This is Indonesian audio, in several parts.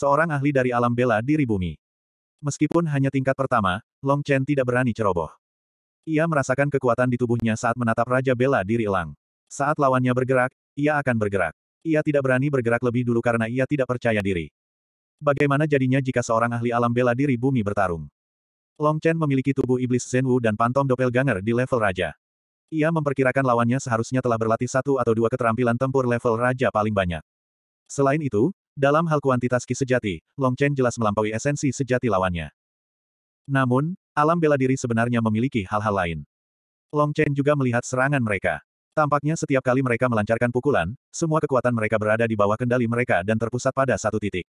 seorang ahli dari alam bela diri bumi. Meskipun hanya tingkat pertama, Long Chen tidak berani ceroboh. Ia merasakan kekuatan di tubuhnya saat menatap Raja Bela Diri Elang. Saat lawannya bergerak, ia akan bergerak. Ia tidak berani bergerak lebih dulu karena ia tidak percaya diri. Bagaimana jadinya jika seorang ahli alam bela diri bumi bertarung? Long Chen memiliki tubuh iblis Zenwu dan pantom dopel ganger di level raja. Ia memperkirakan lawannya seharusnya telah berlatih satu atau dua keterampilan tempur level raja paling banyak. Selain itu, dalam hal kuantitas ki sejati, Long Chen jelas melampaui esensi sejati lawannya. Namun, alam bela diri sebenarnya memiliki hal-hal lain. Long Chen juga melihat serangan mereka. Tampaknya setiap kali mereka melancarkan pukulan, semua kekuatan mereka berada di bawah kendali mereka dan terpusat pada satu titik.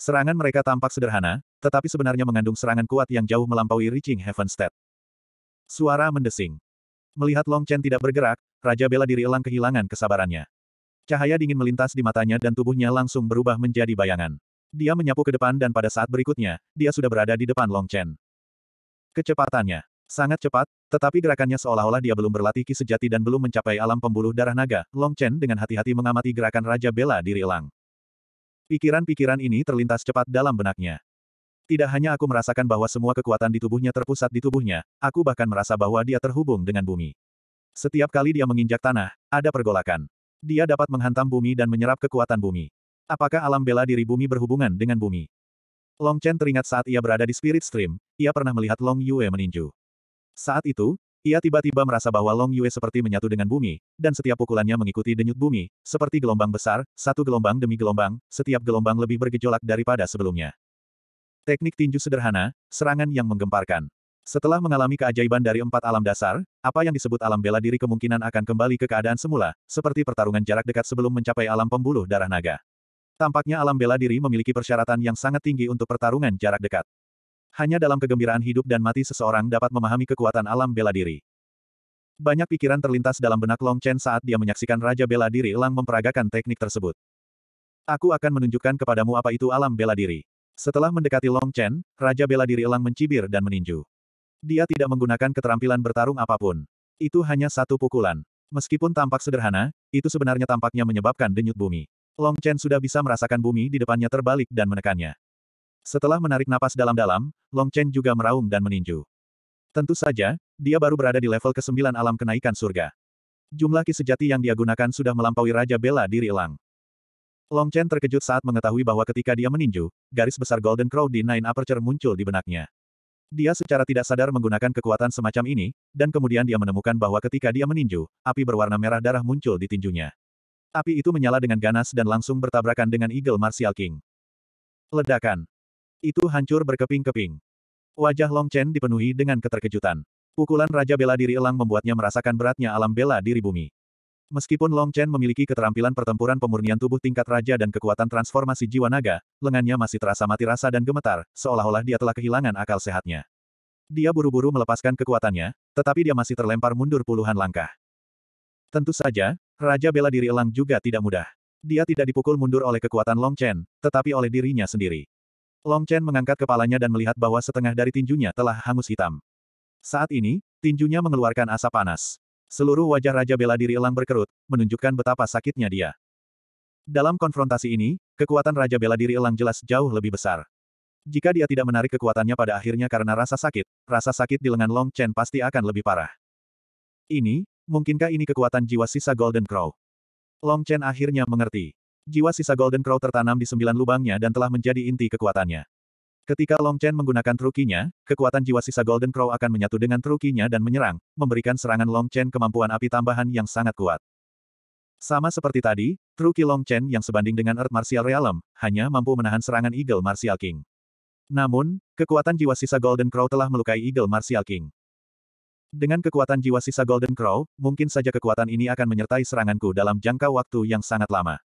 Serangan mereka tampak sederhana, tetapi sebenarnya mengandung serangan kuat yang jauh melampaui reaching heaven Step. Suara mendesing. Melihat Long Chen tidak bergerak, Raja Bela Diri Elang kehilangan kesabarannya. Cahaya dingin melintas di matanya dan tubuhnya langsung berubah menjadi bayangan. Dia menyapu ke depan dan pada saat berikutnya, dia sudah berada di depan Long Chen. Kecepatannya sangat cepat, tetapi gerakannya seolah-olah dia belum berlatih ki sejati dan belum mencapai alam pembuluh darah naga. Long Chen dengan hati-hati mengamati gerakan Raja Bela diri Elang. Pikiran-pikiran ini terlintas cepat dalam benaknya. Tidak hanya aku merasakan bahwa semua kekuatan di tubuhnya terpusat di tubuhnya, aku bahkan merasa bahwa dia terhubung dengan bumi. Setiap kali dia menginjak tanah, ada pergolakan. Dia dapat menghantam bumi dan menyerap kekuatan bumi. Apakah alam bela diri bumi berhubungan dengan bumi? Long Chen teringat saat ia berada di Spirit Stream, ia pernah melihat Long Yue meninju. Saat itu, ia tiba-tiba merasa bahwa Long Yue seperti menyatu dengan bumi, dan setiap pukulannya mengikuti denyut bumi, seperti gelombang besar, satu gelombang demi gelombang, setiap gelombang lebih bergejolak daripada sebelumnya. Teknik tinju sederhana, serangan yang menggemparkan. Setelah mengalami keajaiban dari empat alam dasar, apa yang disebut alam bela diri kemungkinan akan kembali ke keadaan semula, seperti pertarungan jarak dekat sebelum mencapai alam pembuluh darah naga. Tampaknya alam bela diri memiliki persyaratan yang sangat tinggi untuk pertarungan jarak dekat. Hanya dalam kegembiraan hidup dan mati seseorang dapat memahami kekuatan alam bela diri. Banyak pikiran terlintas dalam benak Long Chen saat dia menyaksikan Raja Bela Diri Elang memperagakan teknik tersebut. Aku akan menunjukkan kepadamu apa itu alam bela diri. Setelah mendekati Long Chen, Raja Bela Diri Elang mencibir dan meninju. Dia tidak menggunakan keterampilan bertarung apapun. Itu hanya satu pukulan. Meskipun tampak sederhana, itu sebenarnya tampaknya menyebabkan denyut bumi. Long Chen sudah bisa merasakan bumi di depannya terbalik dan menekannya. Setelah menarik napas dalam-dalam, Long Chen juga meraung dan meninju. Tentu saja, dia baru berada di level ke-9 alam kenaikan surga. Jumlah ki sejati yang dia gunakan sudah melampaui Raja Bela diri Elang. Long Chen terkejut saat mengetahui bahwa ketika dia meninju, garis besar Golden Crow di Nine Aperture muncul di benaknya. Dia secara tidak sadar menggunakan kekuatan semacam ini, dan kemudian dia menemukan bahwa ketika dia meninju, api berwarna merah darah muncul di tinjunya. Api itu menyala dengan ganas dan langsung bertabrakan dengan Eagle Martial King. Ledakan. Itu hancur berkeping-keping. Wajah Long Chen dipenuhi dengan keterkejutan. Pukulan Raja Bela Diri Elang membuatnya merasakan beratnya alam bela diri bumi. Meskipun Long Chen memiliki keterampilan pertempuran pemurnian tubuh tingkat raja dan kekuatan transformasi jiwa naga, lengannya masih terasa mati rasa dan gemetar, seolah-olah dia telah kehilangan akal sehatnya. Dia buru-buru melepaskan kekuatannya, tetapi dia masih terlempar mundur puluhan langkah. Tentu saja, Raja bela diri Elang juga tidak mudah. Dia tidak dipukul mundur oleh kekuatan Long Chen, tetapi oleh dirinya sendiri. Long Chen mengangkat kepalanya dan melihat bahwa setengah dari tinjunya telah hangus hitam. Saat ini, tinjunya mengeluarkan asap panas. Seluruh wajah Raja Bela Diri Elang berkerut, menunjukkan betapa sakitnya dia. Dalam konfrontasi ini, kekuatan Raja Bela Diri Elang jelas jauh lebih besar. Jika dia tidak menarik kekuatannya pada akhirnya karena rasa sakit, rasa sakit di lengan Long Chen pasti akan lebih parah. Ini, mungkinkah ini kekuatan jiwa sisa Golden Crow? Long Chen akhirnya mengerti. Jiwa sisa Golden Crow tertanam di sembilan lubangnya dan telah menjadi inti kekuatannya. Ketika Long Chen menggunakan trukinya, kekuatan jiwa sisa Golden Crow akan menyatu dengan trukinya dan menyerang, memberikan serangan Long Chen kemampuan api tambahan yang sangat kuat. Sama seperti tadi, truki Long Chen yang sebanding dengan Earth Martial Realm, hanya mampu menahan serangan Eagle Martial King. Namun, kekuatan jiwa sisa Golden Crow telah melukai Eagle Martial King. Dengan kekuatan jiwa sisa Golden Crow, mungkin saja kekuatan ini akan menyertai seranganku dalam jangka waktu yang sangat lama.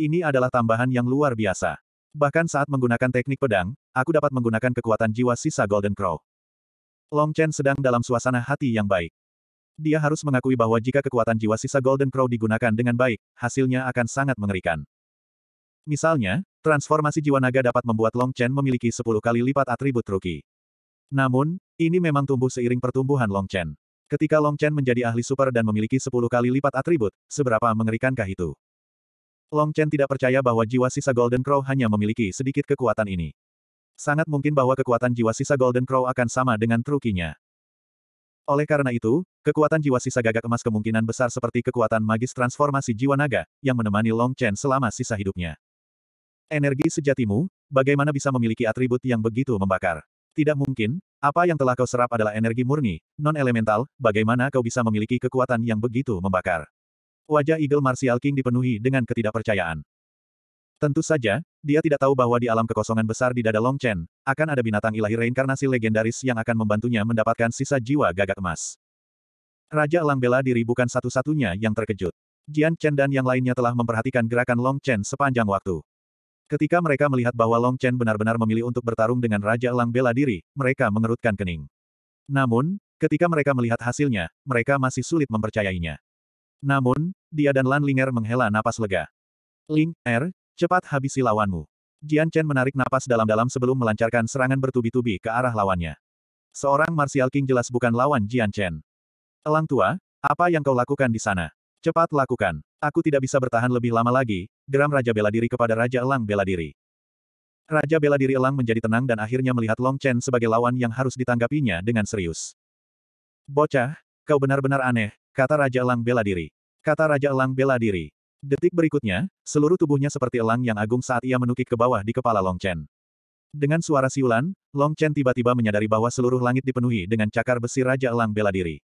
Ini adalah tambahan yang luar biasa. Bahkan saat menggunakan teknik pedang, aku dapat menggunakan kekuatan jiwa sisa Golden Crow. Long Chen sedang dalam suasana hati yang baik. Dia harus mengakui bahwa jika kekuatan jiwa sisa Golden Crow digunakan dengan baik, hasilnya akan sangat mengerikan. Misalnya, transformasi jiwa naga dapat membuat Long Chen memiliki 10 kali lipat atribut Ruki. Namun, ini memang tumbuh seiring pertumbuhan Long Chen. Ketika Long Chen menjadi ahli super dan memiliki 10 kali lipat atribut, seberapa mengerikankah itu? Long Chen tidak percaya bahwa jiwa sisa Golden Crow hanya memiliki sedikit kekuatan ini. Sangat mungkin bahwa kekuatan jiwa sisa Golden Crow akan sama dengan trukinya. Oleh karena itu, kekuatan jiwa sisa gagak emas kemungkinan besar seperti kekuatan magis transformasi jiwa naga, yang menemani Long Chen selama sisa hidupnya. Energi sejatimu, bagaimana bisa memiliki atribut yang begitu membakar? Tidak mungkin, apa yang telah kau serap adalah energi murni, non-elemental, bagaimana kau bisa memiliki kekuatan yang begitu membakar? Wajah Eagle Martial King dipenuhi dengan ketidakpercayaan. Tentu saja, dia tidak tahu bahwa di alam kekosongan besar di dada Long Chen, akan ada binatang ilahi reinkarnasi legendaris yang akan membantunya mendapatkan sisa jiwa gagak emas. Raja Elang bela diri bukan satu-satunya yang terkejut. Jian Chen dan yang lainnya telah memperhatikan gerakan Long Chen sepanjang waktu. Ketika mereka melihat bahwa Long Chen benar-benar memilih untuk bertarung dengan Raja Elang bela diri, mereka mengerutkan kening. Namun, ketika mereka melihat hasilnya, mereka masih sulit mempercayainya. Namun, dia dan Lan Linger menghela napas lega. Ling, Er, cepat habisi lawanmu. Jian Chen menarik napas dalam-dalam sebelum melancarkan serangan bertubi-tubi ke arah lawannya. Seorang Martial King jelas bukan lawan Jian Chen. Elang tua, apa yang kau lakukan di sana? Cepat lakukan. Aku tidak bisa bertahan lebih lama lagi, geram Raja Bela Diri kepada Raja Elang Bela Diri. Raja Bela Diri Elang menjadi tenang dan akhirnya melihat Long Chen sebagai lawan yang harus ditanggapinya dengan serius. Bocah, Kau benar-benar aneh, kata Raja Elang bela diri. Kata Raja Elang bela diri. Detik berikutnya, seluruh tubuhnya seperti elang yang agung saat ia menukik ke bawah di kepala Long Chen. Dengan suara siulan, Long Chen tiba-tiba menyadari bahwa seluruh langit dipenuhi dengan cakar besi Raja Elang bela diri.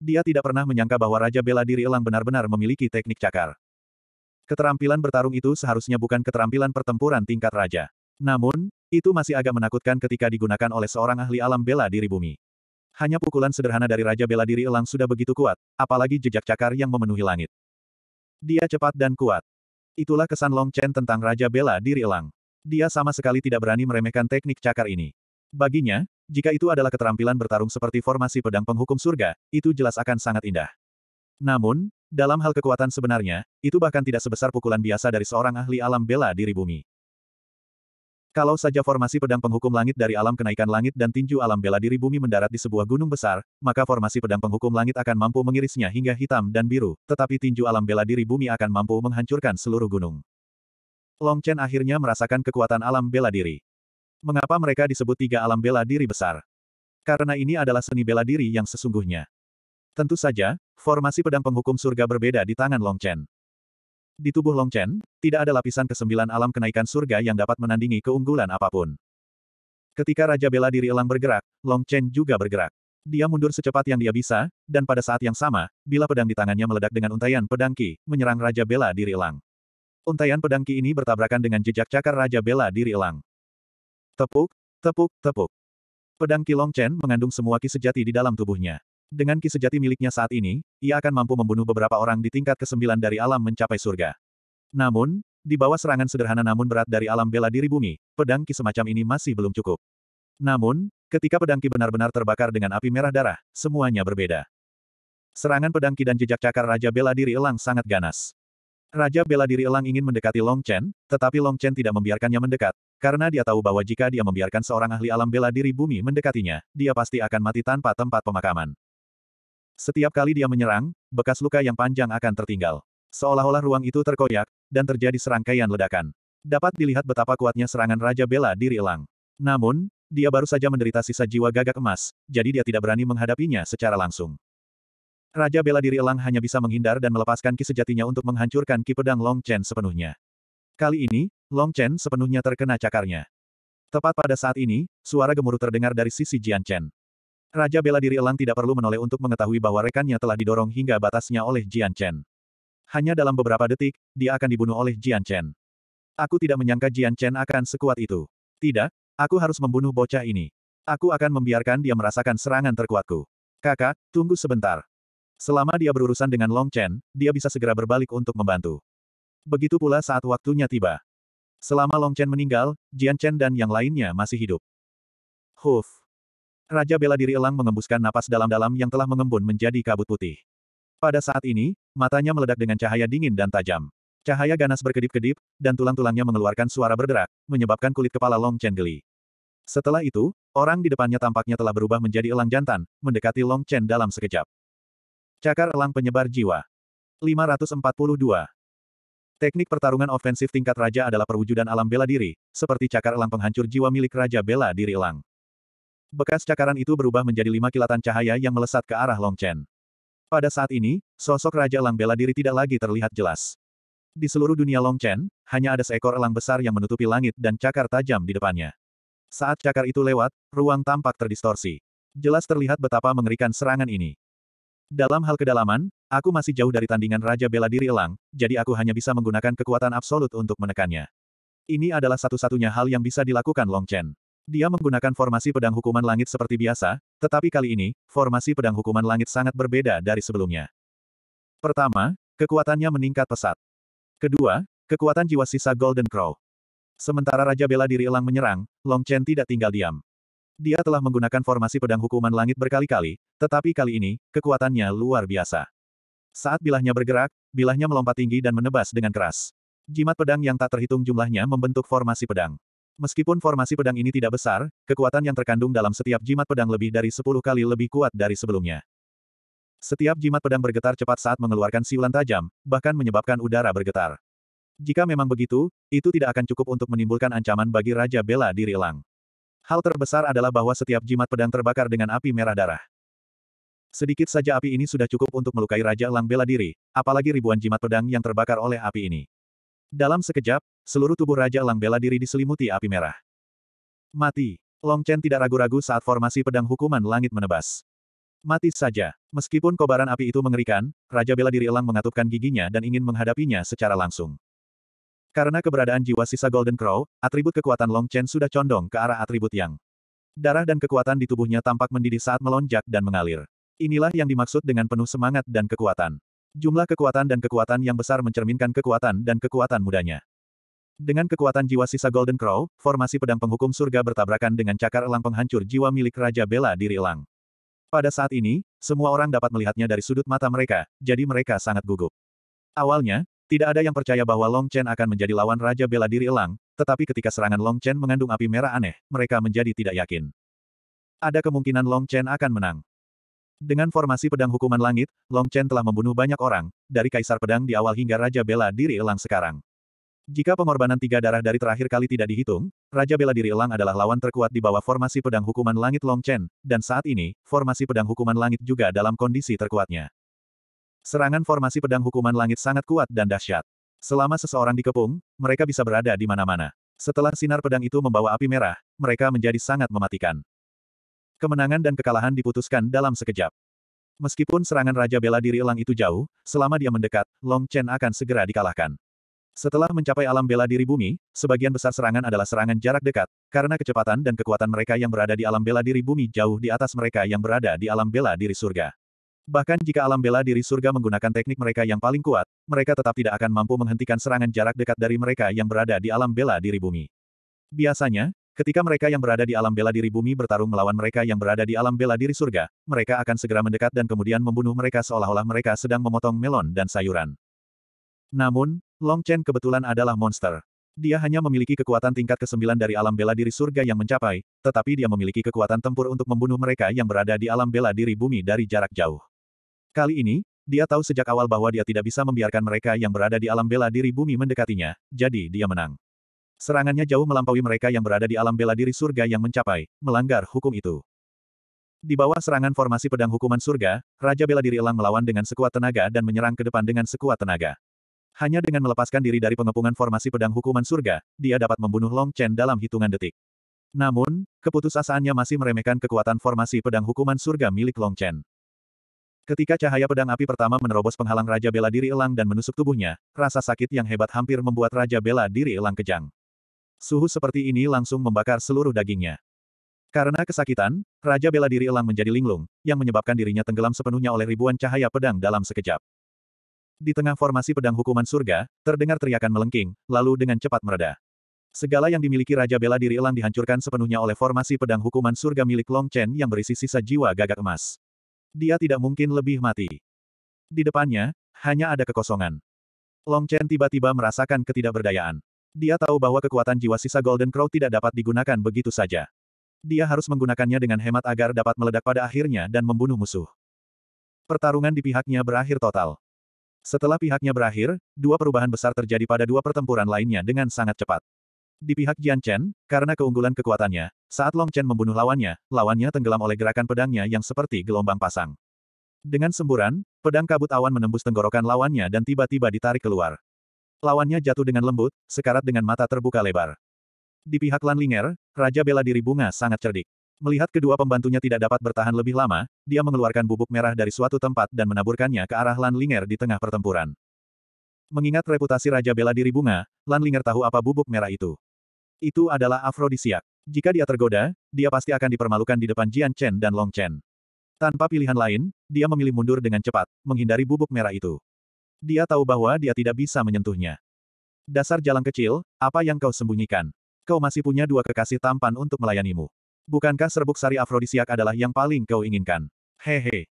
Dia tidak pernah menyangka bahwa Raja Bela Diri Elang benar-benar memiliki teknik cakar. Keterampilan bertarung itu seharusnya bukan keterampilan pertempuran tingkat raja. Namun, itu masih agak menakutkan ketika digunakan oleh seorang ahli alam bela diri bumi. Hanya pukulan sederhana dari Raja Bela Diri Elang sudah begitu kuat, apalagi jejak cakar yang memenuhi langit. Dia cepat dan kuat. Itulah kesan Long Chen tentang Raja Bela Diri Elang. Dia sama sekali tidak berani meremehkan teknik cakar ini. Baginya, jika itu adalah keterampilan bertarung seperti formasi pedang penghukum surga, itu jelas akan sangat indah. Namun, dalam hal kekuatan sebenarnya, itu bahkan tidak sebesar pukulan biasa dari seorang ahli alam bela diri bumi. Kalau saja formasi pedang penghukum langit dari alam kenaikan langit dan tinju alam bela diri bumi mendarat di sebuah gunung besar, maka formasi pedang penghukum langit akan mampu mengirisnya hingga hitam dan biru, tetapi tinju alam bela diri bumi akan mampu menghancurkan seluruh gunung. Long Chen akhirnya merasakan kekuatan alam bela diri. Mengapa mereka disebut tiga alam bela diri besar? Karena ini adalah seni bela diri yang sesungguhnya. Tentu saja, formasi pedang penghukum surga berbeda di tangan Long Chen. Di tubuh Long Chen, tidak ada lapisan kesembilan alam kenaikan surga yang dapat menandingi keunggulan apapun. Ketika Raja Bela Diri Elang bergerak, Long Chen juga bergerak. Dia mundur secepat yang dia bisa, dan pada saat yang sama, bila pedang di tangannya meledak dengan untaian pedang Ki, menyerang Raja Bela Diri Elang. Untaian pedang Ki ini bertabrakan dengan jejak cakar Raja Bela Diri Elang. Tepuk, tepuk, tepuk. Pedang Ki Long Chen mengandung semua Ki sejati di dalam tubuhnya. Dengan ki sejati miliknya saat ini, ia akan mampu membunuh beberapa orang di tingkat kesembilan dari alam mencapai surga. Namun, di bawah serangan sederhana namun berat dari alam bela diri bumi, pedang ki semacam ini masih belum cukup. Namun, ketika pedang ki benar-benar terbakar dengan api merah darah, semuanya berbeda. Serangan pedang ki dan jejak cakar Raja Bela Diri Elang sangat ganas. Raja Bela Diri Elang ingin mendekati Long Chen, tetapi Long Chen tidak membiarkannya mendekat, karena dia tahu bahwa jika dia membiarkan seorang ahli alam bela diri bumi mendekatinya, dia pasti akan mati tanpa tempat pemakaman. Setiap kali dia menyerang, bekas luka yang panjang akan tertinggal. Seolah-olah ruang itu terkoyak, dan terjadi serangkaian ledakan. Dapat dilihat betapa kuatnya serangan Raja Bela diri Elang. Namun, dia baru saja menderita sisa jiwa gagak emas, jadi dia tidak berani menghadapinya secara langsung. Raja bela diri Elang hanya bisa menghindar dan melepaskan ki sejatinya untuk menghancurkan ki pedang Long Chen sepenuhnya. Kali ini, Long Chen sepenuhnya terkena cakarnya. Tepat pada saat ini, suara gemuruh terdengar dari sisi Jian Chen. Raja bela diri Elang tidak perlu menoleh untuk mengetahui bahwa rekannya telah didorong hingga batasnya oleh Jian Chen. Hanya dalam beberapa detik, dia akan dibunuh oleh Jian Chen. Aku tidak menyangka Jian Chen akan sekuat itu. Tidak, aku harus membunuh bocah ini. Aku akan membiarkan dia merasakan serangan terkuatku. Kakak, tunggu sebentar. Selama dia berurusan dengan Long Chen, dia bisa segera berbalik untuk membantu. Begitu pula saat waktunya tiba. Selama Long Chen meninggal, Jian Chen dan yang lainnya masih hidup. Huf! Raja bela diri elang mengembuskan napas dalam-dalam yang telah mengembun menjadi kabut putih. Pada saat ini, matanya meledak dengan cahaya dingin dan tajam. Cahaya ganas berkedip-kedip, dan tulang-tulangnya mengeluarkan suara berderak, menyebabkan kulit kepala Long Chen geli. Setelah itu, orang di depannya tampaknya telah berubah menjadi elang jantan, mendekati Long Chen dalam sekejap. Cakar elang penyebar jiwa. 542. Teknik pertarungan ofensif tingkat raja adalah perwujudan alam bela diri, seperti cakar elang penghancur jiwa milik raja bela diri elang. Bekas cakaran itu berubah menjadi lima kilatan cahaya yang melesat ke arah Long Chen. Pada saat ini, sosok Raja Elang bela diri tidak lagi terlihat jelas. Di seluruh dunia Long Chen, hanya ada seekor elang besar yang menutupi langit dan cakar tajam di depannya. Saat cakar itu lewat, ruang tampak terdistorsi. Jelas terlihat betapa mengerikan serangan ini. Dalam hal kedalaman, aku masih jauh dari tandingan Raja Bela Diri Elang, jadi aku hanya bisa menggunakan kekuatan absolut untuk menekannya. Ini adalah satu-satunya hal yang bisa dilakukan Long Chen. Dia menggunakan formasi pedang hukuman langit seperti biasa, tetapi kali ini, formasi pedang hukuman langit sangat berbeda dari sebelumnya. Pertama, kekuatannya meningkat pesat. Kedua, kekuatan jiwa sisa Golden Crow. Sementara Raja Bela Diri Elang menyerang, Long Chen tidak tinggal diam. Dia telah menggunakan formasi pedang hukuman langit berkali-kali, tetapi kali ini, kekuatannya luar biasa. Saat bilahnya bergerak, bilahnya melompat tinggi dan menebas dengan keras. Jimat pedang yang tak terhitung jumlahnya membentuk formasi pedang. Meskipun formasi pedang ini tidak besar, kekuatan yang terkandung dalam setiap jimat pedang lebih dari sepuluh kali lebih kuat dari sebelumnya. Setiap jimat pedang bergetar cepat saat mengeluarkan siulan tajam, bahkan menyebabkan udara bergetar. Jika memang begitu, itu tidak akan cukup untuk menimbulkan ancaman bagi Raja Bela diri Elang. Hal terbesar adalah bahwa setiap jimat pedang terbakar dengan api merah darah. Sedikit saja api ini sudah cukup untuk melukai Raja Lang bela diri, apalagi ribuan jimat pedang yang terbakar oleh api ini. Dalam sekejap, seluruh tubuh Raja Elang bela diri diselimuti api merah. Mati. Long Chen tidak ragu-ragu saat formasi pedang hukuman langit menebas. Mati saja. Meskipun kobaran api itu mengerikan, Raja Bela Diri Elang mengatupkan giginya dan ingin menghadapinya secara langsung. Karena keberadaan jiwa sisa Golden Crow, atribut kekuatan Long Chen sudah condong ke arah atribut yang. Darah dan kekuatan di tubuhnya tampak mendidih saat melonjak dan mengalir. Inilah yang dimaksud dengan penuh semangat dan kekuatan. Jumlah kekuatan dan kekuatan yang besar mencerminkan kekuatan dan kekuatan mudanya. Dengan kekuatan jiwa sisa Golden Crow, formasi pedang penghukum surga bertabrakan dengan cakar elang penghancur jiwa milik Raja Bela Diri Elang. Pada saat ini, semua orang dapat melihatnya dari sudut mata mereka, jadi mereka sangat gugup. Awalnya, tidak ada yang percaya bahwa Long Chen akan menjadi lawan Raja Bela Diri Elang, tetapi ketika serangan Long Chen mengandung api merah aneh, mereka menjadi tidak yakin. Ada kemungkinan Long Chen akan menang. Dengan formasi pedang hukuman langit, Long Chen telah membunuh banyak orang, dari Kaisar Pedang di awal hingga Raja Bela Diri Elang sekarang. Jika pengorbanan tiga darah dari terakhir kali tidak dihitung, Raja Bela Diri Elang adalah lawan terkuat di bawah formasi pedang hukuman langit Long Chen, dan saat ini, formasi pedang hukuman langit juga dalam kondisi terkuatnya. Serangan formasi pedang hukuman langit sangat kuat dan dahsyat. Selama seseorang dikepung, mereka bisa berada di mana-mana. Setelah sinar pedang itu membawa api merah, mereka menjadi sangat mematikan. Kemenangan dan kekalahan diputuskan dalam sekejap. Meskipun serangan Raja Bela Diri Elang itu jauh, selama dia mendekat, Long Chen akan segera dikalahkan. Setelah mencapai alam bela diri bumi, sebagian besar serangan adalah serangan jarak dekat, karena kecepatan dan kekuatan mereka yang berada di alam bela diri bumi jauh di atas mereka yang berada di alam bela diri surga. Bahkan jika alam bela diri surga menggunakan teknik mereka yang paling kuat, mereka tetap tidak akan mampu menghentikan serangan jarak dekat dari mereka yang berada di alam bela diri bumi. Biasanya, Ketika mereka yang berada di alam bela diri bumi bertarung melawan mereka yang berada di alam bela diri surga, mereka akan segera mendekat dan kemudian membunuh mereka seolah-olah mereka sedang memotong melon dan sayuran. Namun, Long Chen kebetulan adalah monster. Dia hanya memiliki kekuatan tingkat ke-9 dari alam bela diri surga yang mencapai, tetapi dia memiliki kekuatan tempur untuk membunuh mereka yang berada di alam bela diri bumi dari jarak jauh. Kali ini, dia tahu sejak awal bahwa dia tidak bisa membiarkan mereka yang berada di alam bela diri bumi mendekatinya, jadi dia menang. Serangannya jauh melampaui mereka yang berada di alam bela diri surga yang mencapai, melanggar hukum itu. Di bawah serangan formasi pedang hukuman surga, Raja Bela Diri Elang melawan dengan sekuat tenaga dan menyerang ke depan dengan sekuat tenaga. Hanya dengan melepaskan diri dari pengepungan formasi pedang hukuman surga, dia dapat membunuh Long Chen dalam hitungan detik. Namun, keputusasaannya masih meremehkan kekuatan formasi pedang hukuman surga milik Long Chen. Ketika cahaya pedang api pertama menerobos penghalang Raja Bela Diri Elang dan menusuk tubuhnya, rasa sakit yang hebat hampir membuat Raja Bela Diri Elang kejang. Suhu seperti ini langsung membakar seluruh dagingnya. Karena kesakitan, Raja bela diri elang menjadi linglung, yang menyebabkan dirinya tenggelam sepenuhnya oleh ribuan cahaya pedang dalam sekejap. Di tengah formasi pedang hukuman surga, terdengar teriakan melengking, lalu dengan cepat mereda. Segala yang dimiliki Raja bela diri elang dihancurkan sepenuhnya oleh formasi pedang hukuman surga milik Long Chen yang berisi sisa jiwa gagak emas. Dia tidak mungkin lebih mati. Di depannya, hanya ada kekosongan. Long Chen tiba-tiba merasakan ketidakberdayaan. Dia tahu bahwa kekuatan jiwa sisa Golden Crow tidak dapat digunakan begitu saja. Dia harus menggunakannya dengan hemat agar dapat meledak pada akhirnya dan membunuh musuh. Pertarungan di pihaknya berakhir total. Setelah pihaknya berakhir, dua perubahan besar terjadi pada dua pertempuran lainnya dengan sangat cepat. Di pihak Jian Chen, karena keunggulan kekuatannya, saat Long Chen membunuh lawannya, lawannya tenggelam oleh gerakan pedangnya yang seperti gelombang pasang. Dengan semburan, pedang kabut awan menembus tenggorokan lawannya dan tiba-tiba ditarik keluar. Lawannya jatuh dengan lembut, sekarat dengan mata terbuka lebar. Di pihak Ling'er, Raja Bela Diri Bunga sangat cerdik. Melihat kedua pembantunya tidak dapat bertahan lebih lama, dia mengeluarkan bubuk merah dari suatu tempat dan menaburkannya ke arah Ling'er di tengah pertempuran. Mengingat reputasi Raja Bela Diri Bunga, Ling'er tahu apa bubuk merah itu. Itu adalah afrodisiak. Jika dia tergoda, dia pasti akan dipermalukan di depan Jian Chen dan Long Chen. Tanpa pilihan lain, dia memilih mundur dengan cepat, menghindari bubuk merah itu. Dia tahu bahwa dia tidak bisa menyentuhnya. Dasar jalan kecil, apa yang kau sembunyikan? Kau masih punya dua kekasih tampan untuk melayanimu. Bukankah serbuk sari afrodisiak adalah yang paling kau inginkan? Hehe.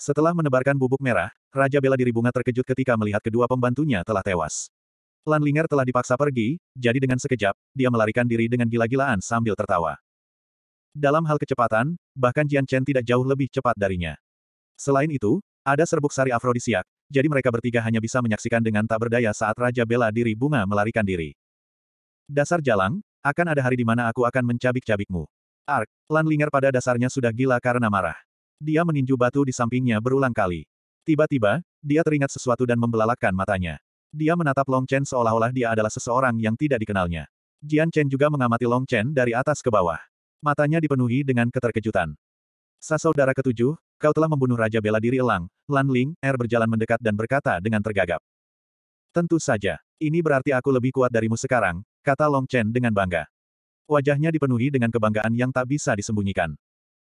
Setelah menebarkan bubuk merah, Raja Bela Diri Bunga terkejut ketika melihat kedua pembantunya telah tewas. Lanlinger telah dipaksa pergi, jadi dengan sekejap, dia melarikan diri dengan gila-gilaan sambil tertawa. Dalam hal kecepatan, bahkan Jian Chen tidak jauh lebih cepat darinya. Selain itu, ada serbuk sari afrodisiak, jadi mereka bertiga hanya bisa menyaksikan dengan tak berdaya saat Raja Bela Diri Bunga melarikan diri. Dasar jalang, akan ada hari di mana aku akan mencabik-cabikmu. Ark, Lan Ling'er pada dasarnya sudah gila karena marah. Dia meninju batu di sampingnya berulang kali. Tiba-tiba, dia teringat sesuatu dan membelalakkan matanya. Dia menatap Long Chen seolah-olah dia adalah seseorang yang tidak dikenalnya. Jian Chen juga mengamati Long Chen dari atas ke bawah. Matanya dipenuhi dengan keterkejutan. Sasaudara ketujuh, kau telah membunuh Raja Bela Diri Elang, Lan Ling, Er berjalan mendekat dan berkata dengan tergagap. Tentu saja. Ini berarti aku lebih kuat darimu sekarang, kata Long Chen dengan bangga. Wajahnya dipenuhi dengan kebanggaan yang tak bisa disembunyikan.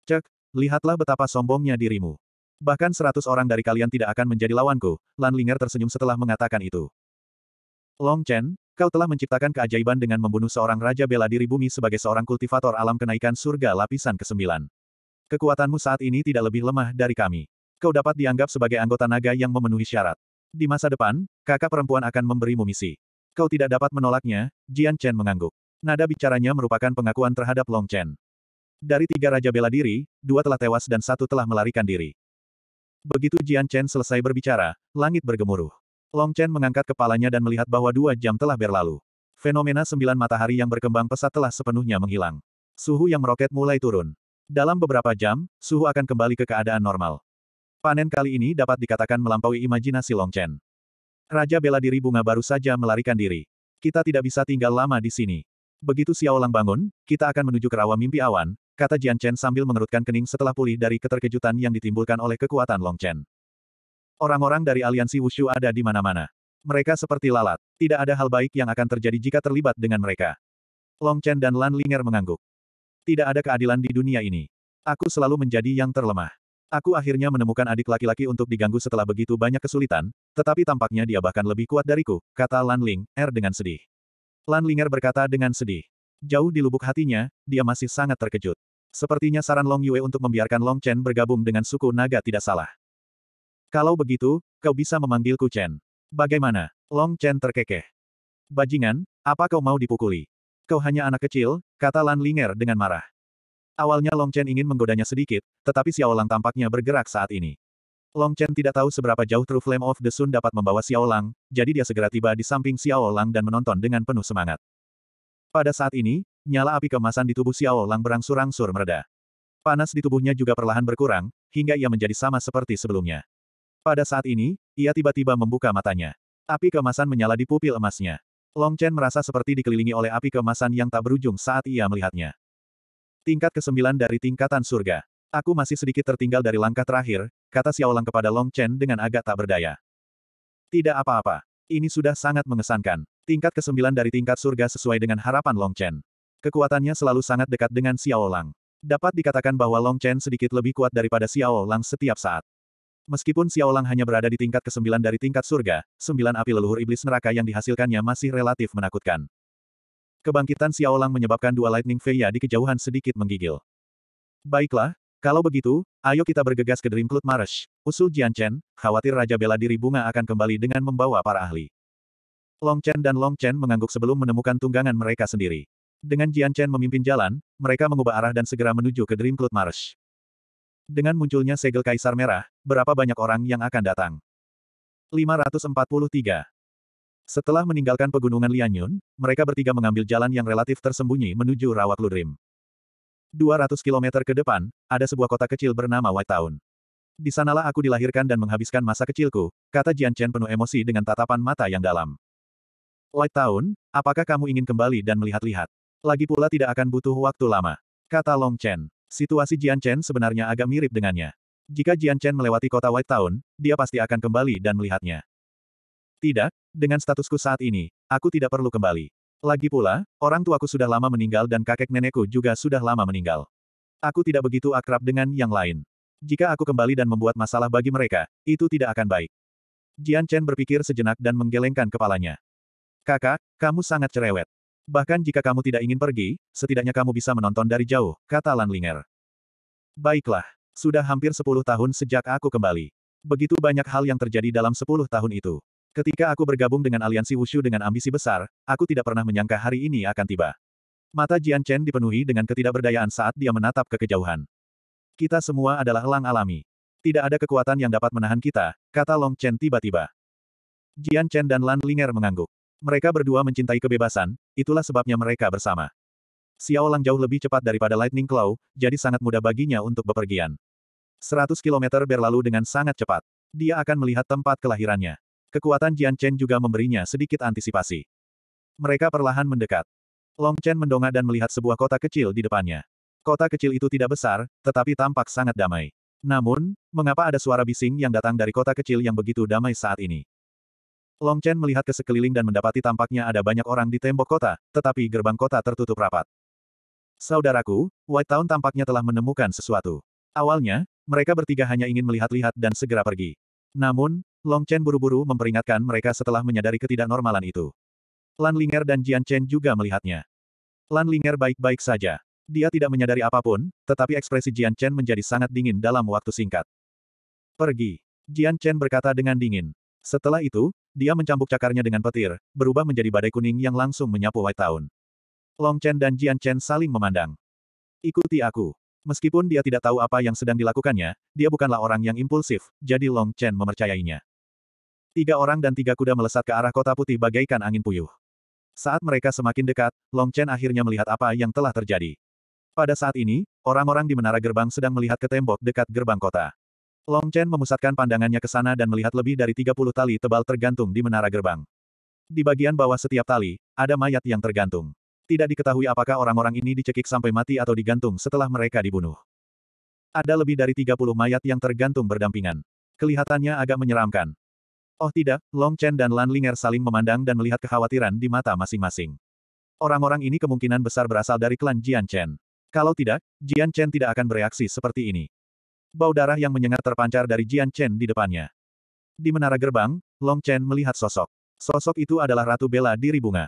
Cek, lihatlah betapa sombongnya dirimu. Bahkan seratus orang dari kalian tidak akan menjadi lawanku, Lan Linger tersenyum setelah mengatakan itu. Long Chen, kau telah menciptakan keajaiban dengan membunuh seorang Raja Bela Diri Bumi sebagai seorang kultivator alam kenaikan surga lapisan ke-9. Kekuatanmu saat ini tidak lebih lemah dari kami. Kau dapat dianggap sebagai anggota naga yang memenuhi syarat. Di masa depan, kakak perempuan akan memberimu misi. Kau tidak dapat menolaknya, Jian Chen mengangguk. Nada bicaranya merupakan pengakuan terhadap Long Chen. Dari tiga raja bela diri, dua telah tewas dan satu telah melarikan diri. Begitu Jian Chen selesai berbicara, langit bergemuruh. Long Chen mengangkat kepalanya dan melihat bahwa dua jam telah berlalu. Fenomena sembilan matahari yang berkembang pesat telah sepenuhnya menghilang. Suhu yang meroket mulai turun. Dalam beberapa jam, suhu akan kembali ke keadaan normal. Panen kali ini dapat dikatakan melampaui imajinasi Long Chen. Raja bela diri bunga baru saja melarikan diri. Kita tidak bisa tinggal lama di sini. Begitu Xiao Lang bangun, kita akan menuju ke rawa mimpi awan, kata Jian Chen sambil mengerutkan kening setelah pulih dari keterkejutan yang ditimbulkan oleh kekuatan Long Chen. Orang-orang dari aliansi Wushu ada di mana-mana. Mereka seperti lalat. Tidak ada hal baik yang akan terjadi jika terlibat dengan mereka. Long Chen dan Lan Linger mengangguk. Tidak ada keadilan di dunia ini. Aku selalu menjadi yang terlemah. Aku akhirnya menemukan adik laki-laki untuk diganggu setelah begitu banyak kesulitan, tetapi tampaknya dia bahkan lebih kuat dariku, kata Lan Ling, Er dengan sedih. Lan Linger berkata dengan sedih. Jauh di lubuk hatinya, dia masih sangat terkejut. Sepertinya saran Long Yue untuk membiarkan Long Chen bergabung dengan suku naga tidak salah. Kalau begitu, kau bisa memanggilku Chen. Bagaimana? Long Chen terkekeh. Bajingan, apa kau mau dipukuli? Kau hanya anak kecil, kata Lan Linger dengan marah. Awalnya Long Chen ingin menggodanya sedikit, tetapi Xiao Lang tampaknya bergerak saat ini. Long Chen tidak tahu seberapa jauh True Flame of the Sun dapat membawa Xiao Lang, jadi dia segera tiba di samping Xiao Lang dan menonton dengan penuh semangat. Pada saat ini, nyala api kemasan di tubuh Xiao Lang berangsur-angsur mereda. Panas di tubuhnya juga perlahan berkurang, hingga ia menjadi sama seperti sebelumnya. Pada saat ini, ia tiba-tiba membuka matanya. Api kemasan menyala di pupil emasnya. Long Chen merasa seperti dikelilingi oleh api kemasan yang tak berujung saat ia melihatnya. Tingkat ke-9 dari tingkatan surga. Aku masih sedikit tertinggal dari langkah terakhir, kata Xiaolang kepada Long Chen dengan agak tak berdaya. Tidak apa-apa. Ini sudah sangat mengesankan. Tingkat ke-9 dari tingkat surga sesuai dengan harapan Long Chen. Kekuatannya selalu sangat dekat dengan Xiaolang. Dapat dikatakan bahwa Long Chen sedikit lebih kuat daripada Xiaolang setiap saat. Meskipun Xiaolang hanya berada di tingkat ke-9 dari tingkat surga, sembilan api leluhur iblis neraka yang dihasilkannya masih relatif menakutkan. Kebangkitan Xiaolang menyebabkan dua Lightning Feiya di kejauhan sedikit menggigil. Baiklah, kalau begitu, ayo kita bergegas ke Dream Cloud Marsh, usul Jian Chen, khawatir Raja Bela Diri Bunga akan kembali dengan membawa para ahli. Long Chen dan Long Chen mengangguk sebelum menemukan tunggangan mereka sendiri. Dengan Jian Chen memimpin jalan, mereka mengubah arah dan segera menuju ke Dream Cloud Marsh. Dengan munculnya segel Kaisar Merah, berapa banyak orang yang akan datang? 543. Setelah meninggalkan pegunungan Lianyun, mereka bertiga mengambil jalan yang relatif tersembunyi menuju Rawat Ludrim. 200 km ke depan, ada sebuah kota kecil bernama White Town. Di sanalah aku dilahirkan dan menghabiskan masa kecilku, kata Jian Chen penuh emosi dengan tatapan mata yang dalam. White Town, apakah kamu ingin kembali dan melihat-lihat? Lagi pula tidak akan butuh waktu lama, kata Long Chen. Situasi Jian Chen sebenarnya agak mirip dengannya. Jika Jian Chen melewati kota White Town, dia pasti akan kembali dan melihatnya. Tidak, dengan statusku saat ini, aku tidak perlu kembali. Lagi pula, orang tuaku sudah lama meninggal dan kakek nenekku juga sudah lama meninggal. Aku tidak begitu akrab dengan yang lain. Jika aku kembali dan membuat masalah bagi mereka, itu tidak akan baik. Jian Chen berpikir sejenak dan menggelengkan kepalanya. Kakak, kamu sangat cerewet. Bahkan jika kamu tidak ingin pergi, setidaknya kamu bisa menonton dari jauh, kata Lan Ling'er. Baiklah, sudah hampir sepuluh tahun sejak aku kembali. Begitu banyak hal yang terjadi dalam sepuluh tahun itu. Ketika aku bergabung dengan aliansi Wushu dengan ambisi besar, aku tidak pernah menyangka hari ini akan tiba. Mata Jian Chen dipenuhi dengan ketidakberdayaan saat dia menatap ke kejauhan. Kita semua adalah elang alami. Tidak ada kekuatan yang dapat menahan kita, kata Long Chen tiba-tiba. Jian Chen dan Lan Linger mengangguk. Mereka berdua mencintai kebebasan, itulah sebabnya mereka bersama. Xiao Lang jauh lebih cepat daripada Lightning Claw, jadi sangat mudah baginya untuk bepergian. 100 kilometer berlalu dengan sangat cepat. Dia akan melihat tempat kelahirannya. Kekuatan Jian Chen juga memberinya sedikit antisipasi. Mereka perlahan mendekat. Long Chen mendongak dan melihat sebuah kota kecil di depannya. Kota kecil itu tidak besar, tetapi tampak sangat damai. Namun, mengapa ada suara bising yang datang dari kota kecil yang begitu damai saat ini? Long Chen melihat ke sekeliling dan mendapati tampaknya ada banyak orang di tembok kota, tetapi gerbang kota tertutup rapat. Saudaraku, White Town tampaknya telah menemukan sesuatu. Awalnya, mereka bertiga hanya ingin melihat-lihat dan segera pergi. Namun, Long Chen buru-buru memperingatkan mereka setelah menyadari ketidaknormalan itu. Lan Linger dan Jian Chen juga melihatnya. Lan Linger baik-baik saja. Dia tidak menyadari apapun, tetapi ekspresi Jian Chen menjadi sangat dingin dalam waktu singkat. Pergi. Jian Chen berkata dengan dingin. Setelah itu, dia mencambuk cakarnya dengan petir, berubah menjadi badai kuning yang langsung menyapu White Town. Long Chen dan Jian Chen saling memandang. Ikuti aku. Meskipun dia tidak tahu apa yang sedang dilakukannya, dia bukanlah orang yang impulsif, jadi Long Chen memercayainya. Tiga orang dan tiga kuda melesat ke arah kota putih bagaikan angin puyuh. Saat mereka semakin dekat, Long Chen akhirnya melihat apa yang telah terjadi. Pada saat ini, orang-orang di menara gerbang sedang melihat ke tembok dekat gerbang kota. Long Chen memusatkan pandangannya ke sana dan melihat lebih dari 30 tali tebal tergantung di menara gerbang. Di bagian bawah setiap tali, ada mayat yang tergantung. Tidak diketahui apakah orang-orang ini dicekik sampai mati atau digantung setelah mereka dibunuh. Ada lebih dari 30 mayat yang tergantung berdampingan. Kelihatannya agak menyeramkan. Oh tidak, Long Chen dan Lan Linger saling memandang dan melihat kekhawatiran di mata masing-masing. Orang-orang ini kemungkinan besar berasal dari klan Jian Chen. Kalau tidak, Jian Chen tidak akan bereaksi seperti ini. Bau darah yang menyengat terpancar dari Jian Chen di depannya. Di menara gerbang, Long Chen melihat sosok. Sosok itu adalah Ratu Bela Diri Bunga.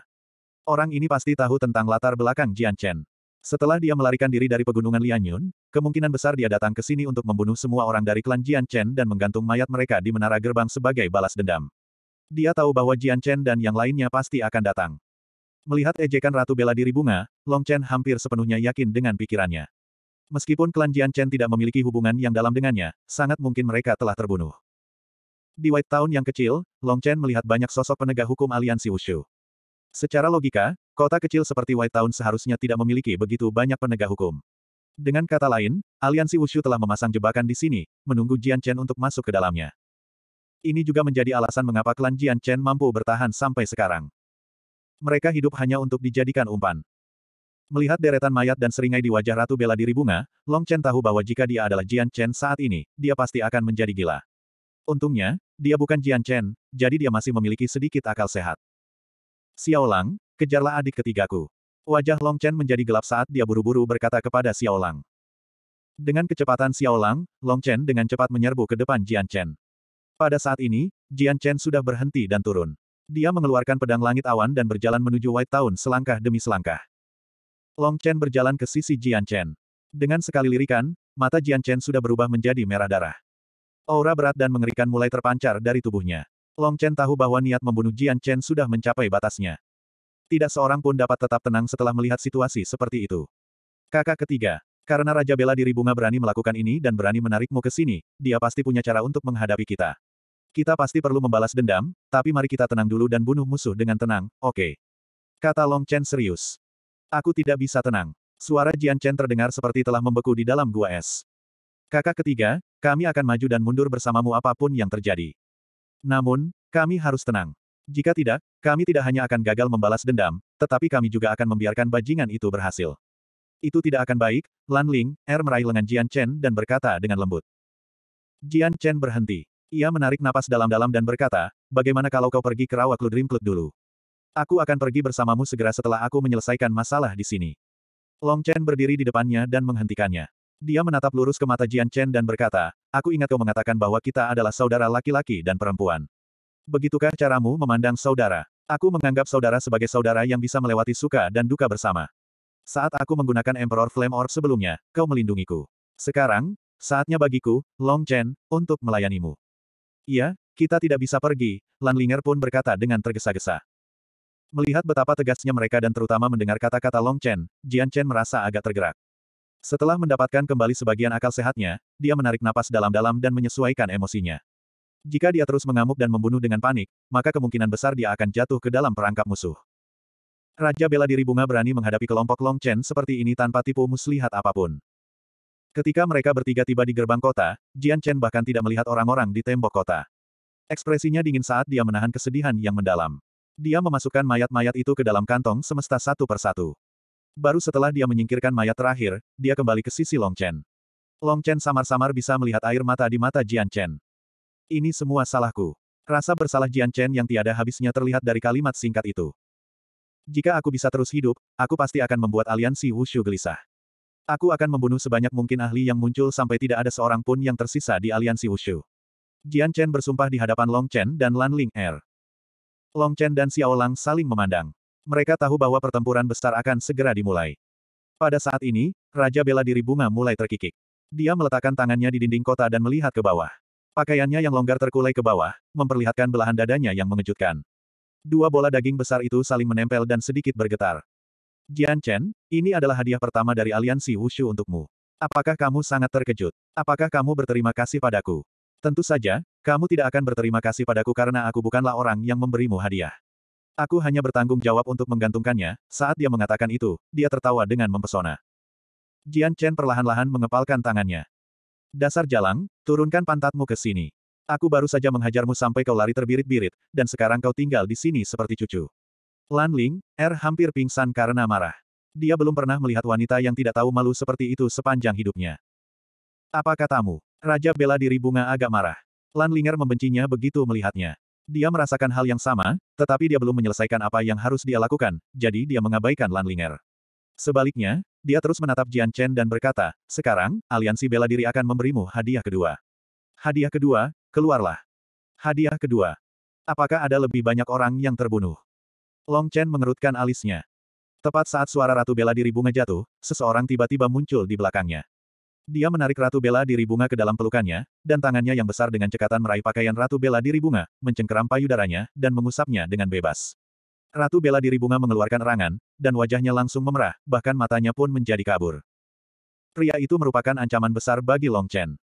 Orang ini pasti tahu tentang latar belakang Jian Chen. Setelah dia melarikan diri dari pegunungan Lianyun, kemungkinan besar dia datang ke sini untuk membunuh semua orang dari klan Jian Chen dan menggantung mayat mereka di menara gerbang sebagai balas dendam. Dia tahu bahwa Jian Chen dan yang lainnya pasti akan datang. Melihat ejekan Ratu Bela Diri Bunga, Long Chen hampir sepenuhnya yakin dengan pikirannya. Meskipun klan Jian Chen tidak memiliki hubungan yang dalam dengannya, sangat mungkin mereka telah terbunuh. Di White Town yang kecil, Long Chen melihat banyak sosok penegak hukum aliansi Wushu. Secara logika, kota kecil seperti White Town seharusnya tidak memiliki begitu banyak penegak hukum. Dengan kata lain, aliansi Wushu telah memasang jebakan di sini, menunggu Jian Chen untuk masuk ke dalamnya. Ini juga menjadi alasan mengapa klan Jian Chen mampu bertahan sampai sekarang. Mereka hidup hanya untuk dijadikan umpan. Melihat deretan mayat dan seringai di wajah Ratu Bela Diri Bunga, Long Chen tahu bahwa jika dia adalah Jian Chen saat ini, dia pasti akan menjadi gila. Untungnya, dia bukan Jian Chen, jadi dia masih memiliki sedikit akal sehat. Xiao Lang, kejarlah adik ketigaku. Wajah Long Chen menjadi gelap saat dia buru-buru berkata kepada Xiao Lang. Dengan kecepatan Xiao Lang, Long Chen dengan cepat menyerbu ke depan Jian Chen. Pada saat ini, Jian Chen sudah berhenti dan turun. Dia mengeluarkan pedang langit awan dan berjalan menuju White Town selangkah demi selangkah. Long Chen berjalan ke sisi Jian Chen. Dengan sekali lirikan, mata Jian Chen sudah berubah menjadi merah darah. Aura berat dan mengerikan mulai terpancar dari tubuhnya. Long Chen tahu bahwa niat membunuh Jian Chen sudah mencapai batasnya. Tidak seorang pun dapat tetap tenang setelah melihat situasi seperti itu. Kakak ketiga, karena Raja Bela Diri Bunga berani melakukan ini dan berani menarikmu ke sini, dia pasti punya cara untuk menghadapi kita. Kita pasti perlu membalas dendam, tapi mari kita tenang dulu dan bunuh musuh dengan tenang, oke. Okay. Kata Long Chen serius. Aku tidak bisa tenang. Suara Jian Chen terdengar seperti telah membeku di dalam gua es. Kakak ketiga, kami akan maju dan mundur bersamamu apapun yang terjadi. Namun, kami harus tenang. Jika tidak, kami tidak hanya akan gagal membalas dendam, tetapi kami juga akan membiarkan bajingan itu berhasil. Itu tidak akan baik, Lan Ling, Er meraih lengan Jian Chen dan berkata dengan lembut. Jian Chen berhenti. Ia menarik napas dalam-dalam dan berkata, bagaimana kalau kau pergi ke rawa Kludrim Club dulu? Aku akan pergi bersamamu segera setelah aku menyelesaikan masalah di sini. Long Chen berdiri di depannya dan menghentikannya. Dia menatap lurus ke mata Jian Chen dan berkata, Aku ingat kau mengatakan bahwa kita adalah saudara laki-laki dan perempuan. Begitukah caramu memandang saudara? Aku menganggap saudara sebagai saudara yang bisa melewati suka dan duka bersama. Saat aku menggunakan Emperor Flame Orb sebelumnya, kau melindungiku. Sekarang, saatnya bagiku, Long Chen, untuk melayanimu. Iya, kita tidak bisa pergi, Lan Linger pun berkata dengan tergesa-gesa. Melihat betapa tegasnya mereka dan terutama mendengar kata-kata Long Chen, Jian Chen merasa agak tergerak. Setelah mendapatkan kembali sebagian akal sehatnya, dia menarik napas dalam-dalam dan menyesuaikan emosinya. Jika dia terus mengamuk dan membunuh dengan panik, maka kemungkinan besar dia akan jatuh ke dalam perangkap musuh. Raja bela diri bunga berani menghadapi kelompok Long Chen seperti ini tanpa tipu muslihat apapun. Ketika mereka bertiga tiba di gerbang kota, Jian Chen bahkan tidak melihat orang-orang di tembok kota. Ekspresinya dingin saat dia menahan kesedihan yang mendalam. Dia memasukkan mayat-mayat itu ke dalam kantong semesta satu persatu. Baru setelah dia menyingkirkan mayat terakhir, dia kembali ke sisi Long Chen. Long Chen samar-samar bisa melihat air mata di mata Jian Chen. Ini semua salahku. Rasa bersalah Jian Chen yang tiada habisnya terlihat dari kalimat singkat itu. Jika aku bisa terus hidup, aku pasti akan membuat aliansi Wushu gelisah. Aku akan membunuh sebanyak mungkin ahli yang muncul sampai tidak ada seorang pun yang tersisa di aliansi Wushu. Jian Chen bersumpah di hadapan Long Chen dan Lan Ling Er. Long Chen dan Xiao Lang saling memandang. Mereka tahu bahwa pertempuran besar akan segera dimulai. Pada saat ini, Raja Bela Diri Bunga mulai terkikik. Dia meletakkan tangannya di dinding kota dan melihat ke bawah. Pakaiannya yang longgar terkulai ke bawah, memperlihatkan belahan dadanya yang mengejutkan. Dua bola daging besar itu saling menempel dan sedikit bergetar. Jian Chen, ini adalah hadiah pertama dari aliansi Wushu untukmu. Apakah kamu sangat terkejut? Apakah kamu berterima kasih padaku? Tentu saja, kamu tidak akan berterima kasih padaku karena aku bukanlah orang yang memberimu hadiah. Aku hanya bertanggung jawab untuk menggantungkannya, saat dia mengatakan itu, dia tertawa dengan mempesona. Jian Chen perlahan-lahan mengepalkan tangannya. Dasar jalang, turunkan pantatmu ke sini. Aku baru saja menghajarmu sampai kau lari terbirit-birit, dan sekarang kau tinggal di sini seperti cucu. Lan Ling, Er hampir pingsan karena marah. Dia belum pernah melihat wanita yang tidak tahu malu seperti itu sepanjang hidupnya. Apa katamu? Raja bela diri bunga agak marah. Lan Linger membencinya begitu melihatnya. Dia merasakan hal yang sama, tetapi dia belum menyelesaikan apa yang harus dia lakukan, jadi dia mengabaikan Lan Linger. Sebaliknya, dia terus menatap Jian Chen dan berkata, sekarang, aliansi bela diri akan memberimu hadiah kedua. Hadiah kedua, keluarlah. Hadiah kedua. Apakah ada lebih banyak orang yang terbunuh? Long Chen mengerutkan alisnya. Tepat saat suara Ratu Bela Diri Bunga jatuh, seseorang tiba-tiba muncul di belakangnya. Dia menarik Ratu Bela Diri Bunga ke dalam pelukannya, dan tangannya yang besar dengan cekatan meraih pakaian Ratu Bela Diri Bunga, mencengkeram payudaranya, dan mengusapnya dengan bebas. Ratu Bela Diri Bunga mengeluarkan erangan, dan wajahnya langsung memerah, bahkan matanya pun menjadi kabur. Pria itu merupakan ancaman besar bagi Long Chen.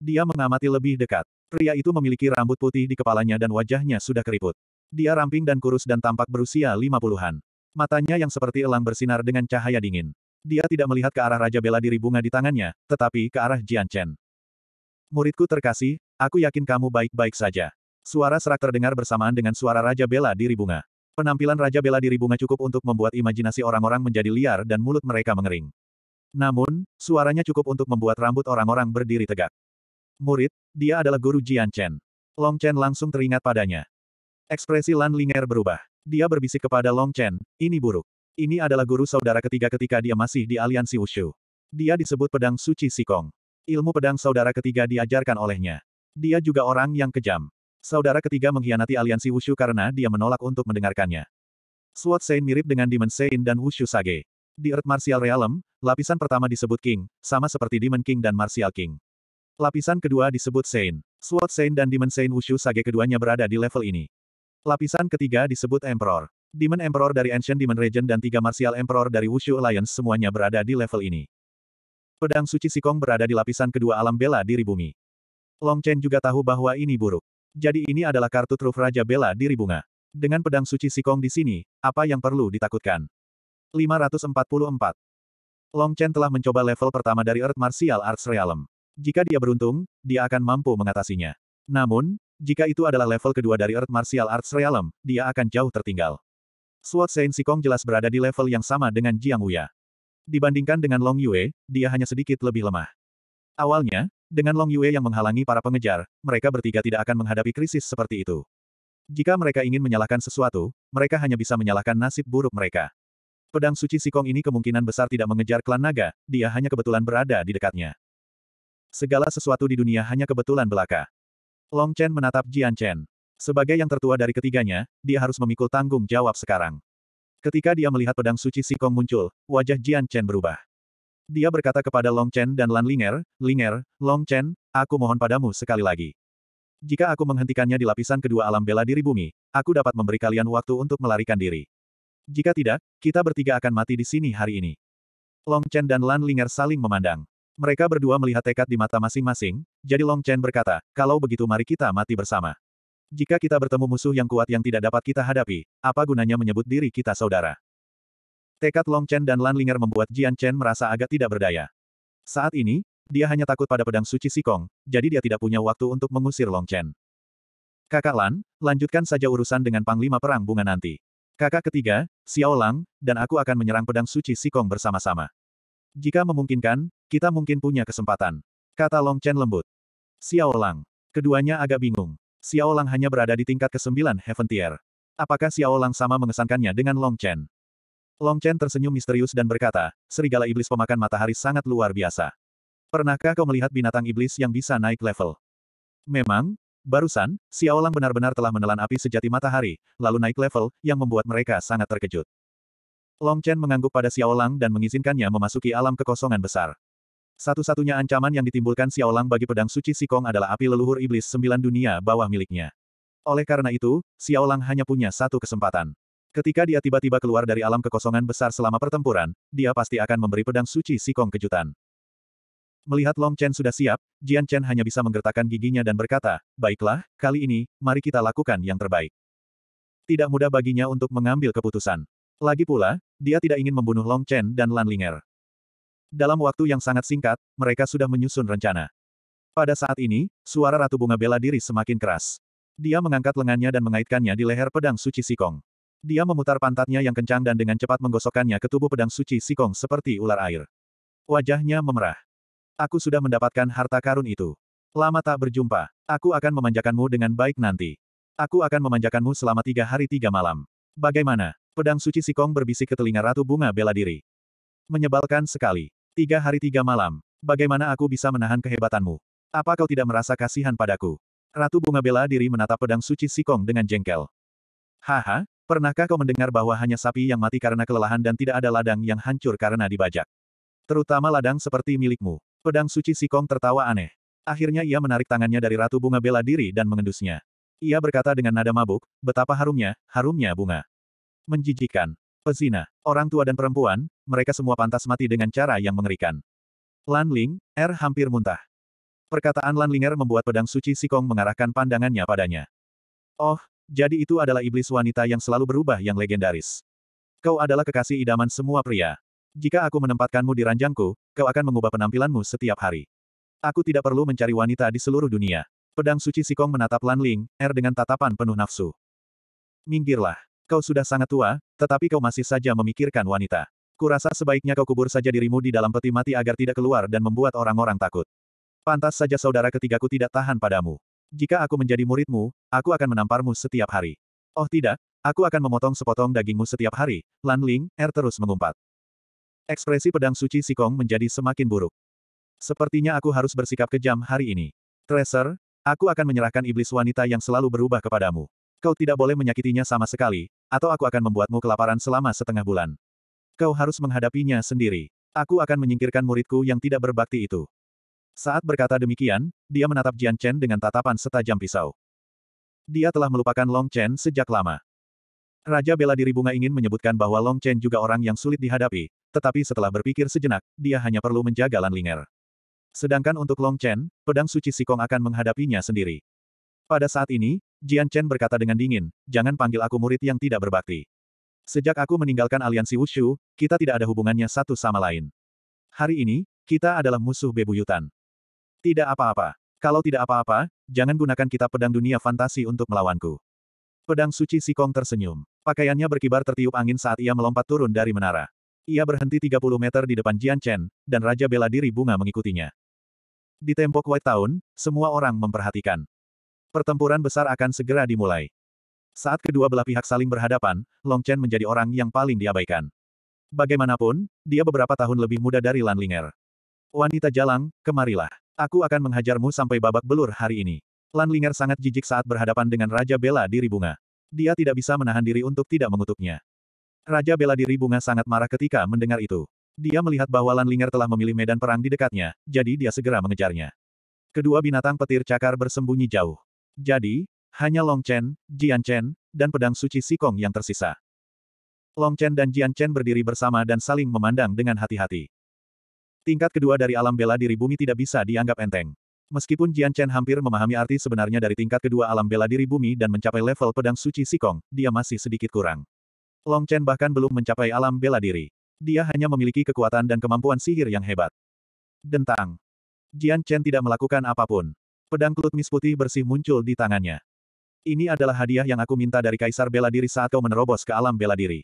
Dia mengamati lebih dekat. Pria itu memiliki rambut putih di kepalanya dan wajahnya sudah keriput. Dia ramping dan kurus dan tampak berusia lima puluhan. Matanya yang seperti elang bersinar dengan cahaya dingin. Dia tidak melihat ke arah Raja Bela Diri Bunga di tangannya, tetapi ke arah Jian Chen. Muridku terkasih, aku yakin kamu baik-baik saja. Suara serak terdengar bersamaan dengan suara Raja Bela Diri Bunga. Penampilan Raja Bela Diri Bunga cukup untuk membuat imajinasi orang-orang menjadi liar dan mulut mereka mengering. Namun, suaranya cukup untuk membuat rambut orang-orang berdiri tegak. Murid, dia adalah guru Jian Chen. Long Chen langsung teringat padanya. Ekspresi Lan Linger berubah. Dia berbisik kepada Long Chen, ini buruk. Ini adalah guru saudara ketiga ketika dia masih di aliansi Wushu. Dia disebut pedang suci Sikong. Ilmu pedang saudara ketiga diajarkan olehnya. Dia juga orang yang kejam. Saudara ketiga mengkhianati aliansi Wushu karena dia menolak untuk mendengarkannya. Sword Sein mirip dengan Demon Sein dan Wushu Sage. Di Earth Martial Realm, lapisan pertama disebut King, sama seperti Demon King dan Martial King. Lapisan kedua disebut Sein. Sword Sein dan Demon Sein Wushu Sage keduanya berada di level ini. Lapisan ketiga disebut Emperor. Demon Emperor dari Ancient Demon Regent dan tiga Martial Emperor dari Wushu Alliance semuanya berada di level ini. Pedang suci Sikong berada di lapisan kedua alam bela diri bumi. Long Chen juga tahu bahwa ini buruk. Jadi ini adalah kartu truf Raja Bela diri bunga. Dengan pedang suci Sikong di sini, apa yang perlu ditakutkan? 544. Long Chen telah mencoba level pertama dari Earth Martial Arts Realm. Jika dia beruntung, dia akan mampu mengatasinya. Namun, jika itu adalah level kedua dari Earth Martial Arts Realm, dia akan jauh tertinggal. Suat Sein Sikong jelas berada di level yang sama dengan Jiang Wuya. Dibandingkan dengan Long Yue, dia hanya sedikit lebih lemah. Awalnya, dengan Long Yue yang menghalangi para pengejar, mereka bertiga tidak akan menghadapi krisis seperti itu. Jika mereka ingin menyalahkan sesuatu, mereka hanya bisa menyalahkan nasib buruk mereka. Pedang suci Sikong ini kemungkinan besar tidak mengejar klan naga, dia hanya kebetulan berada di dekatnya. Segala sesuatu di dunia hanya kebetulan belaka. Long Chen menatap Jian Chen. Sebagai yang tertua dari ketiganya, dia harus memikul tanggung jawab sekarang. Ketika dia melihat pedang suci Sikong muncul, wajah Jian Chen berubah. Dia berkata kepada Long Chen dan Lan Linger, Linger, Long Chen, aku mohon padamu sekali lagi. Jika aku menghentikannya di lapisan kedua alam bela diri bumi, aku dapat memberi kalian waktu untuk melarikan diri. Jika tidak, kita bertiga akan mati di sini hari ini. Long Chen dan Lan Linger saling memandang. Mereka berdua melihat tekad di mata masing-masing, jadi Long Chen berkata, kalau begitu mari kita mati bersama. Jika kita bertemu musuh yang kuat yang tidak dapat kita hadapi, apa gunanya menyebut diri kita saudara? Tekad Long Chen dan Lan Linger membuat Jian Chen merasa agak tidak berdaya. Saat ini, dia hanya takut pada pedang suci Sikong, jadi dia tidak punya waktu untuk mengusir Long Chen. Kakak Lan, lanjutkan saja urusan dengan Panglima Perang Bunga nanti. Kakak ketiga, Xiao Lang, dan aku akan menyerang pedang suci Sikong bersama-sama. Jika memungkinkan, kita mungkin punya kesempatan. Kata Long Chen lembut. Xiao Lang. Keduanya agak bingung. Xiao Lang hanya berada di tingkat ke-9 Heaven Tier. Apakah Xiao Lang sama mengesankannya dengan Long Chen? Long Chen tersenyum misterius dan berkata, serigala iblis pemakan matahari sangat luar biasa. Pernahkah kau melihat binatang iblis yang bisa naik level? Memang, barusan, Xiao Lang benar-benar telah menelan api sejati matahari, lalu naik level, yang membuat mereka sangat terkejut. Long Chen mengangguk pada Xiao Lang dan mengizinkannya memasuki alam kekosongan besar. Satu-satunya ancaman yang ditimbulkan Xiaolang bagi pedang suci Sikong adalah api leluhur iblis sembilan dunia bawah miliknya. Oleh karena itu, Xiaolang hanya punya satu kesempatan. Ketika dia tiba-tiba keluar dari alam kekosongan besar selama pertempuran, dia pasti akan memberi pedang suci Sikong kejutan. Melihat Long Chen sudah siap, Jian Chen hanya bisa menggertakkan giginya dan berkata, Baiklah, kali ini, mari kita lakukan yang terbaik. Tidak mudah baginya untuk mengambil keputusan. Lagi pula, dia tidak ingin membunuh Long Chen dan Lan Linger. Dalam waktu yang sangat singkat, mereka sudah menyusun rencana. Pada saat ini, suara Ratu Bunga Bela Diri semakin keras. Dia mengangkat lengannya dan mengaitkannya di leher pedang suci Sikong. Dia memutar pantatnya yang kencang dan dengan cepat menggosokkannya ke tubuh pedang suci Sikong seperti ular air. Wajahnya memerah. Aku sudah mendapatkan harta karun itu. Lama tak berjumpa. Aku akan memanjakanmu dengan baik nanti. Aku akan memanjakanmu selama tiga hari tiga malam. Bagaimana? Pedang suci Sikong berbisik ke telinga Ratu Bunga Bela Diri. Menyebalkan sekali. Tiga hari tiga malam. Bagaimana aku bisa menahan kehebatanmu? Apa kau tidak merasa kasihan padaku? Ratu Bunga Bela Diri menatap pedang suci Sikong dengan jengkel. Haha, pernahkah kau mendengar bahwa hanya sapi yang mati karena kelelahan dan tidak ada ladang yang hancur karena dibajak? Terutama ladang seperti milikmu. Pedang suci Sikong tertawa aneh. Akhirnya ia menarik tangannya dari Ratu Bunga Bela Diri dan mengendusnya. Ia berkata dengan nada mabuk, betapa harumnya, harumnya bunga. Menjijikan. Pezina, orang tua dan perempuan, mereka semua pantas mati dengan cara yang mengerikan. Lan Ling, Er hampir muntah. Perkataan Lan Linger membuat pedang suci Sikong mengarahkan pandangannya padanya. Oh, jadi itu adalah iblis wanita yang selalu berubah yang legendaris. Kau adalah kekasih idaman semua pria. Jika aku menempatkanmu di ranjangku, kau akan mengubah penampilanmu setiap hari. Aku tidak perlu mencari wanita di seluruh dunia. Pedang suci Sikong menatap Lan Ling, Er dengan tatapan penuh nafsu. Minggirlah. Kau sudah sangat tua, tetapi kau masih saja memikirkan wanita. Kurasa sebaiknya kau kubur saja dirimu di dalam peti mati agar tidak keluar dan membuat orang-orang takut. Pantas saja saudara ketigaku tidak tahan padamu. Jika aku menjadi muridmu, aku akan menamparmu setiap hari. Oh tidak, aku akan memotong sepotong dagingmu setiap hari, Lan Ling, Er terus mengumpat. Ekspresi pedang suci Sikong menjadi semakin buruk. Sepertinya aku harus bersikap kejam hari ini. Tracer, aku akan menyerahkan iblis wanita yang selalu berubah kepadamu. Kau tidak boleh menyakitinya sama sekali, atau aku akan membuatmu kelaparan selama setengah bulan. Kau harus menghadapinya sendiri. Aku akan menyingkirkan muridku yang tidak berbakti itu. Saat berkata demikian, dia menatap Jian Chen dengan tatapan setajam pisau. Dia telah melupakan Long Chen sejak lama. Raja bela diri bunga ingin menyebutkan bahwa Long Chen juga orang yang sulit dihadapi, tetapi setelah berpikir sejenak, dia hanya perlu menjaga Lan Ling'er. Sedangkan untuk Long Chen, pedang suci Sikong akan menghadapinya sendiri. Pada saat ini, Jian Chen berkata dengan dingin, jangan panggil aku murid yang tidak berbakti. Sejak aku meninggalkan aliansi Wushu, kita tidak ada hubungannya satu sama lain. Hari ini, kita adalah musuh bebuyutan. Tidak apa-apa. Kalau tidak apa-apa, jangan gunakan kitab pedang dunia fantasi untuk melawanku. Pedang suci Sikong tersenyum. Pakaiannya berkibar tertiup angin saat ia melompat turun dari menara. Ia berhenti 30 meter di depan Jian Chen, dan Raja Bela Diri Bunga mengikutinya. Di Tempo White Town, semua orang memperhatikan. Pertempuran besar akan segera dimulai. Saat kedua belah pihak saling berhadapan, Long Chen menjadi orang yang paling diabaikan. Bagaimanapun, dia beberapa tahun lebih muda dari Lan Linger. Wanita jalang, kemarilah. Aku akan menghajarmu sampai babak belur hari ini. Lan Linger sangat jijik saat berhadapan dengan Raja Bela Diri Bunga. Dia tidak bisa menahan diri untuk tidak mengutuknya. Raja Bela Diri Bunga sangat marah ketika mendengar itu. Dia melihat bahwa Lan Linger telah memilih medan perang di dekatnya, jadi dia segera mengejarnya. Kedua binatang petir cakar bersembunyi jauh. Jadi, hanya Long Chen, Jian Chen, dan pedang suci Sikong yang tersisa. Long Chen dan Jian Chen berdiri bersama dan saling memandang dengan hati-hati. Tingkat kedua dari alam bela diri bumi tidak bisa dianggap enteng. Meskipun Jian Chen hampir memahami arti sebenarnya dari tingkat kedua alam bela diri bumi dan mencapai level pedang suci Sikong, dia masih sedikit kurang. Long Chen bahkan belum mencapai alam bela diri. Dia hanya memiliki kekuatan dan kemampuan sihir yang hebat. Dentang. Jian Chen tidak melakukan apapun. Pedang Mis putih bersih muncul di tangannya. Ini adalah hadiah yang aku minta dari Kaisar Bela Diri saat kau menerobos ke alam bela diri.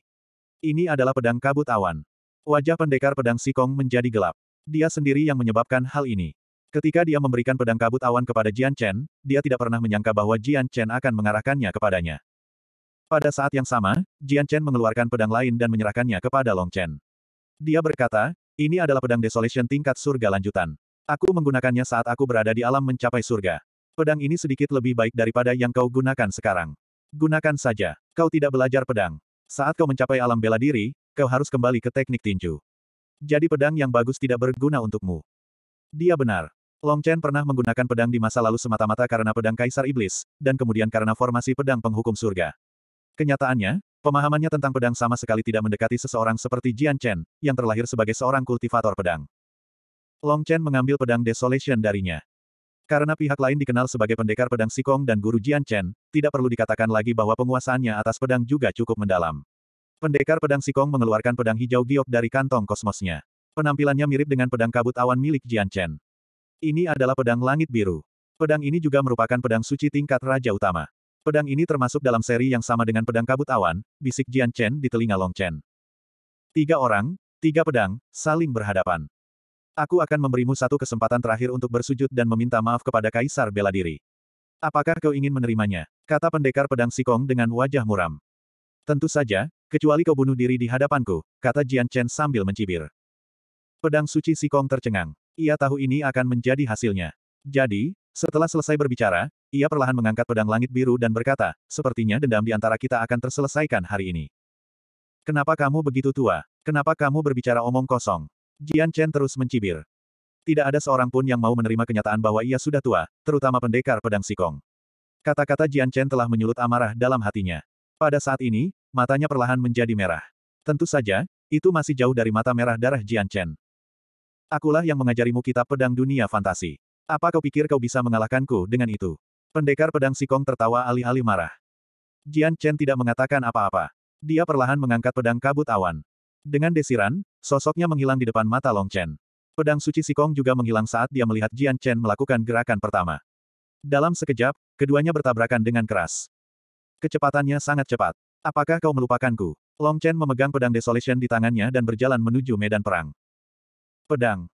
Ini adalah pedang kabut awan. Wajah pendekar pedang Sikong menjadi gelap. Dia sendiri yang menyebabkan hal ini. Ketika dia memberikan pedang kabut awan kepada Jian Chen, dia tidak pernah menyangka bahwa Jian Chen akan mengarahkannya kepadanya. Pada saat yang sama, Jian Chen mengeluarkan pedang lain dan menyerahkannya kepada Long Chen. Dia berkata, ini adalah pedang Desolation tingkat surga lanjutan. Aku menggunakannya saat aku berada di alam mencapai surga. Pedang ini sedikit lebih baik daripada yang kau gunakan sekarang. Gunakan saja. Kau tidak belajar pedang. Saat kau mencapai alam bela diri, kau harus kembali ke teknik tinju. Jadi pedang yang bagus tidak berguna untukmu. Dia benar. Long Chen pernah menggunakan pedang di masa lalu semata-mata karena pedang Kaisar Iblis, dan kemudian karena formasi pedang penghukum surga. Kenyataannya, pemahamannya tentang pedang sama sekali tidak mendekati seseorang seperti Jian Chen, yang terlahir sebagai seorang kultivator pedang. Long Chen mengambil pedang Desolation darinya. Karena pihak lain dikenal sebagai pendekar pedang Sikong dan guru Jian Chen, tidak perlu dikatakan lagi bahwa penguasaannya atas pedang juga cukup mendalam. Pendekar pedang Sikong mengeluarkan pedang hijau giok dari kantong kosmosnya. Penampilannya mirip dengan pedang kabut awan milik Jian Chen. Ini adalah pedang langit biru. Pedang ini juga merupakan pedang suci tingkat raja utama. Pedang ini termasuk dalam seri yang sama dengan pedang kabut awan, bisik Jian Chen di telinga Long Chen. Tiga orang, tiga pedang, saling berhadapan. Aku akan memberimu satu kesempatan terakhir untuk bersujud dan meminta maaf kepada Kaisar bela diri. Apakah kau ingin menerimanya? Kata pendekar pedang Sikong dengan wajah muram. Tentu saja, kecuali kau bunuh diri di hadapanku, kata Jian Chen sambil mencibir. Pedang suci Sikong tercengang. Ia tahu ini akan menjadi hasilnya. Jadi, setelah selesai berbicara, ia perlahan mengangkat pedang langit biru dan berkata, sepertinya dendam di antara kita akan terselesaikan hari ini. Kenapa kamu begitu tua? Kenapa kamu berbicara omong kosong? Jian Chen terus mencibir. Tidak ada seorang pun yang mau menerima kenyataan bahwa ia sudah tua, terutama pendekar pedang Sikong. Kata-kata Jian Chen telah menyulut amarah dalam hatinya. Pada saat ini, matanya perlahan menjadi merah. Tentu saja, itu masih jauh dari mata merah darah Jian Chen. Akulah yang mengajarimu kitab pedang dunia fantasi. Apa kau pikir kau bisa mengalahkanku dengan itu? Pendekar pedang Sikong tertawa alih-alih marah. Jian Chen tidak mengatakan apa-apa. Dia perlahan mengangkat pedang kabut awan. Dengan desiran, sosoknya menghilang di depan mata Long Chen. Pedang suci Sikong juga menghilang saat dia melihat Jian Chen melakukan gerakan pertama. Dalam sekejap, keduanya bertabrakan dengan keras. Kecepatannya sangat cepat. Apakah kau melupakanku? Long Chen memegang pedang Desolation di tangannya dan berjalan menuju medan perang. Pedang.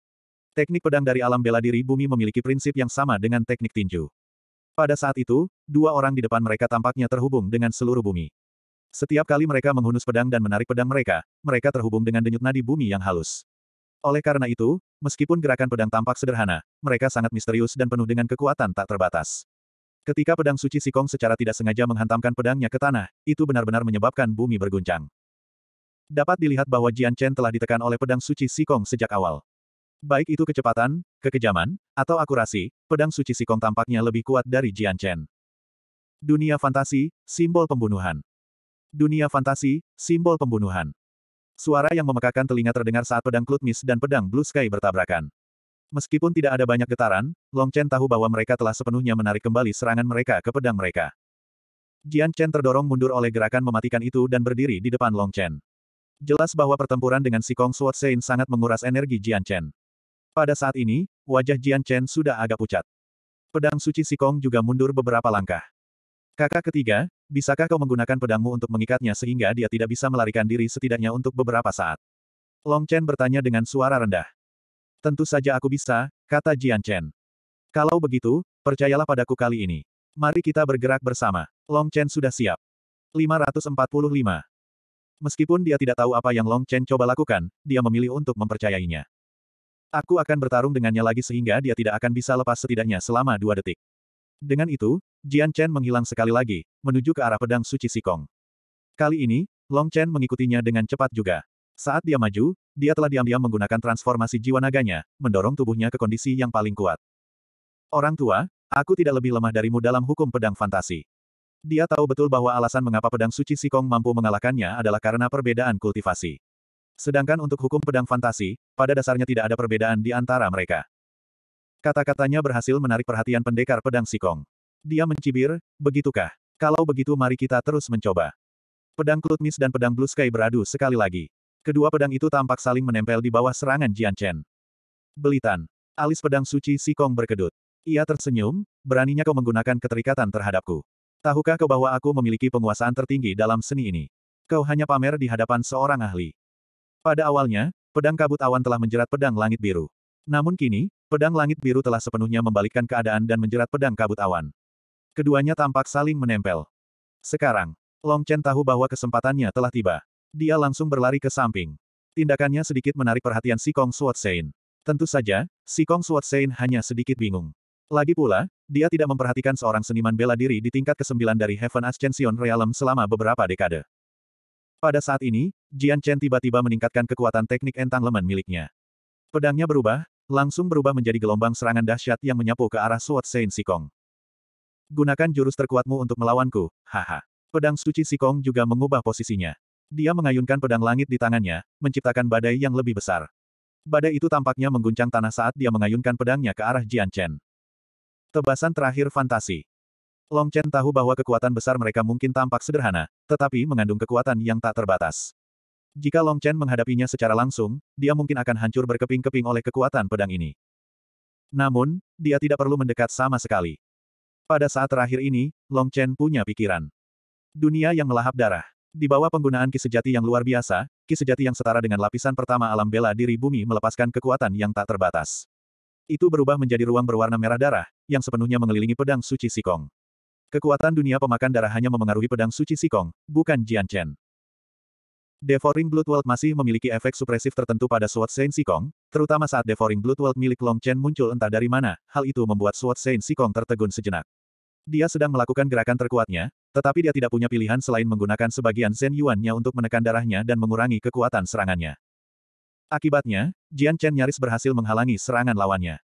Teknik pedang dari alam bela diri bumi memiliki prinsip yang sama dengan teknik tinju. Pada saat itu, dua orang di depan mereka tampaknya terhubung dengan seluruh bumi. Setiap kali mereka menghunus pedang dan menarik pedang mereka, mereka terhubung dengan denyut nadi bumi yang halus. Oleh karena itu, meskipun gerakan pedang tampak sederhana, mereka sangat misterius dan penuh dengan kekuatan tak terbatas. Ketika pedang suci Sikong secara tidak sengaja menghantamkan pedangnya ke tanah, itu benar-benar menyebabkan bumi berguncang. Dapat dilihat bahwa Jian Chen telah ditekan oleh pedang suci Sikong sejak awal. Baik itu kecepatan, kekejaman, atau akurasi, pedang suci Sikong tampaknya lebih kuat dari Jian Chen. Dunia fantasi, simbol pembunuhan dunia fantasi, simbol pembunuhan. Suara yang memekakan telinga terdengar saat pedang Klutmis dan pedang Blue Sky bertabrakan. Meskipun tidak ada banyak getaran, Long Chen tahu bahwa mereka telah sepenuhnya menarik kembali serangan mereka ke pedang mereka. Jian Chen terdorong mundur oleh gerakan mematikan itu dan berdiri di depan Long Chen. Jelas bahwa pertempuran dengan Sikong Sword Sein sangat menguras energi Jian Chen. Pada saat ini, wajah Jian Chen sudah agak pucat. Pedang suci Sikong juga mundur beberapa langkah. Kakak ketiga, bisakah kau menggunakan pedangmu untuk mengikatnya sehingga dia tidak bisa melarikan diri setidaknya untuk beberapa saat? Long Chen bertanya dengan suara rendah. Tentu saja aku bisa, kata Jian Chen. Kalau begitu, percayalah padaku kali ini. Mari kita bergerak bersama. Long Chen sudah siap. 545. Meskipun dia tidak tahu apa yang Long Chen coba lakukan, dia memilih untuk mempercayainya. Aku akan bertarung dengannya lagi sehingga dia tidak akan bisa lepas setidaknya selama dua detik. Dengan itu, Jian Chen menghilang sekali lagi, menuju ke arah pedang suci Sikong. Kali ini, Long Chen mengikutinya dengan cepat juga. Saat dia maju, dia telah diam-diam menggunakan transformasi jiwa naganya, mendorong tubuhnya ke kondisi yang paling kuat. Orang tua, aku tidak lebih lemah darimu dalam hukum pedang fantasi. Dia tahu betul bahwa alasan mengapa pedang suci Sikong mampu mengalahkannya adalah karena perbedaan kultivasi. Sedangkan untuk hukum pedang fantasi, pada dasarnya tidak ada perbedaan di antara mereka. Kata-katanya berhasil menarik perhatian pendekar pedang Sikong. Dia mencibir, begitukah? Kalau begitu mari kita terus mencoba. Pedang Klutmis dan pedang Blue Sky beradu sekali lagi. Kedua pedang itu tampak saling menempel di bawah serangan Jian Chen. Belitan. Alis pedang suci Sikong berkedut. Ia tersenyum, beraninya kau menggunakan keterikatan terhadapku. Tahukah kau bahwa aku memiliki penguasaan tertinggi dalam seni ini? Kau hanya pamer di hadapan seorang ahli. Pada awalnya, pedang kabut awan telah menjerat pedang langit biru. Namun kini, Pedang langit biru telah sepenuhnya membalikkan keadaan dan menjerat pedang kabut awan. Keduanya tampak saling menempel. Sekarang, Long Chen tahu bahwa kesempatannya telah tiba. Dia langsung berlari ke samping. Tindakannya sedikit menarik perhatian Si Kong Suat Sein. Tentu saja, Si Kong Suat Sein hanya sedikit bingung. Lagi pula, dia tidak memperhatikan seorang seniman bela diri di tingkat ke-9 dari Heaven Ascension Realm selama beberapa dekade. Pada saat ini, Jian Chen tiba-tiba meningkatkan kekuatan teknik entanglemen miliknya. Pedangnya berubah, langsung berubah menjadi gelombang serangan dahsyat yang menyapu ke arah Sword Sein Sikong. Gunakan jurus terkuatmu untuk melawanku, haha. Pedang suci Sikong juga mengubah posisinya. Dia mengayunkan pedang langit di tangannya, menciptakan badai yang lebih besar. Badai itu tampaknya mengguncang tanah saat dia mengayunkan pedangnya ke arah Jian Chen. Tebasan terakhir fantasi. Long Chen tahu bahwa kekuatan besar mereka mungkin tampak sederhana, tetapi mengandung kekuatan yang tak terbatas. Jika Long Chen menghadapinya secara langsung, dia mungkin akan hancur berkeping-keping oleh kekuatan pedang ini. Namun, dia tidak perlu mendekat sama sekali. Pada saat terakhir ini, Long Chen punya pikiran. Dunia yang melahap darah. Di bawah penggunaan ki sejati yang luar biasa, ki sejati yang setara dengan lapisan pertama alam bela diri bumi melepaskan kekuatan yang tak terbatas. Itu berubah menjadi ruang berwarna merah darah, yang sepenuhnya mengelilingi pedang suci Sikong. Kekuatan dunia pemakan darah hanya memengaruhi pedang suci Sikong, bukan Jian Chen. Devouring Bloodworld masih memiliki efek supresif tertentu pada Sword Saint Sikong, terutama saat Devouring Bloodworld milik Long Chen muncul entah dari mana, hal itu membuat Sword Saint Sikong tertegun sejenak. Dia sedang melakukan gerakan terkuatnya, tetapi dia tidak punya pilihan selain menggunakan sebagian Zen Yuan-nya untuk menekan darahnya dan mengurangi kekuatan serangannya. Akibatnya, Jian Chen nyaris berhasil menghalangi serangan lawannya.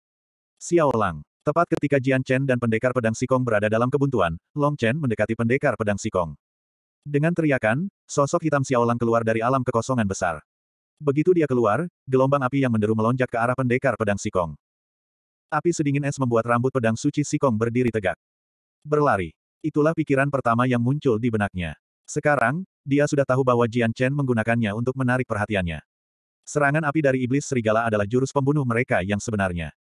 Xiao Lang. Tepat ketika Jian Chen dan pendekar pedang Sikong berada dalam kebuntuan, Long Chen mendekati pendekar pedang Sikong. Dengan teriakan, sosok hitam Xiaolang keluar dari alam kekosongan besar. Begitu dia keluar, gelombang api yang menderu melonjak ke arah pendekar pedang Sikong. Api sedingin es membuat rambut pedang suci Sikong berdiri tegak. Berlari. Itulah pikiran pertama yang muncul di benaknya. Sekarang, dia sudah tahu bahwa Jian Chen menggunakannya untuk menarik perhatiannya. Serangan api dari iblis serigala adalah jurus pembunuh mereka yang sebenarnya.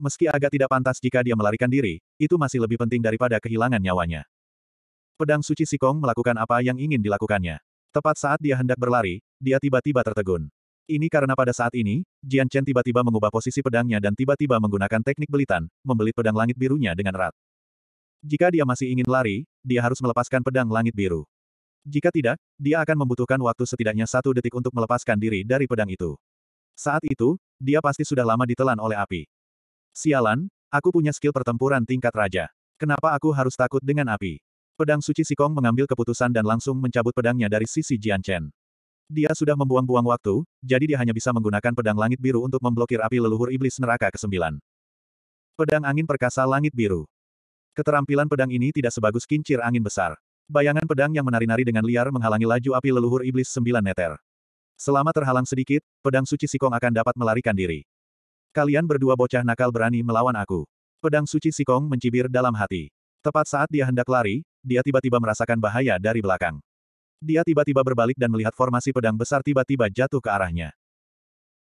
Meski agak tidak pantas jika dia melarikan diri, itu masih lebih penting daripada kehilangan nyawanya. Pedang suci Sikong melakukan apa yang ingin dilakukannya. Tepat saat dia hendak berlari, dia tiba-tiba tertegun. Ini karena pada saat ini, Jian Chen tiba-tiba mengubah posisi pedangnya dan tiba-tiba menggunakan teknik belitan, membelit pedang langit birunya dengan erat. Jika dia masih ingin lari, dia harus melepaskan pedang langit biru. Jika tidak, dia akan membutuhkan waktu setidaknya satu detik untuk melepaskan diri dari pedang itu. Saat itu, dia pasti sudah lama ditelan oleh api. Sialan, aku punya skill pertempuran tingkat raja. Kenapa aku harus takut dengan api? Pedang suci Sikong mengambil keputusan dan langsung mencabut pedangnya dari sisi Jian Chen. Dia sudah membuang-buang waktu, jadi dia hanya bisa menggunakan pedang langit biru untuk memblokir api leluhur iblis neraka ke-9. Pedang angin perkasa langit biru. Keterampilan pedang ini tidak sebagus kincir angin besar. Bayangan pedang yang menari-nari dengan liar menghalangi laju api leluhur iblis sembilan meter. Selama terhalang sedikit, pedang suci Sikong akan dapat melarikan diri. Kalian berdua bocah nakal berani melawan aku. Pedang suci Sikong mencibir dalam hati. Tepat saat dia hendak lari, dia tiba-tiba merasakan bahaya dari belakang. Dia tiba-tiba berbalik dan melihat formasi pedang besar tiba-tiba jatuh ke arahnya.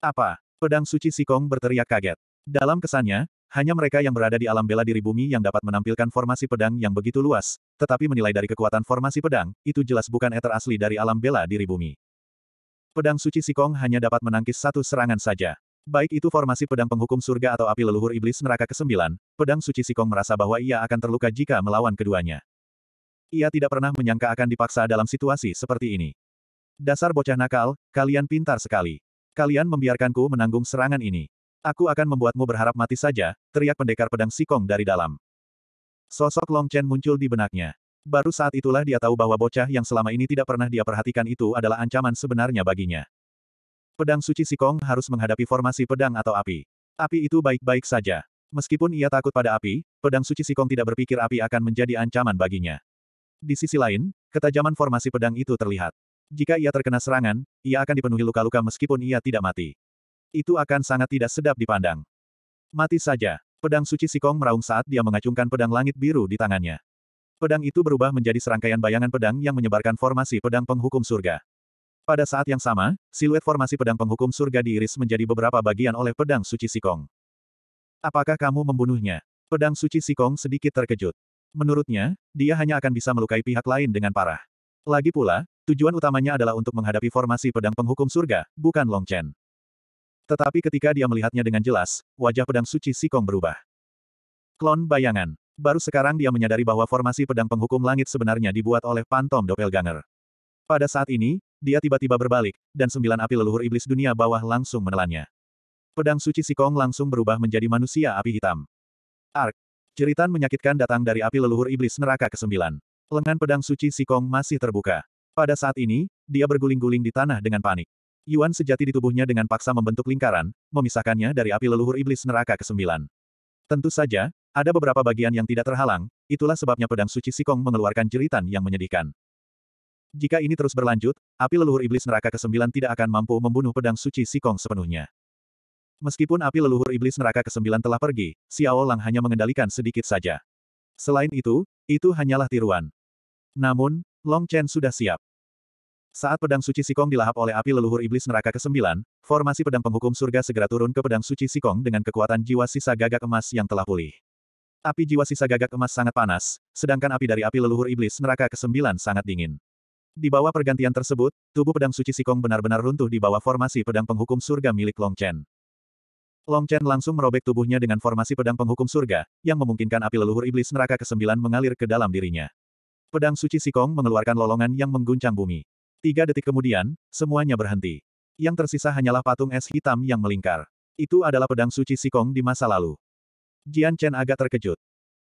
Apa? Pedang suci Sikong berteriak kaget. Dalam kesannya, hanya mereka yang berada di alam bela diri bumi yang dapat menampilkan formasi pedang yang begitu luas, tetapi menilai dari kekuatan formasi pedang, itu jelas bukan eter asli dari alam bela diri bumi. Pedang suci Sikong hanya dapat menangkis satu serangan saja. Baik itu formasi pedang penghukum surga atau api leluhur iblis neraka ke-9, pedang suci Sikong merasa bahwa ia akan terluka jika melawan keduanya. Ia tidak pernah menyangka akan dipaksa dalam situasi seperti ini. Dasar bocah nakal, kalian pintar sekali. Kalian membiarkanku menanggung serangan ini. Aku akan membuatmu berharap mati saja, teriak pendekar pedang Sikong dari dalam. Sosok Long Chen muncul di benaknya. Baru saat itulah dia tahu bahwa bocah yang selama ini tidak pernah dia perhatikan itu adalah ancaman sebenarnya baginya. Pedang suci Sikong harus menghadapi formasi pedang atau api. Api itu baik-baik saja. Meskipun ia takut pada api, pedang suci Sikong tidak berpikir api akan menjadi ancaman baginya. Di sisi lain, ketajaman formasi pedang itu terlihat. Jika ia terkena serangan, ia akan dipenuhi luka-luka meskipun ia tidak mati. Itu akan sangat tidak sedap dipandang. Mati saja. Pedang suci Sikong meraung saat dia mengacungkan pedang langit biru di tangannya. Pedang itu berubah menjadi serangkaian bayangan pedang yang menyebarkan formasi pedang penghukum surga. Pada saat yang sama, siluet formasi pedang penghukum surga diiris menjadi beberapa bagian oleh pedang suci Sikong. Apakah kamu membunuhnya? Pedang suci Sikong sedikit terkejut. Menurutnya, dia hanya akan bisa melukai pihak lain dengan parah. Lagi pula, tujuan utamanya adalah untuk menghadapi formasi pedang penghukum surga, bukan Long Chen. Tetapi ketika dia melihatnya dengan jelas, wajah pedang suci Sikong berubah. Klon bayangan. Baru sekarang dia menyadari bahwa formasi pedang penghukum langit sebenarnya dibuat oleh Pantom Doppelganger. Pada saat ini, dia tiba-tiba berbalik, dan sembilan api leluhur iblis dunia bawah langsung menelannya. Pedang suci Sikong langsung berubah menjadi manusia api hitam. Ark, Jeritan menyakitkan datang dari api leluhur iblis neraka ke-9. Lengan pedang suci Sikong masih terbuka. Pada saat ini, dia berguling-guling di tanah dengan panik. Yuan sejati di tubuhnya dengan paksa membentuk lingkaran, memisahkannya dari api leluhur iblis neraka ke-9. Tentu saja, ada beberapa bagian yang tidak terhalang, itulah sebabnya pedang suci Sikong mengeluarkan jeritan yang menyedihkan. Jika ini terus berlanjut, api leluhur iblis neraka ke-9 tidak akan mampu membunuh pedang suci Sikong sepenuhnya. Meskipun api leluhur iblis neraka ke-9 telah pergi, Xiao Lang hanya mengendalikan sedikit saja. Selain itu, itu hanyalah tiruan. Namun, Long Chen sudah siap. Saat pedang suci Sikong dilahap oleh api leluhur iblis neraka ke-9, formasi pedang penghukum surga segera turun ke pedang suci Sikong dengan kekuatan jiwa sisa gagak emas yang telah pulih. Api jiwa sisa gagak emas sangat panas, sedangkan api dari api leluhur iblis neraka ke-9 sangat dingin. Di bawah pergantian tersebut, tubuh pedang suci Sikong benar-benar runtuh di bawah formasi pedang penghukum surga milik Long Chen. Long Chen langsung merobek tubuhnya dengan formasi pedang penghukum surga, yang memungkinkan api leluhur iblis neraka ke-9 mengalir ke dalam dirinya. Pedang suci Sikong mengeluarkan lolongan yang mengguncang bumi. Tiga detik kemudian, semuanya berhenti. Yang tersisa hanyalah patung es hitam yang melingkar. Itu adalah pedang suci Sikong di masa lalu. Jian Chen agak terkejut.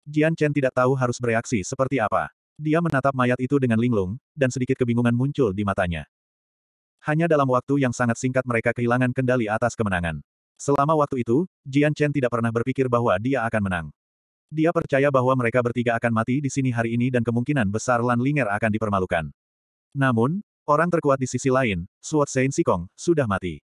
Jian Chen tidak tahu harus bereaksi seperti apa. Dia menatap mayat itu dengan linglung, dan sedikit kebingungan muncul di matanya. Hanya dalam waktu yang sangat singkat mereka kehilangan kendali atas kemenangan. Selama waktu itu, Jian Chen tidak pernah berpikir bahwa dia akan menang. Dia percaya bahwa mereka bertiga akan mati di sini hari ini dan kemungkinan besar Lan Linger akan dipermalukan. Namun, orang terkuat di sisi lain, Suot Sein Sikong, sudah mati.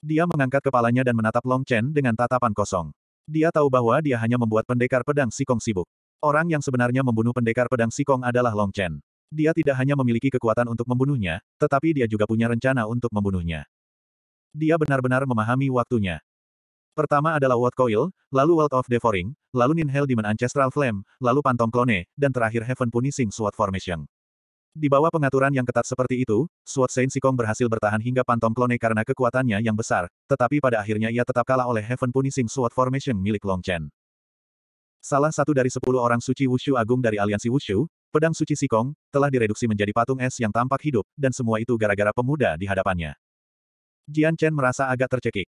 Dia mengangkat kepalanya dan menatap Long Chen dengan tatapan kosong. Dia tahu bahwa dia hanya membuat pendekar pedang Sikong sibuk. Orang yang sebenarnya membunuh pendekar pedang Sikong adalah Long Chen. Dia tidak hanya memiliki kekuatan untuk membunuhnya, tetapi dia juga punya rencana untuk membunuhnya dia benar-benar memahami waktunya. Pertama adalah Watt Coil, lalu World of Devouring, lalu Ninhel Demon Ancestral Flame, lalu Pantom Clone, dan terakhir Heaven Punishing Sword Formation. Di bawah pengaturan yang ketat seperti itu, Sword Saint Sikong berhasil bertahan hingga Pantom Clone karena kekuatannya yang besar, tetapi pada akhirnya ia tetap kalah oleh Heaven Punishing Sword Formation milik Long Chen. Salah satu dari sepuluh orang suci Wushu agung dari aliansi Wushu, pedang suci Sikong, telah direduksi menjadi patung es yang tampak hidup, dan semua itu gara-gara pemuda di hadapannya. Jian Chen merasa agak tercekik.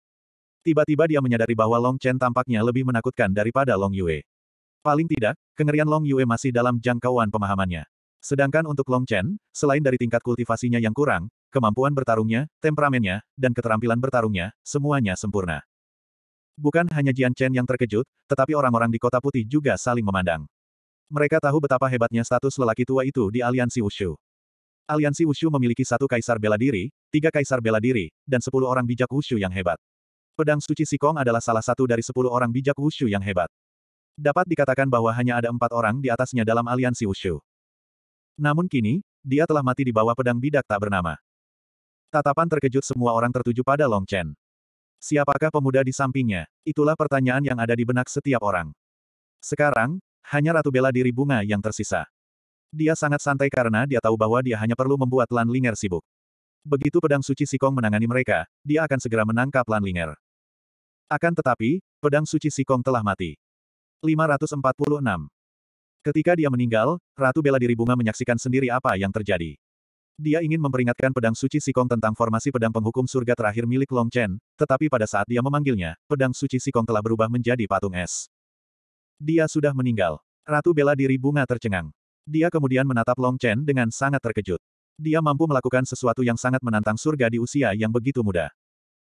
Tiba-tiba dia menyadari bahwa Long Chen tampaknya lebih menakutkan daripada Long Yue. Paling tidak, kengerian Long Yue masih dalam jangkauan pemahamannya. Sedangkan untuk Long Chen, selain dari tingkat kultivasinya yang kurang, kemampuan bertarungnya, temperamennya, dan keterampilan bertarungnya, semuanya sempurna. Bukan hanya Jian Chen yang terkejut, tetapi orang-orang di Kota Putih juga saling memandang. Mereka tahu betapa hebatnya status lelaki tua itu di aliansi Wushu. Aliansi Wushu memiliki satu kaisar bela diri, tiga kaisar bela diri, dan sepuluh orang bijak Wushu yang hebat. Pedang Suci Sikong adalah salah satu dari sepuluh orang bijak Wushu yang hebat. Dapat dikatakan bahwa hanya ada empat orang di atasnya dalam aliansi Wushu. Namun kini, dia telah mati di bawah pedang bidak tak bernama. Tatapan terkejut semua orang tertuju pada Long Chen. Siapakah pemuda di sampingnya? Itulah pertanyaan yang ada di benak setiap orang. Sekarang, hanya Ratu Bela Diri Bunga yang tersisa. Dia sangat santai karena dia tahu bahwa dia hanya perlu membuat Lan Linger sibuk. Begitu pedang suci Sikong menangani mereka, dia akan segera menangkap Lan Linger. Akan tetapi, pedang suci Sikong telah mati. 546. Ketika dia meninggal, Ratu Bela Diri Bunga menyaksikan sendiri apa yang terjadi. Dia ingin memperingatkan pedang suci Sikong tentang formasi pedang penghukum surga terakhir milik Long Chen, tetapi pada saat dia memanggilnya, pedang suci Sikong telah berubah menjadi patung es. Dia sudah meninggal. Ratu Bela Diri Bunga tercengang. Dia kemudian menatap Long Chen dengan sangat terkejut. Dia mampu melakukan sesuatu yang sangat menantang surga di usia yang begitu muda.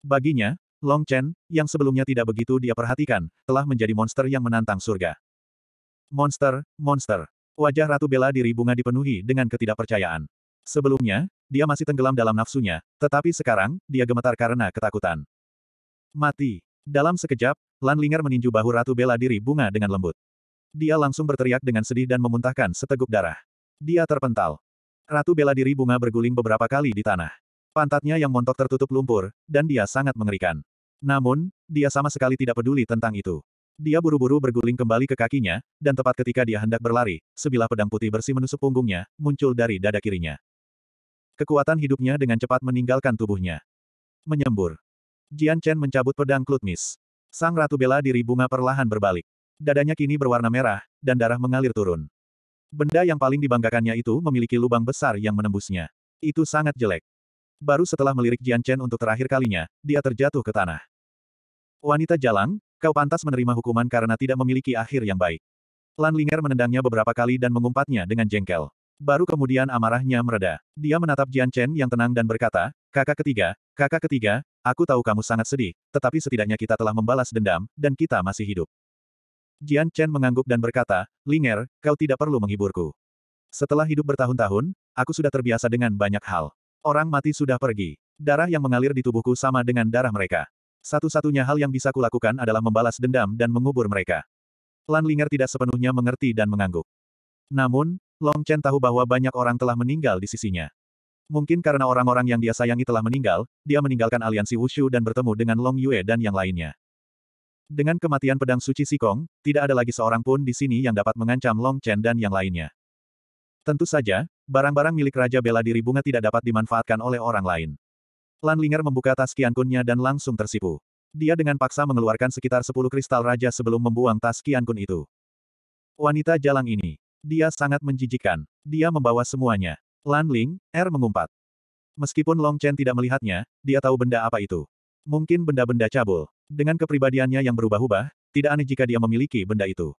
Baginya, Long Chen, yang sebelumnya tidak begitu dia perhatikan, telah menjadi monster yang menantang surga. Monster, monster. Wajah Ratu Bela Diri Bunga dipenuhi dengan ketidakpercayaan. Sebelumnya, dia masih tenggelam dalam nafsunya, tetapi sekarang, dia gemetar karena ketakutan. Mati. Dalam sekejap, Lan Linger meninju bahu Ratu Bela Diri Bunga dengan lembut. Dia langsung berteriak dengan sedih dan memuntahkan seteguk darah. Dia terpental. Ratu bela diri bunga berguling beberapa kali di tanah. Pantatnya yang montok tertutup lumpur, dan dia sangat mengerikan. Namun, dia sama sekali tidak peduli tentang itu. Dia buru-buru berguling kembali ke kakinya, dan tepat ketika dia hendak berlari, sebilah pedang putih bersih menusuk punggungnya, muncul dari dada kirinya. Kekuatan hidupnya dengan cepat meninggalkan tubuhnya. Menyembur. Jian Chen mencabut pedang Klutmis. Sang Ratu Bela diri bunga perlahan berbalik dadanya kini berwarna merah, dan darah mengalir turun. Benda yang paling dibanggakannya itu memiliki lubang besar yang menembusnya. Itu sangat jelek. Baru setelah melirik Jian Chen untuk terakhir kalinya, dia terjatuh ke tanah. Wanita jalang, kau pantas menerima hukuman karena tidak memiliki akhir yang baik. Lan Linger menendangnya beberapa kali dan mengumpatnya dengan jengkel. Baru kemudian amarahnya mereda. Dia menatap Jian Chen yang tenang dan berkata, kakak ketiga, kakak ketiga, aku tahu kamu sangat sedih, tetapi setidaknya kita telah membalas dendam, dan kita masih hidup. Jian Chen mengangguk dan berkata, Linger, kau tidak perlu menghiburku. Setelah hidup bertahun-tahun, aku sudah terbiasa dengan banyak hal. Orang mati sudah pergi. Darah yang mengalir di tubuhku sama dengan darah mereka. Satu-satunya hal yang bisa kulakukan adalah membalas dendam dan mengubur mereka. Lan Linger tidak sepenuhnya mengerti dan mengangguk. Namun, Long Chen tahu bahwa banyak orang telah meninggal di sisinya. Mungkin karena orang-orang yang dia sayangi telah meninggal, dia meninggalkan aliansi Wushu dan bertemu dengan Long Yue dan yang lainnya. Dengan kematian pedang suci Sikong, tidak ada lagi seorang pun di sini yang dapat mengancam Long Chen dan yang lainnya. Tentu saja, barang-barang milik Raja Bela Diri Bunga tidak dapat dimanfaatkan oleh orang lain. Lan Linger membuka tas Kian Kunnya dan langsung tersipu. Dia dengan paksa mengeluarkan sekitar 10 kristal raja sebelum membuang tas Kian Kun itu. Wanita jalang ini. Dia sangat menjijikan. Dia membawa semuanya. Lan Ling, R er mengumpat. Meskipun Long Chen tidak melihatnya, dia tahu benda apa itu. Mungkin benda-benda cabul. Dengan kepribadiannya yang berubah-ubah, tidak aneh jika dia memiliki benda itu.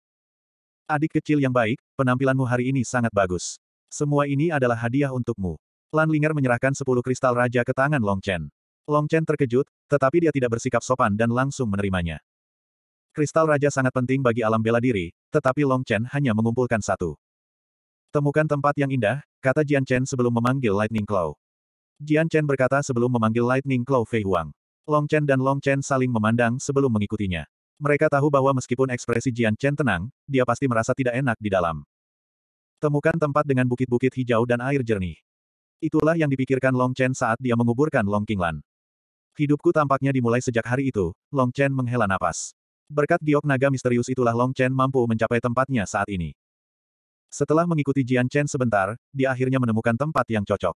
Adik kecil yang baik, penampilanmu hari ini sangat bagus. Semua ini adalah hadiah untukmu. Lan Linger menyerahkan sepuluh kristal raja ke tangan Long Chen. Long Chen terkejut, tetapi dia tidak bersikap sopan dan langsung menerimanya. Kristal raja sangat penting bagi alam bela diri, tetapi Long Chen hanya mengumpulkan satu. Temukan tempat yang indah, kata Jian Chen sebelum memanggil Lightning Claw. Jian Chen berkata sebelum memanggil Lightning Claw Fei Huang. Long Chen dan Long Chen saling memandang sebelum mengikutinya. Mereka tahu bahwa meskipun ekspresi Jian Chen tenang, dia pasti merasa tidak enak di dalam. Temukan tempat dengan bukit-bukit hijau dan air jernih. Itulah yang dipikirkan Long Chen saat dia menguburkan Long Qinglan. Hidupku tampaknya dimulai sejak hari itu, Long Chen menghela napas. Berkat giok naga misterius itulah Long Chen mampu mencapai tempatnya saat ini. Setelah mengikuti Jian Chen sebentar, dia akhirnya menemukan tempat yang cocok.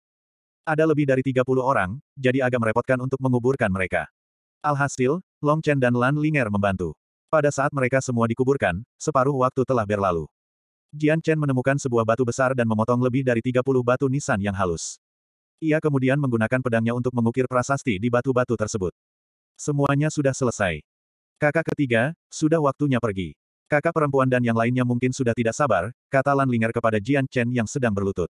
Ada lebih dari 30 orang, jadi agak merepotkan untuk menguburkan mereka. Alhasil, Long Chen dan Lan Linger membantu. Pada saat mereka semua dikuburkan, separuh waktu telah berlalu. Jian Chen menemukan sebuah batu besar dan memotong lebih dari 30 batu nisan yang halus. Ia kemudian menggunakan pedangnya untuk mengukir prasasti di batu-batu tersebut. Semuanya sudah selesai. Kakak ketiga, sudah waktunya pergi. Kakak perempuan dan yang lainnya mungkin sudah tidak sabar, kata Lan Linger kepada Jian Chen yang sedang berlutut.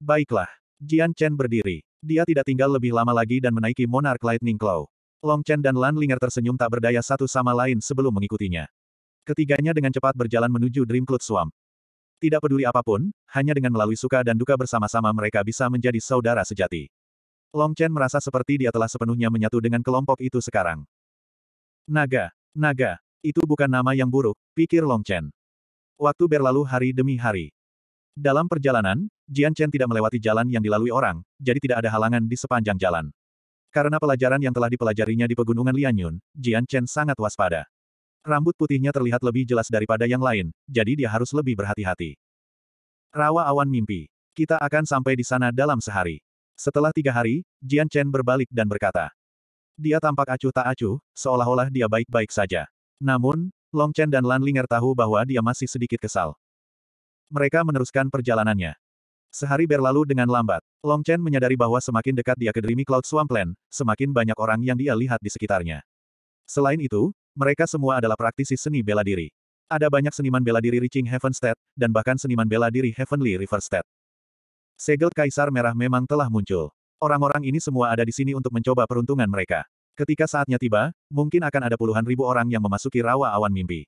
Baiklah. Jian Chen berdiri. Dia tidak tinggal lebih lama lagi dan menaiki Monarch Lightning Claw. Long Chen dan Lan Linger tersenyum tak berdaya satu sama lain sebelum mengikutinya. Ketiganya dengan cepat berjalan menuju Dream Cloud Swamp. Tidak peduli apapun, hanya dengan melalui suka dan duka bersama-sama mereka bisa menjadi saudara sejati. Long Chen merasa seperti dia telah sepenuhnya menyatu dengan kelompok itu sekarang. Naga, naga, itu bukan nama yang buruk, pikir Long Chen. Waktu berlalu hari demi hari. Dalam perjalanan, Jian Chen tidak melewati jalan yang dilalui orang, jadi tidak ada halangan di sepanjang jalan. Karena pelajaran yang telah dipelajarinya di pegunungan Lianyun, Jian Chen sangat waspada. Rambut putihnya terlihat lebih jelas daripada yang lain, jadi dia harus lebih berhati-hati. Rawa awan mimpi. Kita akan sampai di sana dalam sehari. Setelah tiga hari, Jian Chen berbalik dan berkata. Dia tampak acuh tak acuh, seolah-olah dia baik-baik saja. Namun, Long Chen dan Lan Linger tahu bahwa dia masih sedikit kesal. Mereka meneruskan perjalanannya. Sehari berlalu dengan lambat. Long Chen menyadari bahwa semakin dekat dia ke Dreamy Cloud Swampland, semakin banyak orang yang dia lihat di sekitarnya. Selain itu, mereka semua adalah praktisi seni bela diri. Ada banyak seniman bela diri Reaching Heavenstead, dan bahkan seniman bela diri Heavenly Riverstead. Segel Kaisar Merah memang telah muncul. Orang-orang ini semua ada di sini untuk mencoba peruntungan mereka. Ketika saatnya tiba, mungkin akan ada puluhan ribu orang yang memasuki rawa awan mimpi.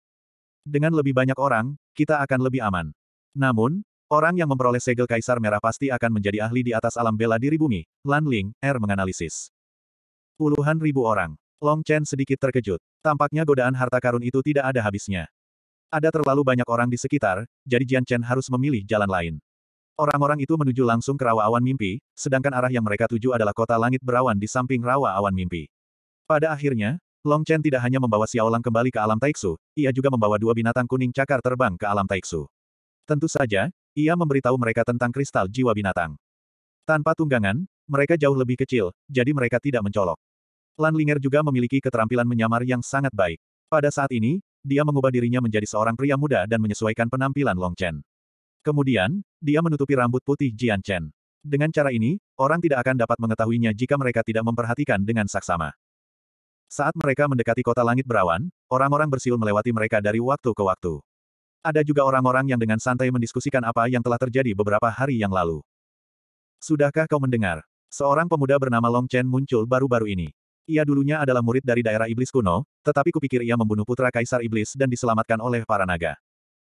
Dengan lebih banyak orang, kita akan lebih aman. Namun, orang yang memperoleh segel Kaisar Merah pasti akan menjadi ahli di atas alam bela diri bumi, Lan Ling, R er menganalisis. Puluhan ribu orang. Long Chen sedikit terkejut. Tampaknya godaan harta karun itu tidak ada habisnya. Ada terlalu banyak orang di sekitar, jadi Jian Chen harus memilih jalan lain. Orang-orang itu menuju langsung ke rawa awan mimpi, sedangkan arah yang mereka tuju adalah kota langit berawan di samping rawa awan mimpi. Pada akhirnya, Long Chen tidak hanya membawa Xiaolang kembali ke alam Taixu, ia juga membawa dua binatang kuning cakar terbang ke alam Taixu. Tentu saja, ia memberitahu mereka tentang kristal jiwa binatang. Tanpa tunggangan, mereka jauh lebih kecil, jadi mereka tidak mencolok. Lan Linger juga memiliki keterampilan menyamar yang sangat baik. Pada saat ini, dia mengubah dirinya menjadi seorang pria muda dan menyesuaikan penampilan Long Chen. Kemudian, dia menutupi rambut putih Jian Chen. Dengan cara ini, orang tidak akan dapat mengetahuinya jika mereka tidak memperhatikan dengan saksama. Saat mereka mendekati kota langit berawan, orang-orang bersiul melewati mereka dari waktu ke waktu. Ada juga orang-orang yang dengan santai mendiskusikan apa yang telah terjadi beberapa hari yang lalu. Sudahkah kau mendengar? Seorang pemuda bernama Long Chen muncul baru-baru ini. Ia dulunya adalah murid dari daerah iblis kuno, tetapi kupikir ia membunuh putra kaisar iblis dan diselamatkan oleh para naga.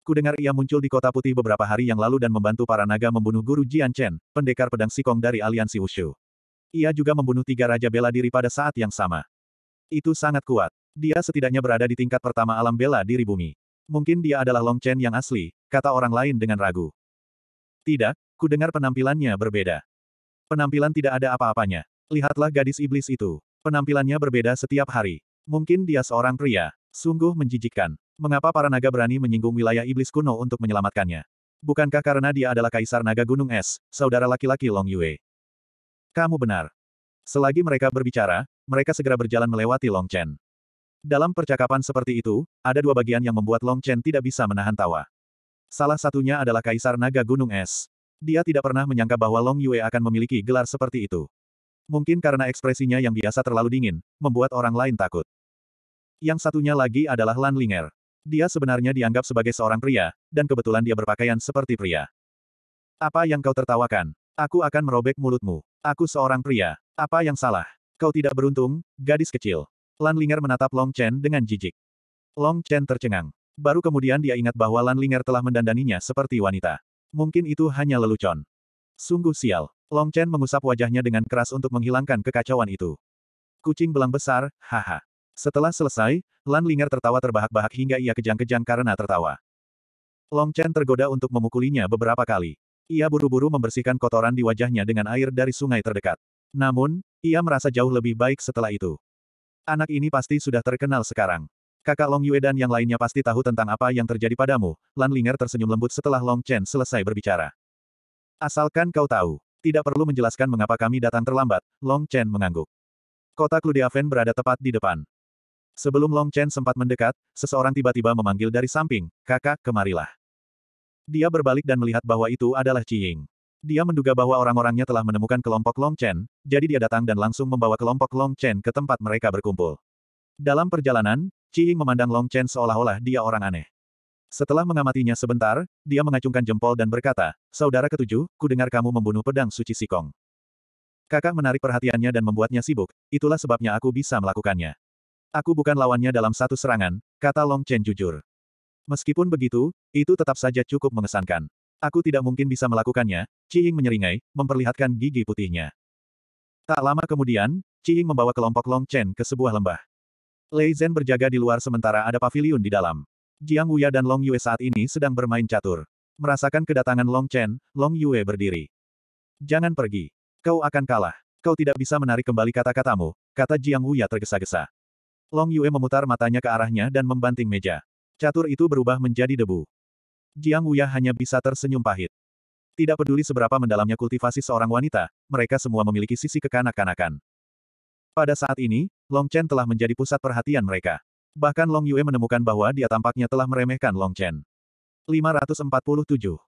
Kudengar ia muncul di kota putih beberapa hari yang lalu dan membantu para naga membunuh guru Jian Chen, pendekar pedang Sikong dari aliansi Wushu. Ia juga membunuh tiga raja bela diri pada saat yang sama. Itu sangat kuat. Dia setidaknya berada di tingkat pertama alam bela diri bumi. Mungkin dia adalah Long Chen yang asli, kata orang lain dengan ragu. Tidak, ku dengar penampilannya berbeda. Penampilan tidak ada apa-apanya. Lihatlah gadis iblis itu. Penampilannya berbeda setiap hari. Mungkin dia seorang pria. Sungguh menjijikkan. Mengapa para naga berani menyinggung wilayah iblis kuno untuk menyelamatkannya? Bukankah karena dia adalah kaisar naga gunung es, saudara laki-laki Long Yue? Kamu benar. Selagi mereka berbicara, mereka segera berjalan melewati Long Chen. Dalam percakapan seperti itu, ada dua bagian yang membuat Long Chen tidak bisa menahan tawa. Salah satunya adalah Kaisar Naga Gunung Es. Dia tidak pernah menyangka bahwa Long Yue akan memiliki gelar seperti itu. Mungkin karena ekspresinya yang biasa terlalu dingin, membuat orang lain takut. Yang satunya lagi adalah Lan Linger. Dia sebenarnya dianggap sebagai seorang pria, dan kebetulan dia berpakaian seperti pria. Apa yang kau tertawakan? Aku akan merobek mulutmu. Aku seorang pria. Apa yang salah? Kau tidak beruntung, gadis kecil. Lan Linger menatap Long Chen dengan jijik. Long Chen tercengang. Baru kemudian dia ingat bahwa Lan Linger telah mendandaninya seperti wanita. Mungkin itu hanya lelucon. Sungguh sial. Long Chen mengusap wajahnya dengan keras untuk menghilangkan kekacauan itu. Kucing belang besar, haha. Setelah selesai, Lan Linger tertawa terbahak-bahak hingga ia kejang-kejang karena tertawa. Long Chen tergoda untuk memukulinya beberapa kali. Ia buru-buru membersihkan kotoran di wajahnya dengan air dari sungai terdekat. Namun, ia merasa jauh lebih baik setelah itu. Anak ini pasti sudah terkenal sekarang. Kakak Long Yue dan yang lainnya pasti tahu tentang apa yang terjadi padamu. Lan Linger tersenyum lembut setelah Long Chen selesai berbicara. Asalkan kau tahu, tidak perlu menjelaskan mengapa kami datang terlambat, Long Chen mengangguk. Kota Kludiaven berada tepat di depan. Sebelum Long Chen sempat mendekat, seseorang tiba-tiba memanggil dari samping, kakak, kemarilah. Dia berbalik dan melihat bahwa itu adalah Ying. Dia menduga bahwa orang-orangnya telah menemukan kelompok Long Chen, jadi dia datang dan langsung membawa kelompok Long Chen ke tempat mereka berkumpul. Dalam perjalanan, Ying memandang Long Chen seolah-olah dia orang aneh. Setelah mengamatinya sebentar, dia mengacungkan jempol dan berkata, Saudara ketujuh, ku dengar kamu membunuh pedang suci Sikong. Kakak menarik perhatiannya dan membuatnya sibuk, itulah sebabnya aku bisa melakukannya. Aku bukan lawannya dalam satu serangan, kata Long Chen jujur. Meskipun begitu, itu tetap saja cukup mengesankan. Aku tidak mungkin bisa melakukannya, Ciing menyeringai, memperlihatkan gigi putihnya. Tak lama kemudian, Ciing membawa kelompok Long Chen ke sebuah lembah. Lei Zhen berjaga di luar sementara ada pavilion di dalam. Jiang Wuya dan Long Yue saat ini sedang bermain catur. Merasakan kedatangan Long Chen, Long Yue berdiri. Jangan pergi. Kau akan kalah. Kau tidak bisa menarik kembali kata-katamu, kata Jiang Wuya tergesa-gesa. Long Yue memutar matanya ke arahnya dan membanting meja. Catur itu berubah menjadi debu. Jiang Wuya hanya bisa tersenyum pahit. Tidak peduli seberapa mendalamnya kultivasi seorang wanita, mereka semua memiliki sisi kekanak-kanakan. Pada saat ini, Long Chen telah menjadi pusat perhatian mereka. Bahkan Long Yue menemukan bahwa dia tampaknya telah meremehkan Long Chen. 547.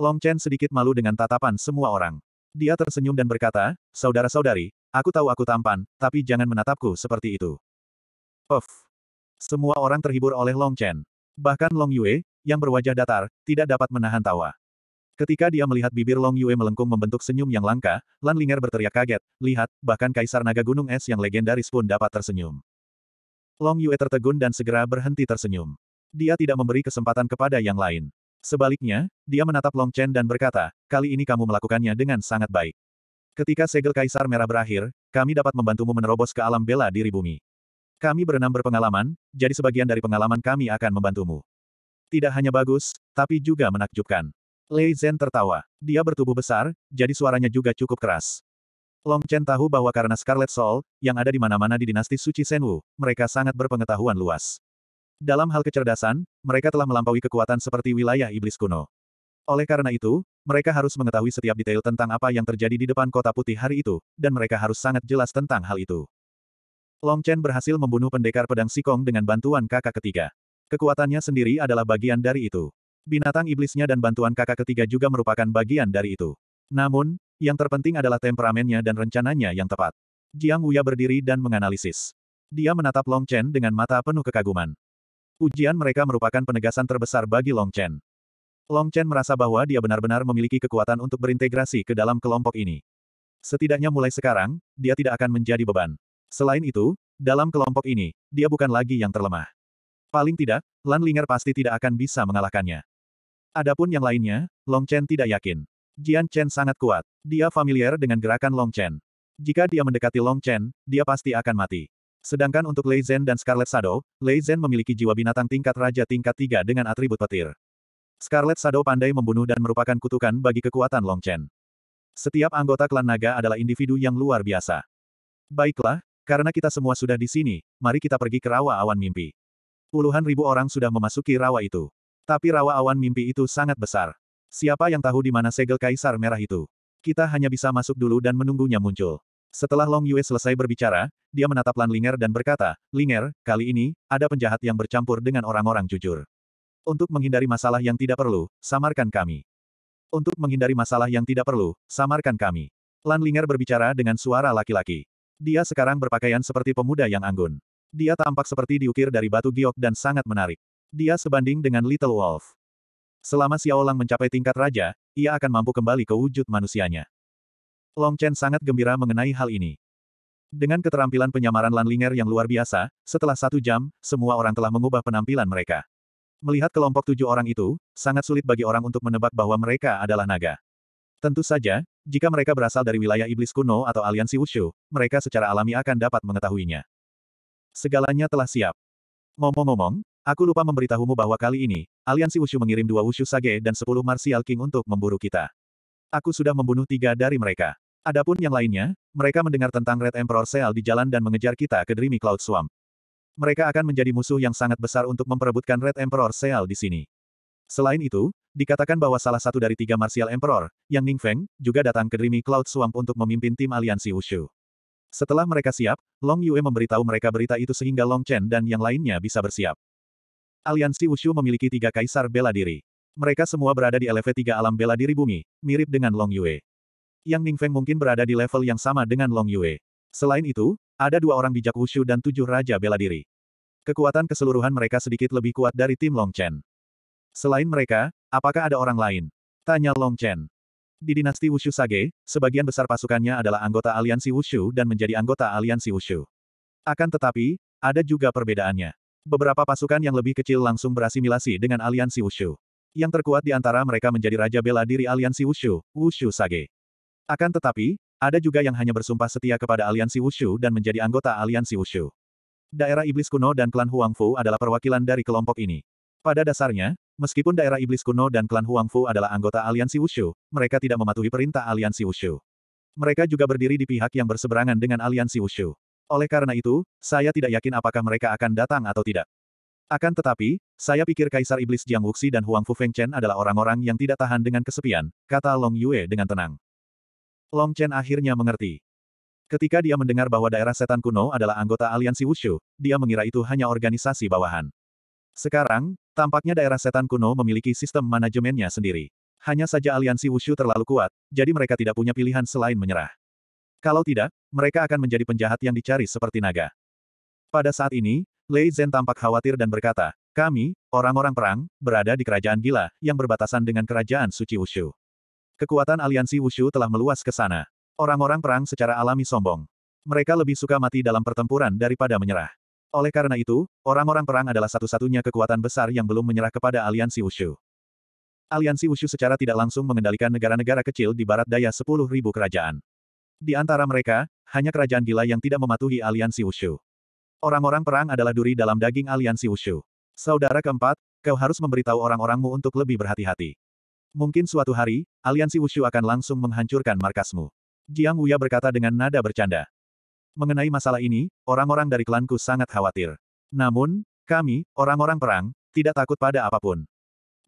Long Chen sedikit malu dengan tatapan semua orang. Dia tersenyum dan berkata, Saudara-saudari, aku tahu aku tampan, tapi jangan menatapku seperti itu. Of. Semua orang terhibur oleh Long Chen. Bahkan Long Yue, yang berwajah datar, tidak dapat menahan tawa. Ketika dia melihat bibir Long Yue melengkung membentuk senyum yang langka, Lan Linger berteriak kaget, lihat, bahkan Kaisar Naga Gunung Es yang legendaris pun dapat tersenyum. Long Yue tertegun dan segera berhenti tersenyum. Dia tidak memberi kesempatan kepada yang lain. Sebaliknya, dia menatap Long Chen dan berkata, kali ini kamu melakukannya dengan sangat baik. Ketika segel Kaisar Merah berakhir, kami dapat membantumu menerobos ke alam bela diri bumi. Kami berenam berpengalaman, jadi sebagian dari pengalaman kami akan membantumu. Tidak hanya bagus, tapi juga menakjubkan. Lei Zhen tertawa. Dia bertubuh besar, jadi suaranya juga cukup keras. Long Chen tahu bahwa karena Scarlet Soul, yang ada di mana-mana di dinasti Suci Senwu, mereka sangat berpengetahuan luas. Dalam hal kecerdasan, mereka telah melampaui kekuatan seperti wilayah iblis kuno. Oleh karena itu, mereka harus mengetahui setiap detail tentang apa yang terjadi di depan kota putih hari itu, dan mereka harus sangat jelas tentang hal itu. Long Chen berhasil membunuh pendekar pedang Sikong dengan bantuan kakak ketiga. Kekuatannya sendiri adalah bagian dari itu. Binatang iblisnya dan bantuan kakak ketiga juga merupakan bagian dari itu. Namun, yang terpenting adalah temperamennya dan rencananya yang tepat. Jiang Wuya berdiri dan menganalisis. Dia menatap Long Chen dengan mata penuh kekaguman. Ujian mereka merupakan penegasan terbesar bagi Long Chen. Long Chen merasa bahwa dia benar-benar memiliki kekuatan untuk berintegrasi ke dalam kelompok ini. Setidaknya mulai sekarang, dia tidak akan menjadi beban. Selain itu, dalam kelompok ini, dia bukan lagi yang terlemah. Paling tidak, Lan Linger pasti tidak akan bisa mengalahkannya. Adapun yang lainnya, Long Chen tidak yakin. Jian Chen sangat kuat. Dia familiar dengan gerakan Long Chen. Jika dia mendekati Long Chen, dia pasti akan mati. Sedangkan untuk Lei Zhen dan Scarlet Shadow, Lei Zhen memiliki jiwa binatang tingkat raja tingkat tiga dengan atribut petir. Scarlet Shadow pandai membunuh dan merupakan kutukan bagi kekuatan Long Chen. Setiap anggota klan naga adalah individu yang luar biasa. Baiklah, karena kita semua sudah di sini, mari kita pergi ke rawa awan mimpi. Puluhan ribu orang sudah memasuki rawa itu. Tapi rawa awan mimpi itu sangat besar. Siapa yang tahu di mana segel kaisar merah itu? Kita hanya bisa masuk dulu dan menunggunya muncul. Setelah Long Yue selesai berbicara, dia menatap Lan Linger dan berkata, Linger, kali ini, ada penjahat yang bercampur dengan orang-orang jujur. Untuk menghindari masalah yang tidak perlu, samarkan kami. Untuk menghindari masalah yang tidak perlu, samarkan kami. Lan Linger berbicara dengan suara laki-laki. Dia sekarang berpakaian seperti pemuda yang anggun. Dia tampak seperti diukir dari batu giok dan sangat menarik. Dia sebanding dengan Little Wolf. Selama Xiao Lang mencapai tingkat raja, ia akan mampu kembali ke wujud manusianya. Long Chen sangat gembira mengenai hal ini. Dengan keterampilan penyamaran Lan Ling'er yang luar biasa, setelah satu jam, semua orang telah mengubah penampilan mereka. Melihat kelompok tujuh orang itu, sangat sulit bagi orang untuk menebak bahwa mereka adalah naga. Tentu saja, jika mereka berasal dari wilayah iblis kuno atau aliansi wushu, mereka secara alami akan dapat mengetahuinya. Segalanya telah siap. Ngomong-ngomong, aku lupa memberitahumu bahwa kali ini, aliansi Wushu mengirim dua Wushu Sage dan sepuluh Martial King untuk memburu kita. Aku sudah membunuh tiga dari mereka. Adapun yang lainnya, mereka mendengar tentang Red Emperor Seal di jalan dan mengejar kita ke Dreamy Cloud Swamp. Mereka akan menjadi musuh yang sangat besar untuk memperebutkan Red Emperor Seal di sini. Selain itu, dikatakan bahwa salah satu dari tiga Martial Emperor, yang Ning Feng, juga datang ke Dreamy Cloud Swamp untuk memimpin tim aliansi Wushu. Setelah mereka siap, Long Yue memberitahu mereka berita itu sehingga Long Chen dan yang lainnya bisa bersiap. Aliansi Wushu memiliki tiga kaisar bela diri. Mereka semua berada di level 3 alam bela diri bumi, mirip dengan Long Yue. Yang Ning Feng mungkin berada di level yang sama dengan Long Yue. Selain itu, ada dua orang bijak Wushu dan tujuh raja bela diri. Kekuatan keseluruhan mereka sedikit lebih kuat dari tim Long Chen. Selain mereka, apakah ada orang lain? Tanya Long Chen. Di dinasti Wushu Sage, sebagian besar pasukannya adalah anggota aliansi Wushu dan menjadi anggota aliansi Wushu. Akan tetapi, ada juga perbedaannya. Beberapa pasukan yang lebih kecil langsung berasimilasi dengan aliansi Wushu. Yang terkuat di antara mereka menjadi raja bela diri aliansi Wushu, Wushu Sage. Akan tetapi, ada juga yang hanya bersumpah setia kepada aliansi Wushu dan menjadi anggota aliansi Wushu. Daerah Iblis Kuno dan klan Huangfu adalah perwakilan dari kelompok ini. Pada dasarnya, meskipun daerah iblis kuno dan klan Huangfu adalah anggota aliansi Wushu, mereka tidak mematuhi perintah aliansi Wushu. Mereka juga berdiri di pihak yang berseberangan dengan aliansi Wushu. Oleh karena itu, saya tidak yakin apakah mereka akan datang atau tidak. Akan tetapi, saya pikir Kaisar Iblis Jiang Wuxi dan Huang Fu Feng Chen adalah orang-orang yang tidak tahan dengan kesepian, kata Long Yue dengan tenang. Long Chen akhirnya mengerti. Ketika dia mendengar bahwa daerah setan kuno adalah anggota aliansi Wushu, dia mengira itu hanya organisasi bawahan. Sekarang, Tampaknya daerah setan kuno memiliki sistem manajemennya sendiri. Hanya saja aliansi Wushu terlalu kuat, jadi mereka tidak punya pilihan selain menyerah. Kalau tidak, mereka akan menjadi penjahat yang dicari seperti naga. Pada saat ini, Lei Zhen tampak khawatir dan berkata, kami, orang-orang perang, berada di kerajaan gila, yang berbatasan dengan kerajaan suci Wushu. Kekuatan aliansi Wushu telah meluas ke sana. Orang-orang perang secara alami sombong. Mereka lebih suka mati dalam pertempuran daripada menyerah. Oleh karena itu, orang-orang perang adalah satu-satunya kekuatan besar yang belum menyerah kepada aliansi Wushu. Aliansi Wushu secara tidak langsung mengendalikan negara-negara kecil di barat daya sepuluh ribu kerajaan. Di antara mereka, hanya kerajaan gila yang tidak mematuhi aliansi Wushu. Orang-orang perang adalah duri dalam daging aliansi Wushu. Saudara keempat, kau harus memberitahu orang-orangmu untuk lebih berhati-hati. Mungkin suatu hari, aliansi Wushu akan langsung menghancurkan markasmu. Jiang Wuya berkata dengan nada bercanda. Mengenai masalah ini, orang-orang dari klanku sangat khawatir. Namun, kami, orang-orang perang, tidak takut pada apapun.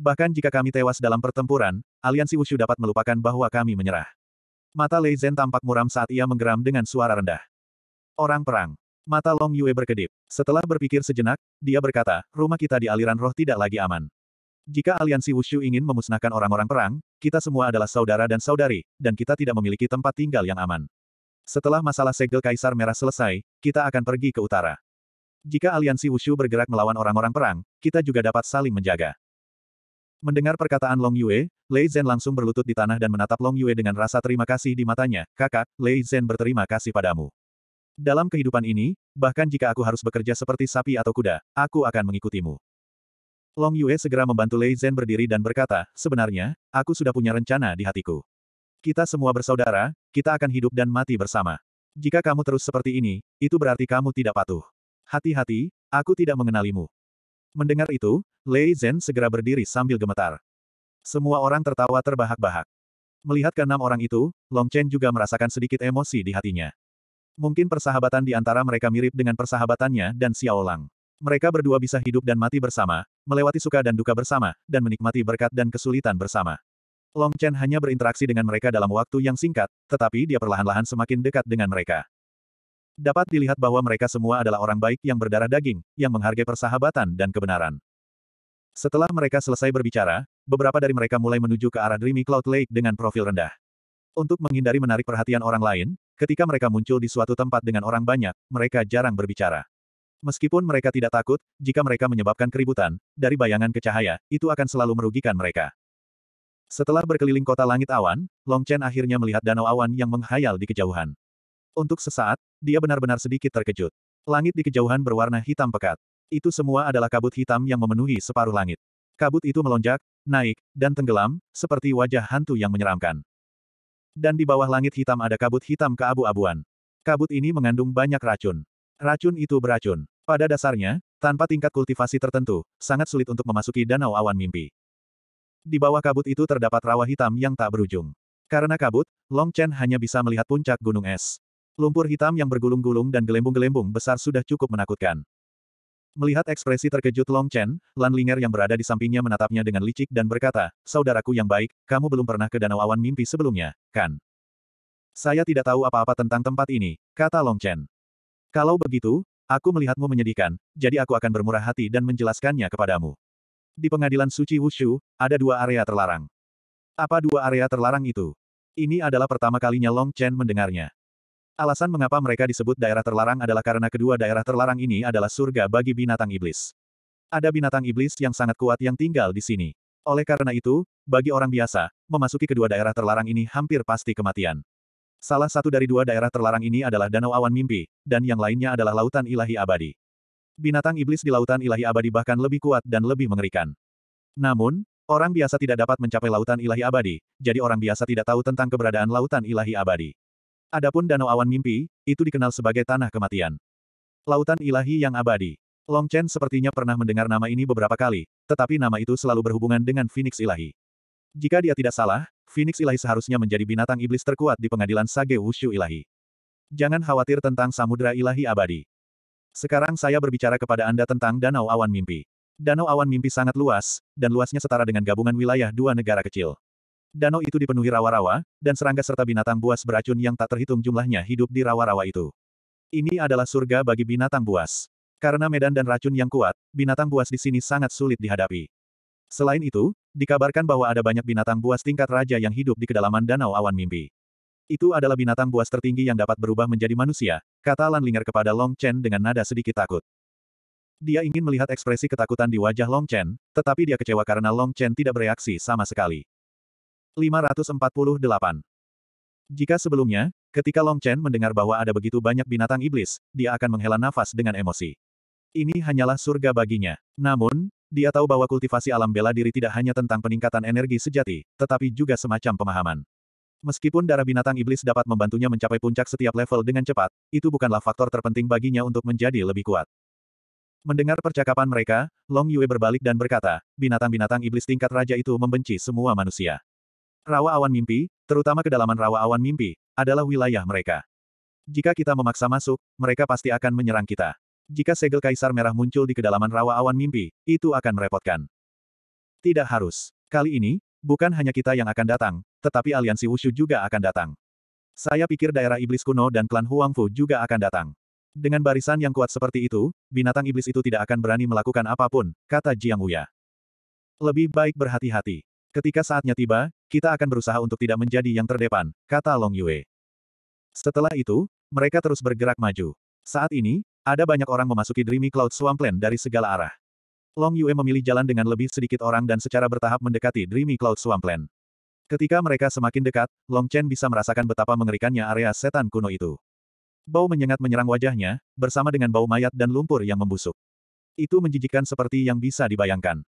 Bahkan jika kami tewas dalam pertempuran, aliansi Wushu dapat melupakan bahwa kami menyerah. Mata Lei Zhen tampak muram saat ia menggeram dengan suara rendah. Orang perang. Mata Long Yue berkedip. Setelah berpikir sejenak, dia berkata, rumah kita di aliran roh tidak lagi aman. Jika aliansi Wushu ingin memusnahkan orang-orang perang, kita semua adalah saudara dan saudari, dan kita tidak memiliki tempat tinggal yang aman. Setelah masalah segel Kaisar Merah selesai, kita akan pergi ke utara. Jika aliansi Wushu bergerak melawan orang-orang perang, kita juga dapat saling menjaga. Mendengar perkataan Long Yue, Lei Zhen langsung berlutut di tanah dan menatap Long Yue dengan rasa terima kasih di matanya, kakak, Lei Zhen berterima kasih padamu. Dalam kehidupan ini, bahkan jika aku harus bekerja seperti sapi atau kuda, aku akan mengikutimu. Long Yue segera membantu Lei Zhen berdiri dan berkata, sebenarnya, aku sudah punya rencana di hatiku. Kita semua bersaudara, kita akan hidup dan mati bersama. Jika kamu terus seperti ini, itu berarti kamu tidak patuh. Hati-hati, aku tidak mengenalimu. Mendengar itu, Lei Zhen segera berdiri sambil gemetar. Semua orang tertawa terbahak-bahak. Melihat keenam orang itu, Long Chen juga merasakan sedikit emosi di hatinya. Mungkin persahabatan di antara mereka mirip dengan persahabatannya dan Xiao Lang. Mereka berdua bisa hidup dan mati bersama, melewati suka dan duka bersama, dan menikmati berkat dan kesulitan bersama. Long Chen hanya berinteraksi dengan mereka dalam waktu yang singkat, tetapi dia perlahan-lahan semakin dekat dengan mereka. Dapat dilihat bahwa mereka semua adalah orang baik yang berdarah daging, yang menghargai persahabatan dan kebenaran. Setelah mereka selesai berbicara, beberapa dari mereka mulai menuju ke arah Dreamy Cloud Lake dengan profil rendah. Untuk menghindari menarik perhatian orang lain, ketika mereka muncul di suatu tempat dengan orang banyak, mereka jarang berbicara. Meskipun mereka tidak takut, jika mereka menyebabkan keributan, dari bayangan ke cahaya, itu akan selalu merugikan mereka. Setelah berkeliling kota langit awan, Long Chen akhirnya melihat danau awan yang menghayal di kejauhan. Untuk sesaat, dia benar-benar sedikit terkejut. Langit di kejauhan berwarna hitam pekat. Itu semua adalah kabut hitam yang memenuhi separuh langit. Kabut itu melonjak, naik, dan tenggelam, seperti wajah hantu yang menyeramkan. Dan di bawah langit hitam ada kabut hitam keabu-abuan. Kabut ini mengandung banyak racun. Racun itu beracun. Pada dasarnya, tanpa tingkat kultivasi tertentu, sangat sulit untuk memasuki danau awan mimpi. Di bawah kabut itu terdapat rawa hitam yang tak berujung. Karena kabut, Long Chen hanya bisa melihat puncak gunung es. Lumpur hitam yang bergulung-gulung dan gelembung-gelembung besar sudah cukup menakutkan. Melihat ekspresi terkejut Long Chen, Lan Linger yang berada di sampingnya menatapnya dengan licik dan berkata, Saudaraku yang baik, kamu belum pernah ke Danau Awan Mimpi sebelumnya, kan? Saya tidak tahu apa-apa tentang tempat ini, kata Long Chen. Kalau begitu, aku melihatmu menyedihkan, jadi aku akan bermurah hati dan menjelaskannya kepadamu. Di pengadilan suci Wushu, ada dua area terlarang. Apa dua area terlarang itu? Ini adalah pertama kalinya Long Chen mendengarnya. Alasan mengapa mereka disebut daerah terlarang adalah karena kedua daerah terlarang ini adalah surga bagi binatang iblis. Ada binatang iblis yang sangat kuat yang tinggal di sini. Oleh karena itu, bagi orang biasa, memasuki kedua daerah terlarang ini hampir pasti kematian. Salah satu dari dua daerah terlarang ini adalah Danau Awan Mimpi, dan yang lainnya adalah Lautan Ilahi Abadi binatang iblis di lautan ilahi abadi bahkan lebih kuat dan lebih mengerikan. Namun, orang biasa tidak dapat mencapai lautan ilahi abadi, jadi orang biasa tidak tahu tentang keberadaan lautan ilahi abadi. Adapun Danau Awan Mimpi, itu dikenal sebagai Tanah Kematian. Lautan Ilahi yang Abadi. Long Chen sepertinya pernah mendengar nama ini beberapa kali, tetapi nama itu selalu berhubungan dengan Phoenix Ilahi. Jika dia tidak salah, Phoenix Ilahi seharusnya menjadi binatang iblis terkuat di pengadilan Sage Wushu Ilahi. Jangan khawatir tentang Samudra Ilahi Abadi. Sekarang saya berbicara kepada Anda tentang Danau Awan Mimpi. Danau Awan Mimpi sangat luas, dan luasnya setara dengan gabungan wilayah dua negara kecil. Danau itu dipenuhi rawa-rawa, dan serangga serta binatang buas beracun yang tak terhitung jumlahnya hidup di rawa-rawa itu. Ini adalah surga bagi binatang buas. Karena medan dan racun yang kuat, binatang buas di sini sangat sulit dihadapi. Selain itu, dikabarkan bahwa ada banyak binatang buas tingkat raja yang hidup di kedalaman Danau Awan Mimpi. Itu adalah binatang buas tertinggi yang dapat berubah menjadi manusia, kata Lan Linger kepada Long Chen dengan nada sedikit takut. Dia ingin melihat ekspresi ketakutan di wajah Long Chen, tetapi dia kecewa karena Long Chen tidak bereaksi sama sekali. 548. Jika sebelumnya, ketika Long Chen mendengar bahwa ada begitu banyak binatang iblis, dia akan menghela nafas dengan emosi. Ini hanyalah surga baginya. Namun, dia tahu bahwa kultivasi alam bela diri tidak hanya tentang peningkatan energi sejati, tetapi juga semacam pemahaman. Meskipun darah binatang iblis dapat membantunya mencapai puncak setiap level dengan cepat, itu bukanlah faktor terpenting baginya untuk menjadi lebih kuat. Mendengar percakapan mereka, Long Yue berbalik dan berkata, binatang-binatang iblis tingkat raja itu membenci semua manusia. Rawa awan mimpi, terutama kedalaman rawa awan mimpi, adalah wilayah mereka. Jika kita memaksa masuk, mereka pasti akan menyerang kita. Jika segel kaisar merah muncul di kedalaman rawa awan mimpi, itu akan merepotkan. Tidak harus. Kali ini, Bukan hanya kita yang akan datang, tetapi aliansi Wushu juga akan datang. Saya pikir daerah iblis kuno dan klan Huangfu juga akan datang. Dengan barisan yang kuat seperti itu, binatang iblis itu tidak akan berani melakukan apapun, kata Jiang Wuya. Lebih baik berhati-hati. Ketika saatnya tiba, kita akan berusaha untuk tidak menjadi yang terdepan, kata Long Yue. Setelah itu, mereka terus bergerak maju. Saat ini, ada banyak orang memasuki Dreamy Cloud Swampland dari segala arah. Long Yue memilih jalan dengan lebih sedikit orang dan secara bertahap mendekati Dreamy Cloud Swampland. Ketika mereka semakin dekat, Long Chen bisa merasakan betapa mengerikannya area setan kuno itu. Bau menyengat menyerang wajahnya, bersama dengan bau mayat dan lumpur yang membusuk. Itu menjijikkan seperti yang bisa dibayangkan.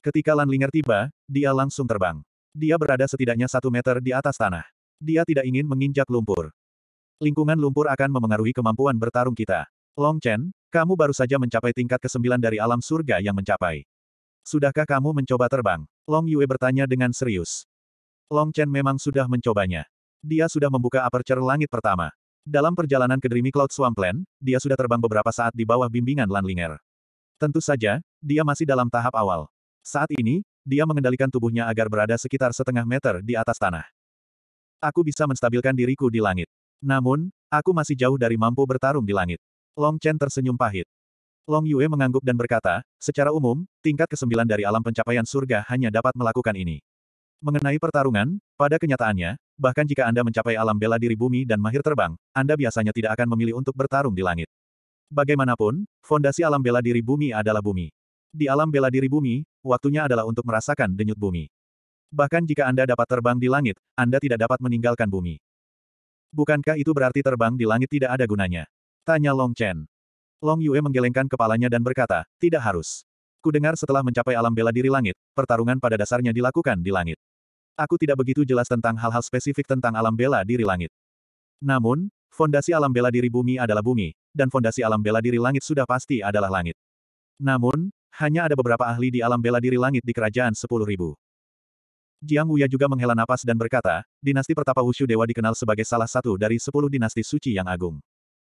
Ketika Lan Linger tiba, dia langsung terbang. Dia berada setidaknya satu meter di atas tanah. Dia tidak ingin menginjak lumpur. Lingkungan lumpur akan memengaruhi kemampuan bertarung kita. Long Chen, kamu baru saja mencapai tingkat ke-9 dari alam surga yang mencapai. Sudahkah kamu mencoba terbang? Long Yue bertanya dengan serius. Long Chen memang sudah mencobanya. Dia sudah membuka aperture langit pertama. Dalam perjalanan ke Dreamy Cloud Swampland, dia sudah terbang beberapa saat di bawah bimbingan Lanlinger. Tentu saja, dia masih dalam tahap awal. Saat ini, dia mengendalikan tubuhnya agar berada sekitar setengah meter di atas tanah. Aku bisa menstabilkan diriku di langit. Namun, aku masih jauh dari mampu bertarung di langit. Long Chen tersenyum pahit. Long Yue mengangguk dan berkata, secara umum, tingkat kesembilan dari alam pencapaian surga hanya dapat melakukan ini. Mengenai pertarungan, pada kenyataannya, bahkan jika Anda mencapai alam bela diri bumi dan mahir terbang, Anda biasanya tidak akan memilih untuk bertarung di langit. Bagaimanapun, fondasi alam bela diri bumi adalah bumi. Di alam bela diri bumi, waktunya adalah untuk merasakan denyut bumi. Bahkan jika Anda dapat terbang di langit, Anda tidak dapat meninggalkan bumi. Bukankah itu berarti terbang di langit tidak ada gunanya? Tanya Long Chen. Long Yue menggelengkan kepalanya dan berkata, tidak harus. Ku dengar setelah mencapai alam bela diri langit, pertarungan pada dasarnya dilakukan di langit. Aku tidak begitu jelas tentang hal-hal spesifik tentang alam bela diri langit. Namun, fondasi alam bela diri bumi adalah bumi, dan fondasi alam bela diri langit sudah pasti adalah langit. Namun, hanya ada beberapa ahli di alam bela diri langit di kerajaan 10.000. Jiang Wuya juga menghela napas dan berkata, dinasti pertapa Wushu Dewa dikenal sebagai salah satu dari 10 dinasti suci yang agung.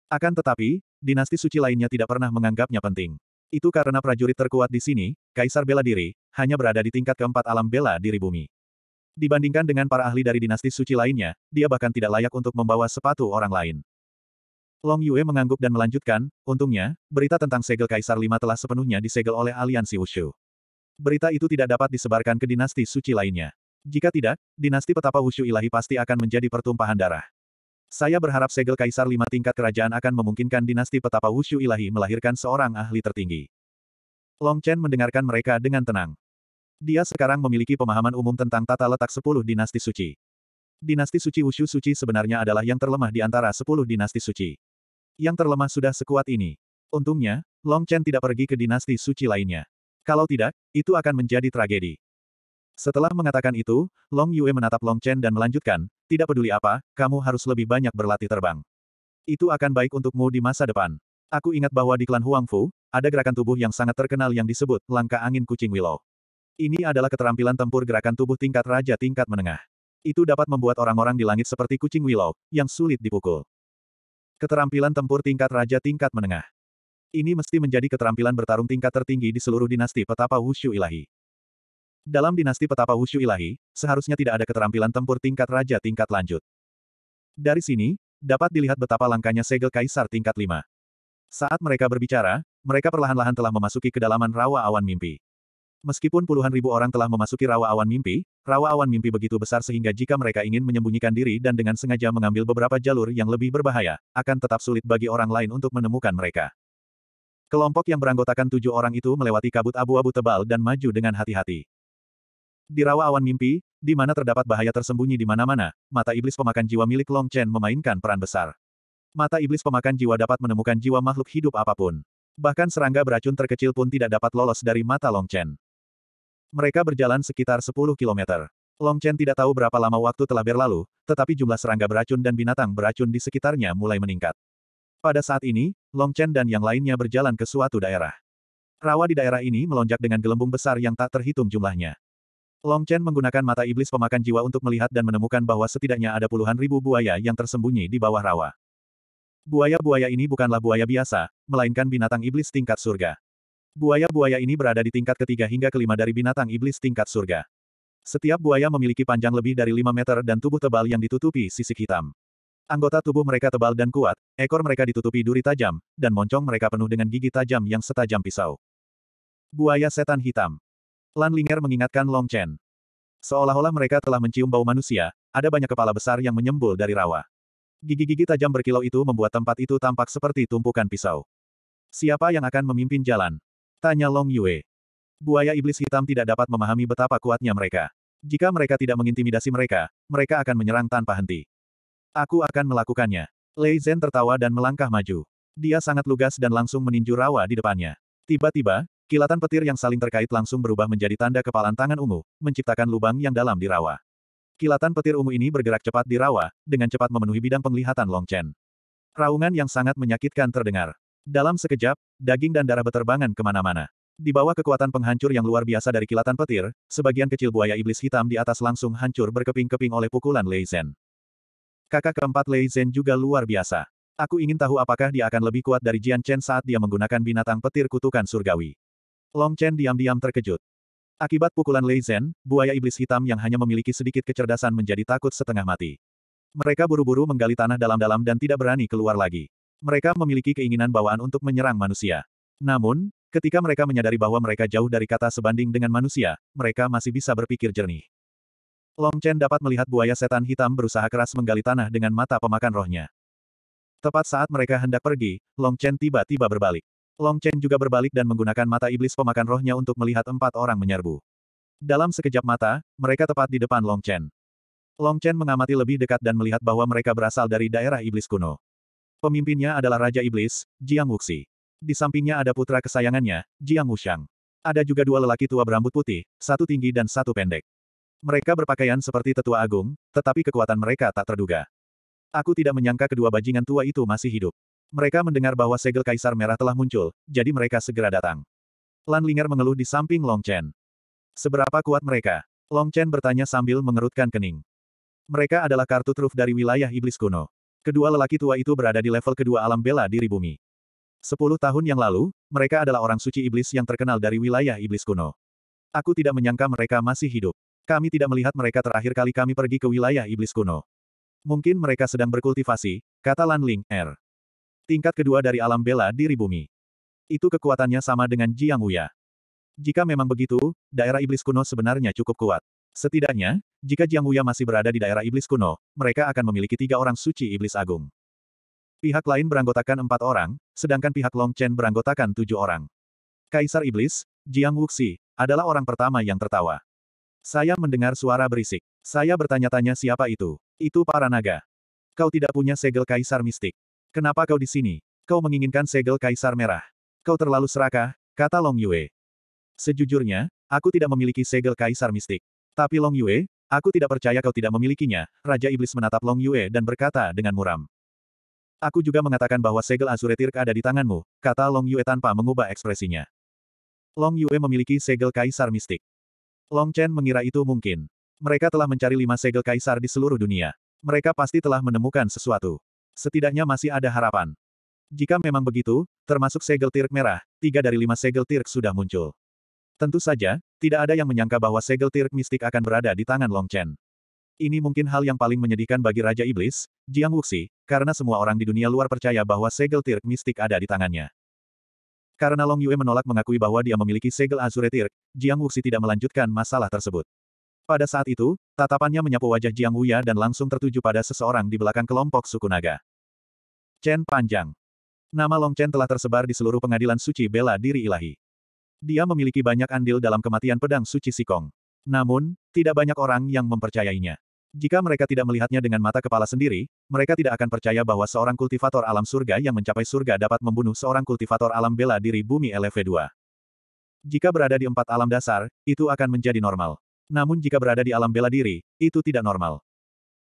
Akan tetapi, dinasti suci lainnya tidak pernah menganggapnya penting. Itu karena prajurit terkuat di sini, Kaisar Bela Diri, hanya berada di tingkat keempat alam bela diri bumi. Dibandingkan dengan para ahli dari dinasti suci lainnya, dia bahkan tidak layak untuk membawa sepatu orang lain. Long Yue mengangguk dan melanjutkan, untungnya, berita tentang segel Kaisar Lima telah sepenuhnya disegel oleh aliansi Wushu. Berita itu tidak dapat disebarkan ke dinasti suci lainnya. Jika tidak, dinasti petapa Wushu ilahi pasti akan menjadi pertumpahan darah. Saya berharap segel kaisar lima tingkat kerajaan akan memungkinkan dinasti petapa Wushu Ilahi melahirkan seorang ahli tertinggi. Long Chen mendengarkan mereka dengan tenang. Dia sekarang memiliki pemahaman umum tentang tata letak sepuluh dinasti suci. Dinasti suci Wushu suci sebenarnya adalah yang terlemah di antara sepuluh dinasti suci. Yang terlemah sudah sekuat ini. Untungnya, Long Chen tidak pergi ke dinasti suci lainnya. Kalau tidak, itu akan menjadi tragedi. Setelah mengatakan itu, Long Yue menatap Long Chen dan melanjutkan, tidak peduli apa, kamu harus lebih banyak berlatih terbang. Itu akan baik untukmu di masa depan. Aku ingat bahwa di klan Huangfu, ada gerakan tubuh yang sangat terkenal yang disebut langkah angin kucing willow. Ini adalah keterampilan tempur gerakan tubuh tingkat raja tingkat menengah. Itu dapat membuat orang-orang di langit seperti kucing willow, yang sulit dipukul. Keterampilan tempur tingkat raja tingkat menengah. Ini mesti menjadi keterampilan bertarung tingkat tertinggi di seluruh dinasti petapa wushu ilahi. Dalam dinasti petapa Wushu Ilahi, seharusnya tidak ada keterampilan tempur tingkat raja tingkat lanjut. Dari sini, dapat dilihat betapa langkahnya segel kaisar tingkat 5. Saat mereka berbicara, mereka perlahan-lahan telah memasuki kedalaman rawa awan mimpi. Meskipun puluhan ribu orang telah memasuki rawa awan mimpi, rawa awan mimpi begitu besar sehingga jika mereka ingin menyembunyikan diri dan dengan sengaja mengambil beberapa jalur yang lebih berbahaya, akan tetap sulit bagi orang lain untuk menemukan mereka. Kelompok yang beranggotakan tujuh orang itu melewati kabut abu-abu tebal dan maju dengan hati-hati. Di rawa awan mimpi, di mana terdapat bahaya tersembunyi di mana-mana, mata iblis pemakan jiwa milik Long Chen memainkan peran besar. Mata iblis pemakan jiwa dapat menemukan jiwa makhluk hidup apapun. Bahkan serangga beracun terkecil pun tidak dapat lolos dari mata Long Chen. Mereka berjalan sekitar 10 kilometer. Long Chen tidak tahu berapa lama waktu telah berlalu, tetapi jumlah serangga beracun dan binatang beracun di sekitarnya mulai meningkat. Pada saat ini, Long Chen dan yang lainnya berjalan ke suatu daerah. Rawa di daerah ini melonjak dengan gelembung besar yang tak terhitung jumlahnya. Long Chen menggunakan mata iblis pemakan jiwa untuk melihat dan menemukan bahwa setidaknya ada puluhan ribu buaya yang tersembunyi di bawah rawa. Buaya-buaya ini bukanlah buaya biasa, melainkan binatang iblis tingkat surga. Buaya-buaya ini berada di tingkat ketiga hingga kelima dari binatang iblis tingkat surga. Setiap buaya memiliki panjang lebih dari 5 meter dan tubuh tebal yang ditutupi sisik hitam. Anggota tubuh mereka tebal dan kuat, ekor mereka ditutupi duri tajam, dan moncong mereka penuh dengan gigi tajam yang setajam pisau. Buaya setan hitam. Lan Linger mengingatkan Long Chen. Seolah-olah mereka telah mencium bau manusia, ada banyak kepala besar yang menyembul dari rawa. Gigi-gigi tajam berkilau itu membuat tempat itu tampak seperti tumpukan pisau. Siapa yang akan memimpin jalan? Tanya Long Yue. Buaya iblis hitam tidak dapat memahami betapa kuatnya mereka. Jika mereka tidak mengintimidasi mereka, mereka akan menyerang tanpa henti. Aku akan melakukannya. Lei Zhen tertawa dan melangkah maju. Dia sangat lugas dan langsung meninju rawa di depannya. Tiba-tiba, Kilatan petir yang saling terkait langsung berubah menjadi tanda kepalan tangan ungu, menciptakan lubang yang dalam di rawa. Kilatan petir ungu ini bergerak cepat di rawa, dengan cepat memenuhi bidang penglihatan Long Chen. Raungan yang sangat menyakitkan terdengar. Dalam sekejap, daging dan darah beterbangan kemana-mana. Di bawah kekuatan penghancur yang luar biasa dari kilatan petir, sebagian kecil buaya iblis hitam di atas langsung hancur berkeping-keping oleh pukulan Lei Zhen. Kakak keempat Lei Zhen juga luar biasa. Aku ingin tahu apakah dia akan lebih kuat dari Jian Chen saat dia menggunakan binatang petir kutukan surgawi. Long Chen diam-diam terkejut. Akibat pukulan Lei Zhen, buaya iblis hitam yang hanya memiliki sedikit kecerdasan menjadi takut setengah mati. Mereka buru-buru menggali tanah dalam-dalam dan tidak berani keluar lagi. Mereka memiliki keinginan bawaan untuk menyerang manusia. Namun, ketika mereka menyadari bahwa mereka jauh dari kata sebanding dengan manusia, mereka masih bisa berpikir jernih. Long Chen dapat melihat buaya setan hitam berusaha keras menggali tanah dengan mata pemakan rohnya. Tepat saat mereka hendak pergi, Long Chen tiba-tiba berbalik. Long Chen juga berbalik dan menggunakan mata iblis pemakan rohnya untuk melihat empat orang menyerbu. Dalam sekejap mata, mereka tepat di depan Long Chen. Long Chen mengamati lebih dekat dan melihat bahwa mereka berasal dari daerah iblis kuno. Pemimpinnya adalah Raja Iblis, Jiang Wuxi. Di sampingnya ada putra kesayangannya, Jiang Wuxiang. Ada juga dua lelaki tua berambut putih, satu tinggi dan satu pendek. Mereka berpakaian seperti tetua agung, tetapi kekuatan mereka tak terduga. Aku tidak menyangka kedua bajingan tua itu masih hidup. Mereka mendengar bahwa segel Kaisar Merah telah muncul, jadi mereka segera datang. Lan Linger mengeluh di samping Long Chen. Seberapa kuat mereka? Long Chen bertanya sambil mengerutkan kening. Mereka adalah kartu truf dari wilayah iblis kuno. Kedua lelaki tua itu berada di level kedua alam bela diri bumi. Sepuluh tahun yang lalu, mereka adalah orang suci iblis yang terkenal dari wilayah iblis kuno. Aku tidak menyangka mereka masih hidup. Kami tidak melihat mereka terakhir kali kami pergi ke wilayah iblis kuno. Mungkin mereka sedang berkultivasi, kata Lan Ling, R. Er. Tingkat kedua dari alam bela diri bumi. Itu kekuatannya sama dengan Jiang Wuya. Jika memang begitu, daerah iblis kuno sebenarnya cukup kuat. Setidaknya, jika Jiang Wuya masih berada di daerah iblis kuno, mereka akan memiliki tiga orang suci iblis agung. Pihak lain beranggotakan empat orang, sedangkan pihak Long Chen beranggotakan tujuh orang. Kaisar Iblis, Jiang Wuxi, adalah orang pertama yang tertawa. Saya mendengar suara berisik. Saya bertanya-tanya siapa itu. Itu para naga. Kau tidak punya segel kaisar mistik. Kenapa kau di sini? Kau menginginkan segel Kaisar Merah. Kau terlalu serakah, kata Long Yue. Sejujurnya, aku tidak memiliki segel Kaisar Mistik. Tapi Long Yue, aku tidak percaya kau tidak memilikinya, Raja Iblis menatap Long Yue dan berkata dengan muram. Aku juga mengatakan bahwa segel Azure Tirk ada di tanganmu, kata Long Yue tanpa mengubah ekspresinya. Long Yue memiliki segel kaisar mistik. Long Chen mengira itu mungkin. Mereka telah mencari lima segel kaisar di seluruh dunia. Mereka pasti telah menemukan sesuatu setidaknya masih ada harapan. Jika memang begitu, termasuk segel tirk merah, tiga dari lima segel tirk sudah muncul. Tentu saja, tidak ada yang menyangka bahwa segel tirk mistik akan berada di tangan Long Chen. Ini mungkin hal yang paling menyedihkan bagi Raja Iblis, Jiang Wuxi, karena semua orang di dunia luar percaya bahwa segel tirk mistik ada di tangannya. Karena Long Yue menolak mengakui bahwa dia memiliki segel Azure Tirk, Jiang Wuxi tidak melanjutkan masalah tersebut. Pada saat itu, tatapannya menyapu wajah Jiang Wuya dan langsung tertuju pada seseorang di belakang kelompok suku naga. Chen Panjang. Nama Long Chen telah tersebar di seluruh pengadilan suci bela diri ilahi. Dia memiliki banyak andil dalam kematian pedang suci Sikong. Namun, tidak banyak orang yang mempercayainya. Jika mereka tidak melihatnya dengan mata kepala sendiri, mereka tidak akan percaya bahwa seorang kultivator alam surga yang mencapai surga dapat membunuh seorang kultivator alam bela diri bumi LV2. Jika berada di empat alam dasar, itu akan menjadi normal. Namun jika berada di alam bela diri, itu tidak normal.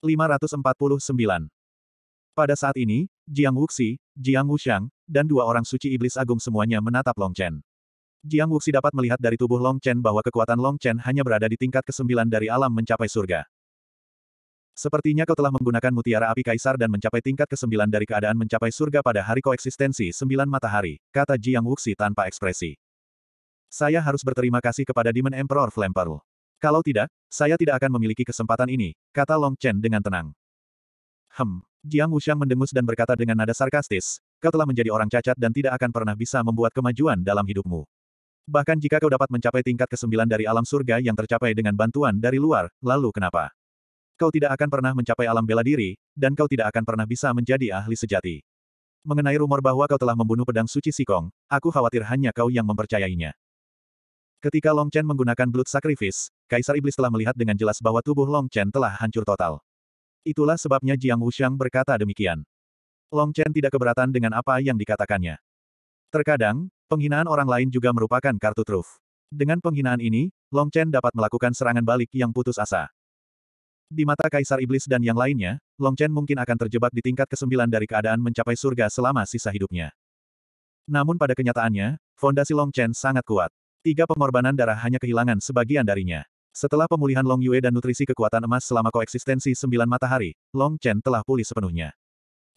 549. Pada saat ini, Jiang Wuxi, Jiang Wuxiang, dan dua orang suci iblis agung semuanya menatap Long Chen. Jiang Wuxi dapat melihat dari tubuh Long Chen bahwa kekuatan Long Chen hanya berada di tingkat kesembilan dari alam mencapai surga. Sepertinya kau telah menggunakan mutiara api kaisar dan mencapai tingkat kesembilan dari keadaan mencapai surga pada hari koeksistensi sembilan matahari, kata Jiang Wuxi tanpa ekspresi. Saya harus berterima kasih kepada Demon Emperor Flampearl. Kalau tidak, saya tidak akan memiliki kesempatan ini, kata Long Chen dengan tenang. Hem, Jiang Wuxiang mendengus dan berkata dengan nada sarkastis, kau telah menjadi orang cacat dan tidak akan pernah bisa membuat kemajuan dalam hidupmu. Bahkan jika kau dapat mencapai tingkat kesembilan dari alam surga yang tercapai dengan bantuan dari luar, lalu kenapa? Kau tidak akan pernah mencapai alam bela diri, dan kau tidak akan pernah bisa menjadi ahli sejati. Mengenai rumor bahwa kau telah membunuh pedang suci Sikong, aku khawatir hanya kau yang mempercayainya. Ketika Long Chen menggunakan Blood Sacrifice, Kaisar Iblis telah melihat dengan jelas bahwa tubuh Long Chen telah hancur total. Itulah sebabnya Jiang Wuxiang berkata demikian. Long Chen tidak keberatan dengan apa yang dikatakannya. Terkadang, penghinaan orang lain juga merupakan kartu truf. Dengan penghinaan ini, Long Chen dapat melakukan serangan balik yang putus asa. Di mata Kaisar Iblis dan yang lainnya, Long Chen mungkin akan terjebak di tingkat ke-9 dari keadaan mencapai surga selama sisa hidupnya. Namun pada kenyataannya, fondasi Long Chen sangat kuat. Tiga pengorbanan darah hanya kehilangan sebagian darinya. Setelah pemulihan Long Yue dan nutrisi kekuatan emas selama koeksistensi sembilan matahari, Long Chen telah pulih sepenuhnya.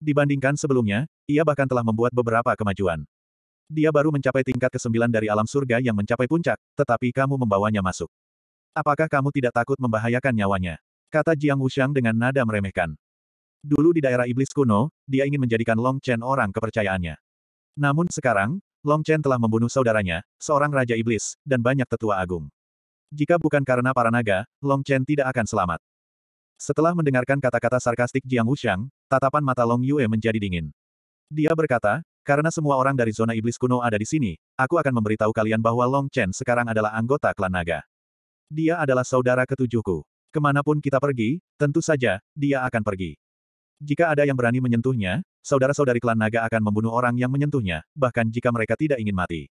Dibandingkan sebelumnya, ia bahkan telah membuat beberapa kemajuan. Dia baru mencapai tingkat ke-9 dari alam surga yang mencapai puncak, tetapi kamu membawanya masuk. Apakah kamu tidak takut membahayakan nyawanya? Kata Jiang Wuxiang dengan nada meremehkan. Dulu di daerah iblis kuno, dia ingin menjadikan Long Chen orang kepercayaannya. Namun sekarang, Long Chen telah membunuh saudaranya, seorang Raja Iblis, dan banyak tetua agung. Jika bukan karena para naga, Long Chen tidak akan selamat. Setelah mendengarkan kata-kata sarkastik Jiang Wuxiang, tatapan mata Long Yue menjadi dingin. Dia berkata, karena semua orang dari zona iblis kuno ada di sini, aku akan memberitahu kalian bahwa Long Chen sekarang adalah anggota klan naga. Dia adalah saudara ketujuhku. Kemanapun kita pergi, tentu saja, dia akan pergi. Jika ada yang berani menyentuhnya, saudara-saudari klan naga akan membunuh orang yang menyentuhnya, bahkan jika mereka tidak ingin mati.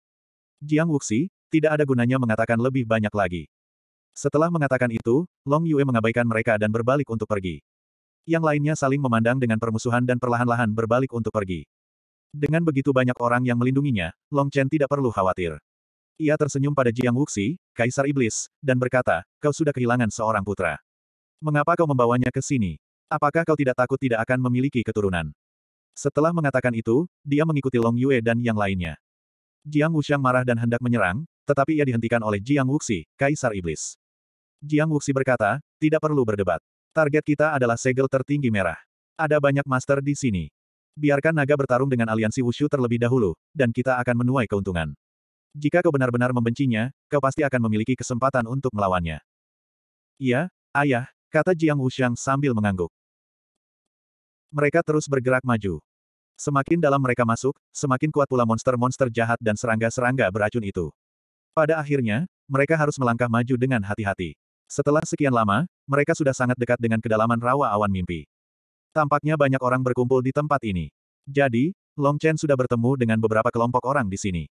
Jiang Wuxi, tidak ada gunanya mengatakan lebih banyak lagi. Setelah mengatakan itu, Long Yue mengabaikan mereka dan berbalik untuk pergi. Yang lainnya saling memandang dengan permusuhan dan perlahan-lahan berbalik untuk pergi. Dengan begitu banyak orang yang melindunginya, Long Chen tidak perlu khawatir. Ia tersenyum pada Jiang Wuxi, Kaisar Iblis, dan berkata, kau sudah kehilangan seorang putra. Mengapa kau membawanya ke sini? Apakah kau tidak takut tidak akan memiliki keturunan? Setelah mengatakan itu, dia mengikuti Long Yue dan yang lainnya. Jiang Wuxiang marah dan hendak menyerang, tetapi ia dihentikan oleh Jiang Wuxi, Kaisar Iblis. Jiang Wuxi berkata, tidak perlu berdebat. Target kita adalah segel tertinggi merah. Ada banyak master di sini. Biarkan naga bertarung dengan aliansi Wushu terlebih dahulu, dan kita akan menuai keuntungan. Jika kau benar-benar membencinya, kau pasti akan memiliki kesempatan untuk melawannya. Iya, ayah, kata Jiang Wuxiang sambil mengangguk. Mereka terus bergerak maju. Semakin dalam mereka masuk, semakin kuat pula monster-monster jahat dan serangga-serangga beracun itu. Pada akhirnya, mereka harus melangkah maju dengan hati-hati. Setelah sekian lama, mereka sudah sangat dekat dengan kedalaman rawa awan mimpi. Tampaknya banyak orang berkumpul di tempat ini. Jadi, Long Chen sudah bertemu dengan beberapa kelompok orang di sini.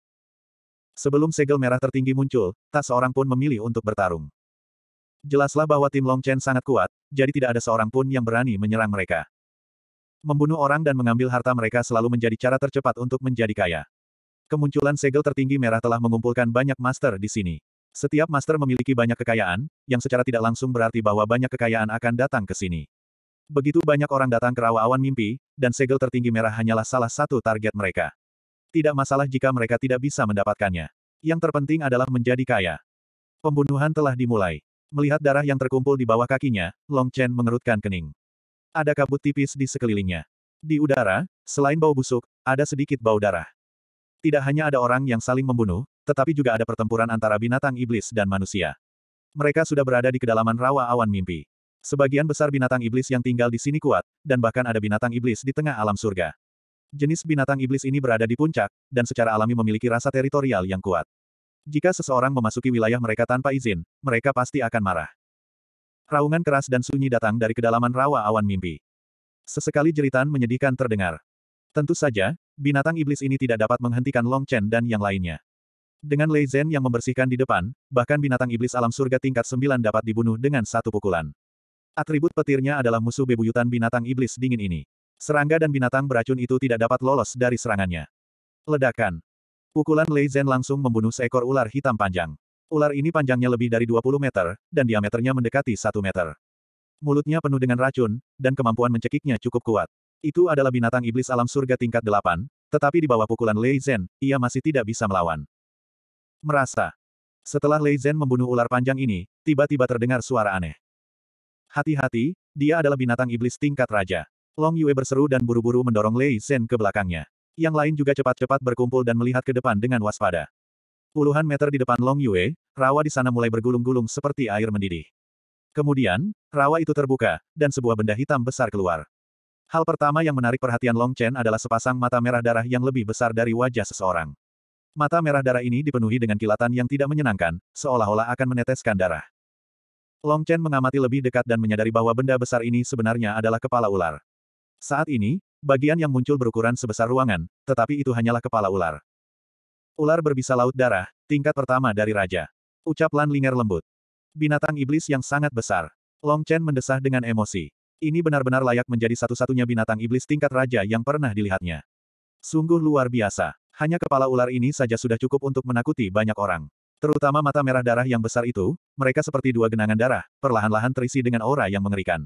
Sebelum segel merah tertinggi muncul, tak seorang pun memilih untuk bertarung. Jelaslah bahwa tim Long Chen sangat kuat, jadi tidak ada seorang pun yang berani menyerang mereka. Membunuh orang dan mengambil harta mereka selalu menjadi cara tercepat untuk menjadi kaya. Kemunculan segel tertinggi merah telah mengumpulkan banyak master di sini. Setiap master memiliki banyak kekayaan, yang secara tidak langsung berarti bahwa banyak kekayaan akan datang ke sini. Begitu banyak orang datang ke rawa awan mimpi, dan segel tertinggi merah hanyalah salah satu target mereka. Tidak masalah jika mereka tidak bisa mendapatkannya. Yang terpenting adalah menjadi kaya. Pembunuhan telah dimulai. Melihat darah yang terkumpul di bawah kakinya, Long Chen mengerutkan kening. Ada kabut tipis di sekelilingnya. Di udara, selain bau busuk, ada sedikit bau darah. Tidak hanya ada orang yang saling membunuh, tetapi juga ada pertempuran antara binatang iblis dan manusia. Mereka sudah berada di kedalaman rawa awan mimpi. Sebagian besar binatang iblis yang tinggal di sini kuat, dan bahkan ada binatang iblis di tengah alam surga. Jenis binatang iblis ini berada di puncak, dan secara alami memiliki rasa teritorial yang kuat. Jika seseorang memasuki wilayah mereka tanpa izin, mereka pasti akan marah. Raungan keras dan sunyi datang dari kedalaman rawa awan mimpi. Sesekali jeritan menyedihkan terdengar. Tentu saja, binatang iblis ini tidak dapat menghentikan Long Chen dan yang lainnya. Dengan Lei Zhen yang membersihkan di depan, bahkan binatang iblis alam surga tingkat 9 dapat dibunuh dengan satu pukulan. Atribut petirnya adalah musuh bebuyutan binatang iblis dingin ini. Serangga dan binatang beracun itu tidak dapat lolos dari serangannya. Ledakan. Pukulan Lei Zhen langsung membunuh seekor ular hitam panjang. Ular ini panjangnya lebih dari 20 meter, dan diameternya mendekati 1 meter. Mulutnya penuh dengan racun, dan kemampuan mencekiknya cukup kuat. Itu adalah binatang iblis alam surga tingkat 8, tetapi di bawah pukulan Lei Zhen, ia masih tidak bisa melawan. Merasa. Setelah Lei Zhen membunuh ular panjang ini, tiba-tiba terdengar suara aneh. Hati-hati, dia adalah binatang iblis tingkat raja. Long Yue berseru dan buru-buru mendorong Lei Zhen ke belakangnya. Yang lain juga cepat-cepat berkumpul dan melihat ke depan dengan waspada. Puluhan meter di depan Long Yue, rawa di sana mulai bergulung-gulung seperti air mendidih. Kemudian, rawa itu terbuka, dan sebuah benda hitam besar keluar. Hal pertama yang menarik perhatian Long Chen adalah sepasang mata merah darah yang lebih besar dari wajah seseorang. Mata merah darah ini dipenuhi dengan kilatan yang tidak menyenangkan, seolah-olah akan meneteskan darah. Long Chen mengamati lebih dekat dan menyadari bahwa benda besar ini sebenarnya adalah kepala ular. Saat ini, bagian yang muncul berukuran sebesar ruangan, tetapi itu hanyalah kepala ular. Ular berbisa laut darah, tingkat pertama dari raja. Ucap Lan Linger lembut. Binatang iblis yang sangat besar. Long Chen mendesah dengan emosi. Ini benar-benar layak menjadi satu-satunya binatang iblis tingkat raja yang pernah dilihatnya. Sungguh luar biasa. Hanya kepala ular ini saja sudah cukup untuk menakuti banyak orang. Terutama mata merah darah yang besar itu, mereka seperti dua genangan darah, perlahan-lahan terisi dengan aura yang mengerikan.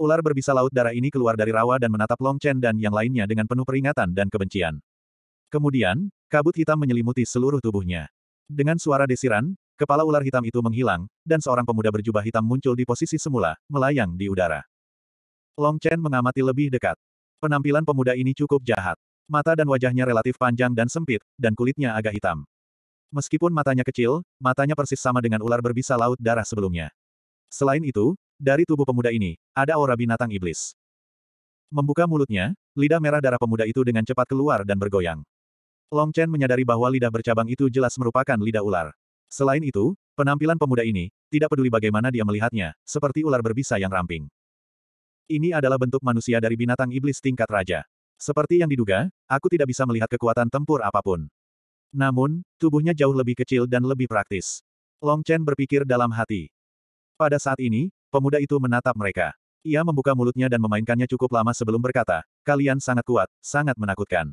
Ular berbisa laut darah ini keluar dari rawa dan menatap Long Chen dan yang lainnya dengan penuh peringatan dan kebencian. Kemudian, kabut hitam menyelimuti seluruh tubuhnya. Dengan suara desiran, kepala ular hitam itu menghilang, dan seorang pemuda berjubah hitam muncul di posisi semula, melayang di udara. Long Chen mengamati lebih dekat. Penampilan pemuda ini cukup jahat. Mata dan wajahnya relatif panjang dan sempit, dan kulitnya agak hitam. Meskipun matanya kecil, matanya persis sama dengan ular berbisa laut darah sebelumnya. Selain itu, dari tubuh pemuda ini, ada aura binatang iblis. Membuka mulutnya, lidah merah darah pemuda itu dengan cepat keluar dan bergoyang. Long Chen menyadari bahwa lidah bercabang itu jelas merupakan lidah ular. Selain itu, penampilan pemuda ini, tidak peduli bagaimana dia melihatnya, seperti ular berbisa yang ramping. Ini adalah bentuk manusia dari binatang iblis tingkat raja. Seperti yang diduga, aku tidak bisa melihat kekuatan tempur apapun. Namun, tubuhnya jauh lebih kecil dan lebih praktis. Long Chen berpikir dalam hati. Pada saat ini, pemuda itu menatap mereka. Ia membuka mulutnya dan memainkannya cukup lama sebelum berkata, kalian sangat kuat, sangat menakutkan.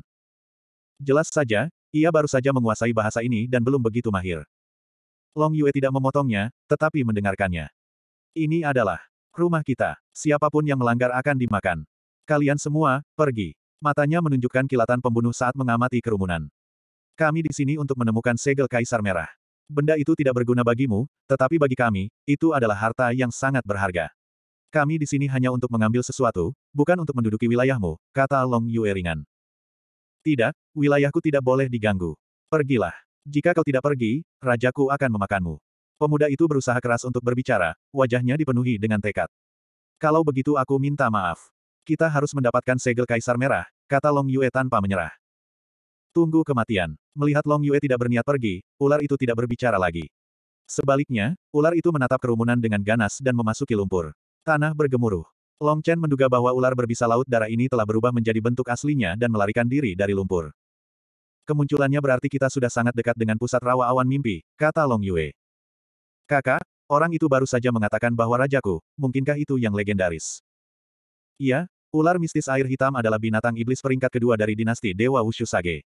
Jelas saja, ia baru saja menguasai bahasa ini dan belum begitu mahir. Long Yue tidak memotongnya, tetapi mendengarkannya. Ini adalah rumah kita. Siapapun yang melanggar akan dimakan. Kalian semua, pergi. Matanya menunjukkan kilatan pembunuh saat mengamati kerumunan. Kami di sini untuk menemukan segel kaisar merah. Benda itu tidak berguna bagimu, tetapi bagi kami, itu adalah harta yang sangat berharga. Kami di sini hanya untuk mengambil sesuatu, bukan untuk menduduki wilayahmu, kata Long Yue ringan. Tidak, wilayahku tidak boleh diganggu. Pergilah. Jika kau tidak pergi, rajaku akan memakanmu. Pemuda itu berusaha keras untuk berbicara, wajahnya dipenuhi dengan tekad. Kalau begitu aku minta maaf. Kita harus mendapatkan segel Kaisar Merah, kata Long Yue tanpa menyerah. Tunggu kematian. Melihat Long Yue tidak berniat pergi, ular itu tidak berbicara lagi. Sebaliknya, ular itu menatap kerumunan dengan ganas dan memasuki lumpur. Tanah bergemuruh. Long Chen menduga bahwa ular berbisa laut darah ini telah berubah menjadi bentuk aslinya dan melarikan diri dari lumpur. Kemunculannya berarti kita sudah sangat dekat dengan pusat rawa awan mimpi, kata Long Yue. Kakak, orang itu baru saja mengatakan bahwa rajaku, mungkinkah itu yang legendaris? Iya, ular mistis air hitam adalah binatang iblis peringkat kedua dari dinasti Dewa Wushu Sage.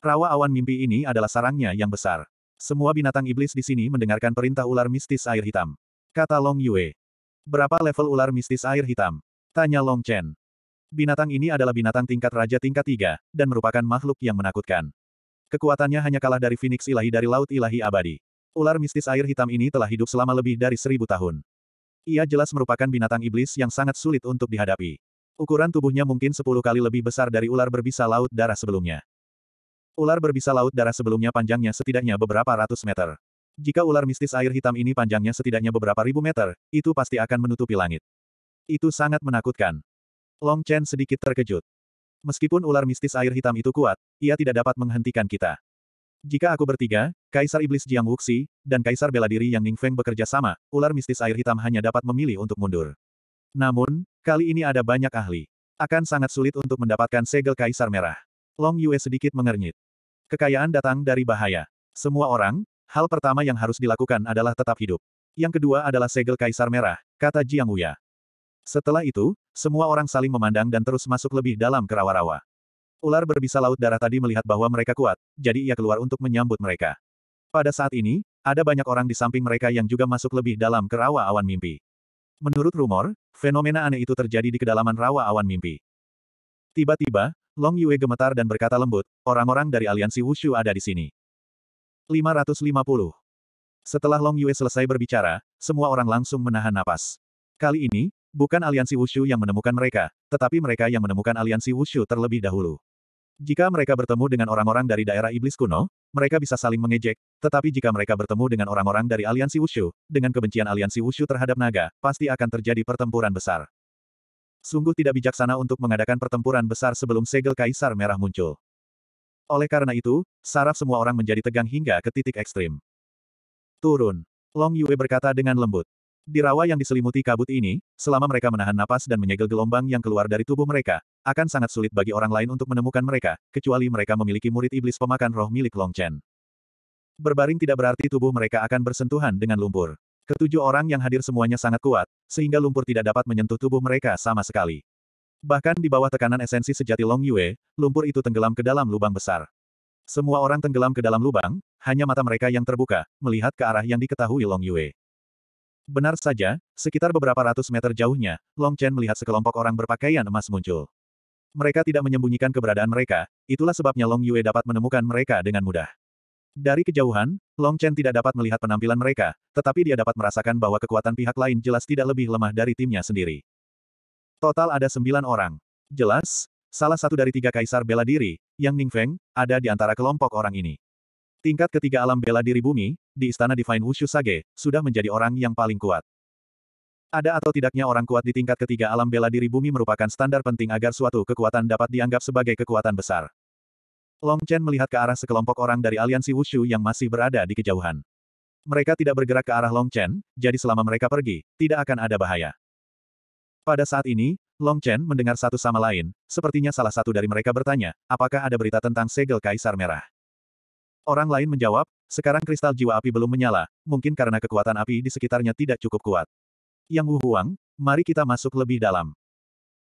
Rawa awan mimpi ini adalah sarangnya yang besar. Semua binatang iblis di sini mendengarkan perintah ular mistis air hitam. Kata Long Yue. Berapa level ular mistis air hitam? Tanya Long Chen. Binatang ini adalah binatang tingkat raja tingkat tiga, dan merupakan makhluk yang menakutkan. Kekuatannya hanya kalah dari Phoenix ilahi dari Laut Ilahi Abadi. Ular mistis air hitam ini telah hidup selama lebih dari seribu tahun. Ia jelas merupakan binatang iblis yang sangat sulit untuk dihadapi. Ukuran tubuhnya mungkin sepuluh kali lebih besar dari ular berbisa laut darah sebelumnya. Ular berbisa laut darah sebelumnya panjangnya setidaknya beberapa ratus meter. Jika ular mistis air hitam ini panjangnya setidaknya beberapa ribu meter, itu pasti akan menutupi langit. Itu sangat menakutkan. Long Chen sedikit terkejut. Meskipun ular mistis air hitam itu kuat, ia tidak dapat menghentikan kita. Jika aku bertiga, Kaisar Iblis Jiang Wuxi, dan Kaisar Bela Diri Yang Feng bekerja sama, ular mistis air hitam hanya dapat memilih untuk mundur. Namun, kali ini ada banyak ahli. Akan sangat sulit untuk mendapatkan segel Kaisar Merah. Long Yue sedikit mengernyit. Kekayaan datang dari bahaya. Semua orang, Hal pertama yang harus dilakukan adalah tetap hidup. Yang kedua adalah segel Kaisar Merah, kata Jiang Wuya. Setelah itu, semua orang saling memandang dan terus masuk lebih dalam ke rawa-rawa. Ular berbisa laut darah tadi melihat bahwa mereka kuat, jadi ia keluar untuk menyambut mereka. Pada saat ini, ada banyak orang di samping mereka yang juga masuk lebih dalam ke rawa awan mimpi. Menurut rumor, fenomena aneh itu terjadi di kedalaman rawa awan mimpi. Tiba-tiba, Long Yue gemetar dan berkata lembut, orang-orang dari aliansi Wushu ada di sini. 550. Setelah Long Yue selesai berbicara, semua orang langsung menahan napas. Kali ini, bukan aliansi Wushu yang menemukan mereka, tetapi mereka yang menemukan aliansi Wushu terlebih dahulu. Jika mereka bertemu dengan orang-orang dari daerah iblis kuno, mereka bisa saling mengejek, tetapi jika mereka bertemu dengan orang-orang dari aliansi Wushu, dengan kebencian aliansi Wushu terhadap naga, pasti akan terjadi pertempuran besar. Sungguh tidak bijaksana untuk mengadakan pertempuran besar sebelum segel kaisar merah muncul. Oleh karena itu, saraf semua orang menjadi tegang hingga ke titik ekstrim. Turun. Long Yue berkata dengan lembut. Di rawa yang diselimuti kabut ini, selama mereka menahan napas dan menyegel gelombang yang keluar dari tubuh mereka, akan sangat sulit bagi orang lain untuk menemukan mereka, kecuali mereka memiliki murid iblis pemakan roh milik Long Chen. Berbaring tidak berarti tubuh mereka akan bersentuhan dengan lumpur. Ketujuh orang yang hadir semuanya sangat kuat, sehingga lumpur tidak dapat menyentuh tubuh mereka sama sekali. Bahkan di bawah tekanan esensi sejati Long Yue, lumpur itu tenggelam ke dalam lubang besar. Semua orang tenggelam ke dalam lubang, hanya mata mereka yang terbuka, melihat ke arah yang diketahui Long Yue. Benar saja, sekitar beberapa ratus meter jauhnya, Long Chen melihat sekelompok orang berpakaian emas muncul. Mereka tidak menyembunyikan keberadaan mereka, itulah sebabnya Long Yue dapat menemukan mereka dengan mudah. Dari kejauhan, Long Chen tidak dapat melihat penampilan mereka, tetapi dia dapat merasakan bahwa kekuatan pihak lain jelas tidak lebih lemah dari timnya sendiri. Total ada sembilan orang. Jelas, salah satu dari tiga kaisar bela diri, yang Ning Feng ada di antara kelompok orang ini. Tingkat ketiga alam bela diri bumi, di istana Divine Wushu Sage, sudah menjadi orang yang paling kuat. Ada atau tidaknya orang kuat di tingkat ketiga alam bela diri bumi merupakan standar penting agar suatu kekuatan dapat dianggap sebagai kekuatan besar. Long Chen melihat ke arah sekelompok orang dari aliansi Wushu yang masih berada di kejauhan. Mereka tidak bergerak ke arah Long Chen, jadi selama mereka pergi, tidak akan ada bahaya. Pada saat ini, Long Chen mendengar satu sama lain, sepertinya salah satu dari mereka bertanya, apakah ada berita tentang segel Kaisar Merah? Orang lain menjawab, sekarang kristal jiwa api belum menyala, mungkin karena kekuatan api di sekitarnya tidak cukup kuat. Yang Wu Huang, mari kita masuk lebih dalam.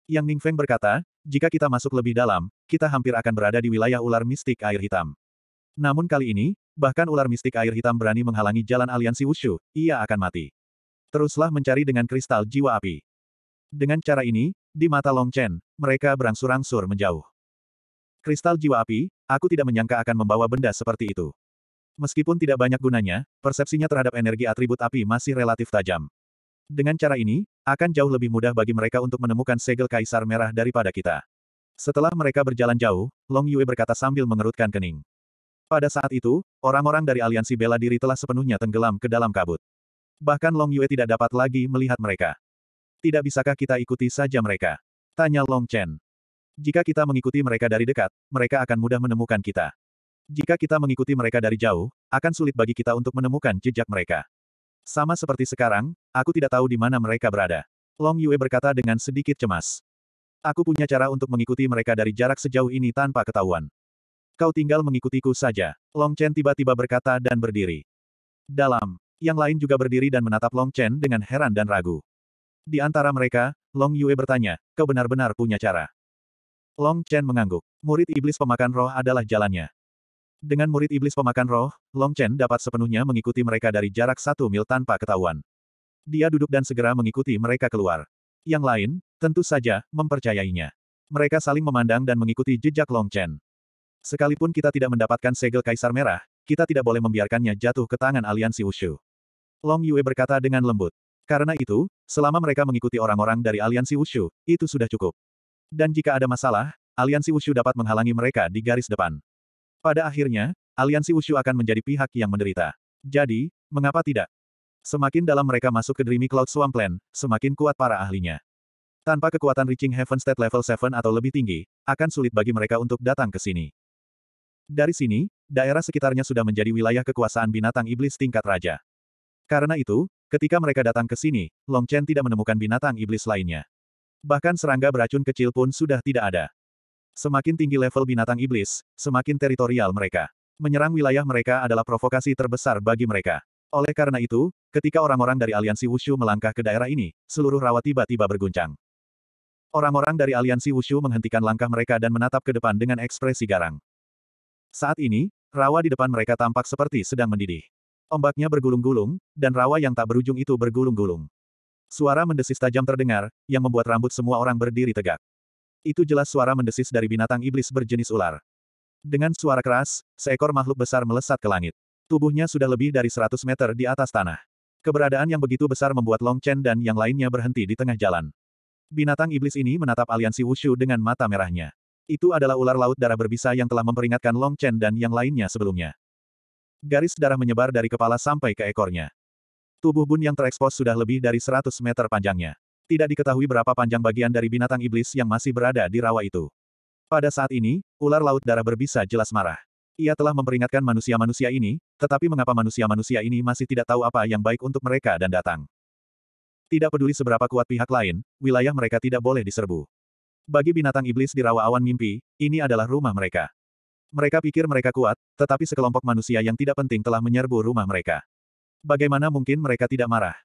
Yang Ningfeng berkata, jika kita masuk lebih dalam, kita hampir akan berada di wilayah ular mistik air hitam. Namun kali ini, bahkan ular mistik air hitam berani menghalangi jalan aliansi Wushu, ia akan mati. Teruslah mencari dengan kristal jiwa api. Dengan cara ini, di mata Long Chen, mereka berangsur-angsur menjauh. Kristal jiwa api, aku tidak menyangka akan membawa benda seperti itu. Meskipun tidak banyak gunanya, persepsinya terhadap energi atribut api masih relatif tajam. Dengan cara ini, akan jauh lebih mudah bagi mereka untuk menemukan segel kaisar merah daripada kita. Setelah mereka berjalan jauh, Long Yue berkata sambil mengerutkan kening. Pada saat itu, orang-orang dari aliansi bela diri telah sepenuhnya tenggelam ke dalam kabut. Bahkan Long Yue tidak dapat lagi melihat mereka. Tidak bisakah kita ikuti saja mereka? Tanya Long Chen. Jika kita mengikuti mereka dari dekat, mereka akan mudah menemukan kita. Jika kita mengikuti mereka dari jauh, akan sulit bagi kita untuk menemukan jejak mereka. Sama seperti sekarang, aku tidak tahu di mana mereka berada. Long Yue berkata dengan sedikit cemas. Aku punya cara untuk mengikuti mereka dari jarak sejauh ini tanpa ketahuan. Kau tinggal mengikutiku saja. Long Chen tiba-tiba berkata dan berdiri. Dalam, yang lain juga berdiri dan menatap Long Chen dengan heran dan ragu. Di antara mereka, Long Yue bertanya, kau benar-benar punya cara. Long Chen mengangguk. Murid iblis pemakan roh adalah jalannya. Dengan murid iblis pemakan roh, Long Chen dapat sepenuhnya mengikuti mereka dari jarak satu mil tanpa ketahuan. Dia duduk dan segera mengikuti mereka keluar. Yang lain, tentu saja, mempercayainya. Mereka saling memandang dan mengikuti jejak Long Chen. Sekalipun kita tidak mendapatkan segel kaisar merah, kita tidak boleh membiarkannya jatuh ke tangan aliansi Wushu. Long Yue berkata dengan lembut. Karena itu, selama mereka mengikuti orang-orang dari aliansi Wushu, itu sudah cukup. Dan jika ada masalah, aliansi Wushu dapat menghalangi mereka di garis depan. Pada akhirnya, aliansi Wushu akan menjadi pihak yang menderita. Jadi, mengapa tidak? Semakin dalam mereka masuk ke Dreamy Cloud Swampland, semakin kuat para ahlinya. Tanpa kekuatan reaching Heaven State level 7 atau lebih tinggi, akan sulit bagi mereka untuk datang ke sini. Dari sini, daerah sekitarnya sudah menjadi wilayah kekuasaan binatang iblis tingkat raja. Karena itu, Ketika mereka datang ke sini, Long Chen tidak menemukan binatang iblis lainnya. Bahkan serangga beracun kecil pun sudah tidak ada. Semakin tinggi level binatang iblis, semakin teritorial mereka. Menyerang wilayah mereka adalah provokasi terbesar bagi mereka. Oleh karena itu, ketika orang-orang dari aliansi Wushu melangkah ke daerah ini, seluruh rawa tiba-tiba berguncang. Orang-orang dari aliansi Wushu menghentikan langkah mereka dan menatap ke depan dengan ekspresi garang. Saat ini, rawa di depan mereka tampak seperti sedang mendidih. Ombaknya bergulung-gulung, dan rawa yang tak berujung itu bergulung-gulung. Suara mendesis tajam terdengar, yang membuat rambut semua orang berdiri tegak. Itu jelas suara mendesis dari binatang iblis berjenis ular. Dengan suara keras, seekor makhluk besar melesat ke langit. Tubuhnya sudah lebih dari 100 meter di atas tanah. Keberadaan yang begitu besar membuat Long Chen dan yang lainnya berhenti di tengah jalan. Binatang iblis ini menatap aliansi Wushu dengan mata merahnya. Itu adalah ular laut darah berbisa yang telah memperingatkan Long Chen dan yang lainnya sebelumnya. Garis darah menyebar dari kepala sampai ke ekornya. Tubuh Bun yang terekspos sudah lebih dari 100 meter panjangnya. Tidak diketahui berapa panjang bagian dari binatang iblis yang masih berada di rawa itu. Pada saat ini, ular laut darah berbisa jelas marah. Ia telah memperingatkan manusia-manusia ini, tetapi mengapa manusia-manusia ini masih tidak tahu apa yang baik untuk mereka dan datang. Tidak peduli seberapa kuat pihak lain, wilayah mereka tidak boleh diserbu. Bagi binatang iblis di rawa awan mimpi, ini adalah rumah mereka. Mereka pikir mereka kuat, tetapi sekelompok manusia yang tidak penting telah menyerbu rumah mereka. Bagaimana mungkin mereka tidak marah?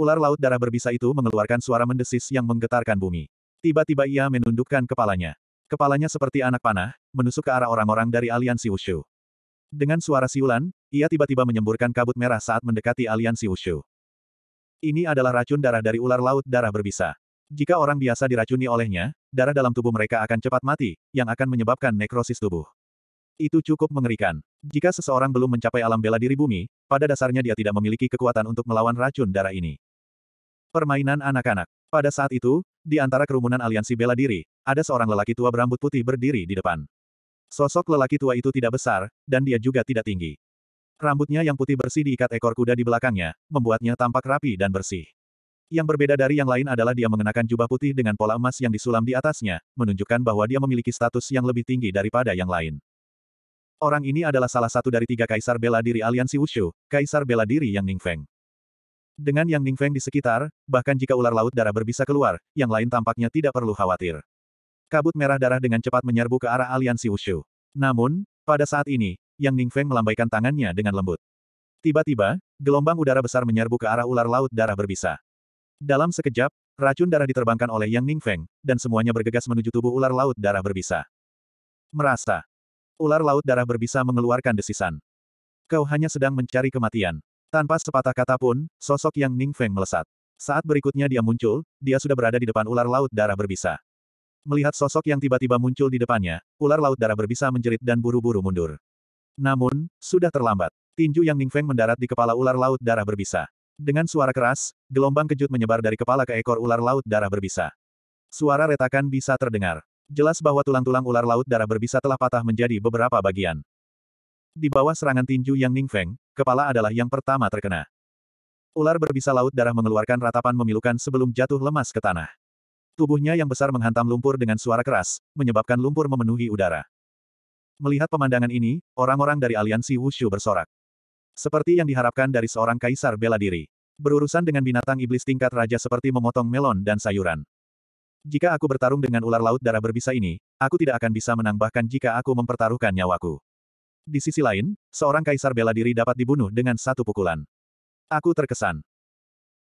Ular laut darah berbisa itu mengeluarkan suara mendesis yang menggetarkan bumi. Tiba-tiba ia menundukkan kepalanya. Kepalanya seperti anak panah, menusuk ke arah orang-orang dari aliansi Wushu. Dengan suara siulan, ia tiba-tiba menyemburkan kabut merah saat mendekati aliansi Wushu. Ini adalah racun darah dari ular laut darah berbisa. Jika orang biasa diracuni olehnya, darah dalam tubuh mereka akan cepat mati, yang akan menyebabkan nekrosis tubuh. Itu cukup mengerikan. Jika seseorang belum mencapai alam bela diri bumi, pada dasarnya dia tidak memiliki kekuatan untuk melawan racun darah ini. Permainan anak-anak. Pada saat itu, di antara kerumunan aliansi bela diri, ada seorang lelaki tua berambut putih berdiri di depan. Sosok lelaki tua itu tidak besar, dan dia juga tidak tinggi. Rambutnya yang putih bersih diikat ekor kuda di belakangnya, membuatnya tampak rapi dan bersih. Yang berbeda dari yang lain adalah dia mengenakan jubah putih dengan pola emas yang disulam di atasnya, menunjukkan bahwa dia memiliki status yang lebih tinggi daripada yang lain. Orang ini adalah salah satu dari tiga kaisar bela diri aliansi Wushu, kaisar bela diri yang Ningfeng. Dengan yang Ningfeng di sekitar, bahkan jika ular laut darah berbisa keluar, yang lain tampaknya tidak perlu khawatir. Kabut merah darah dengan cepat menyerbu ke arah aliansi Wushu. Namun, pada saat ini, yang Ningfeng melambaikan tangannya dengan lembut. Tiba-tiba, gelombang udara besar menyerbu ke arah ular laut darah berbisa. Dalam sekejap, racun darah diterbangkan oleh Yang Ningfeng, dan semuanya bergegas menuju tubuh ular laut darah berbisa. Merasa, Ular laut darah berbisa mengeluarkan desisan. Kau hanya sedang mencari kematian. Tanpa sepatah kata pun, sosok yang Ning Feng melesat. Saat berikutnya dia muncul, dia sudah berada di depan ular laut darah berbisa. Melihat sosok yang tiba-tiba muncul di depannya, ular laut darah berbisa menjerit dan buru-buru mundur. Namun, sudah terlambat. Tinju yang Ning Feng mendarat di kepala ular laut darah berbisa. Dengan suara keras, gelombang kejut menyebar dari kepala ke ekor ular laut darah berbisa. Suara retakan bisa terdengar. Jelas bahwa tulang-tulang ular laut darah berbisa telah patah menjadi beberapa bagian. Di bawah serangan tinju yang Ning Feng, kepala adalah yang pertama terkena. Ular berbisa laut darah mengeluarkan ratapan memilukan sebelum jatuh lemas ke tanah. Tubuhnya yang besar menghantam lumpur dengan suara keras, menyebabkan lumpur memenuhi udara. Melihat pemandangan ini, orang-orang dari aliansi Wushu bersorak. Seperti yang diharapkan dari seorang kaisar bela diri. Berurusan dengan binatang iblis tingkat raja seperti memotong melon dan sayuran. Jika aku bertarung dengan ular laut darah berbisa ini, aku tidak akan bisa menang bahkan jika aku mempertaruhkan nyawaku. Di sisi lain, seorang kaisar bela diri dapat dibunuh dengan satu pukulan. Aku terkesan.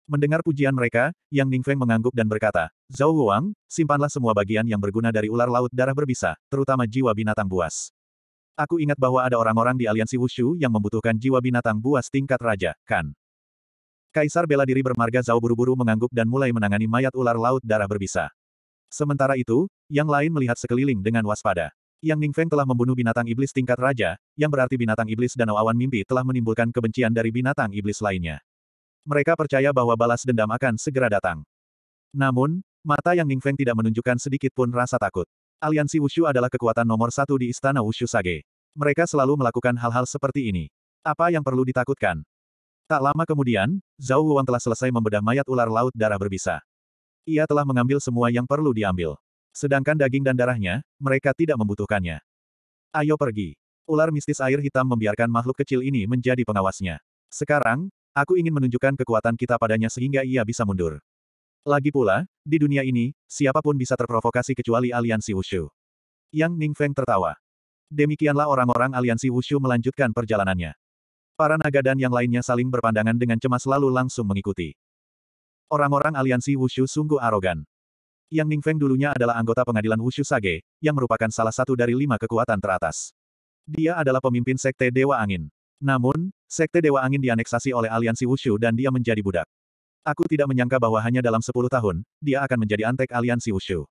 Mendengar pujian mereka, Yang Ningfeng mengangguk dan berkata, Zhao Wuang, simpanlah semua bagian yang berguna dari ular laut darah berbisa, terutama jiwa binatang buas. Aku ingat bahwa ada orang-orang di aliansi Wushu yang membutuhkan jiwa binatang buas tingkat raja, kan? Kaisar bela diri bermarga Zhao buru-buru mengangguk dan mulai menangani mayat ular laut darah berbisa. Sementara itu, yang lain melihat sekeliling dengan waspada. Yang Ning Feng telah membunuh binatang iblis tingkat raja, yang berarti binatang iblis danau awan mimpi telah menimbulkan kebencian dari binatang iblis lainnya. Mereka percaya bahwa balas dendam akan segera datang. Namun, mata Yang Ning Feng tidak menunjukkan sedikit pun rasa takut. Aliansi Wushu adalah kekuatan nomor satu di Istana Wushu Sage. Mereka selalu melakukan hal-hal seperti ini. Apa yang perlu ditakutkan? Tak lama kemudian, Zhao Huang telah selesai membedah mayat ular laut darah berbisa. Ia telah mengambil semua yang perlu diambil. Sedangkan daging dan darahnya, mereka tidak membutuhkannya. Ayo pergi. Ular mistis air hitam membiarkan makhluk kecil ini menjadi pengawasnya. Sekarang, aku ingin menunjukkan kekuatan kita padanya sehingga ia bisa mundur. Lagi pula, di dunia ini, siapapun bisa terprovokasi kecuali aliansi Wushu. Yang Ning Feng tertawa. Demikianlah orang-orang aliansi Wushu melanjutkan perjalanannya. Para naga dan yang lainnya saling berpandangan dengan cemas lalu langsung mengikuti. Orang-orang aliansi Wushu sungguh arogan. Yang Ningfeng dulunya adalah anggota pengadilan Wushu Sage, yang merupakan salah satu dari lima kekuatan teratas. Dia adalah pemimpin Sekte Dewa Angin. Namun, Sekte Dewa Angin dianeksasi oleh aliansi Wushu dan dia menjadi budak. Aku tidak menyangka bahwa hanya dalam sepuluh tahun, dia akan menjadi antek aliansi Wushu.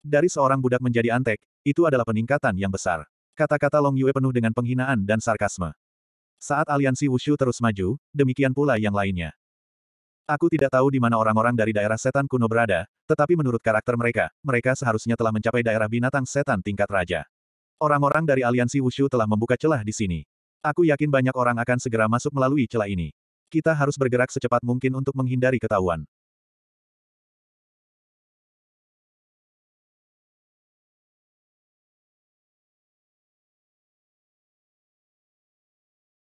Dari seorang budak menjadi antek, itu adalah peningkatan yang besar. Kata-kata Long Yue penuh dengan penghinaan dan sarkasme. Saat aliansi Wushu terus maju, demikian pula yang lainnya. Aku tidak tahu di mana orang-orang dari daerah setan kuno berada, tetapi menurut karakter mereka, mereka seharusnya telah mencapai daerah binatang setan tingkat raja. Orang-orang dari aliansi Wushu telah membuka celah di sini. Aku yakin banyak orang akan segera masuk melalui celah ini. Kita harus bergerak secepat mungkin untuk menghindari ketahuan.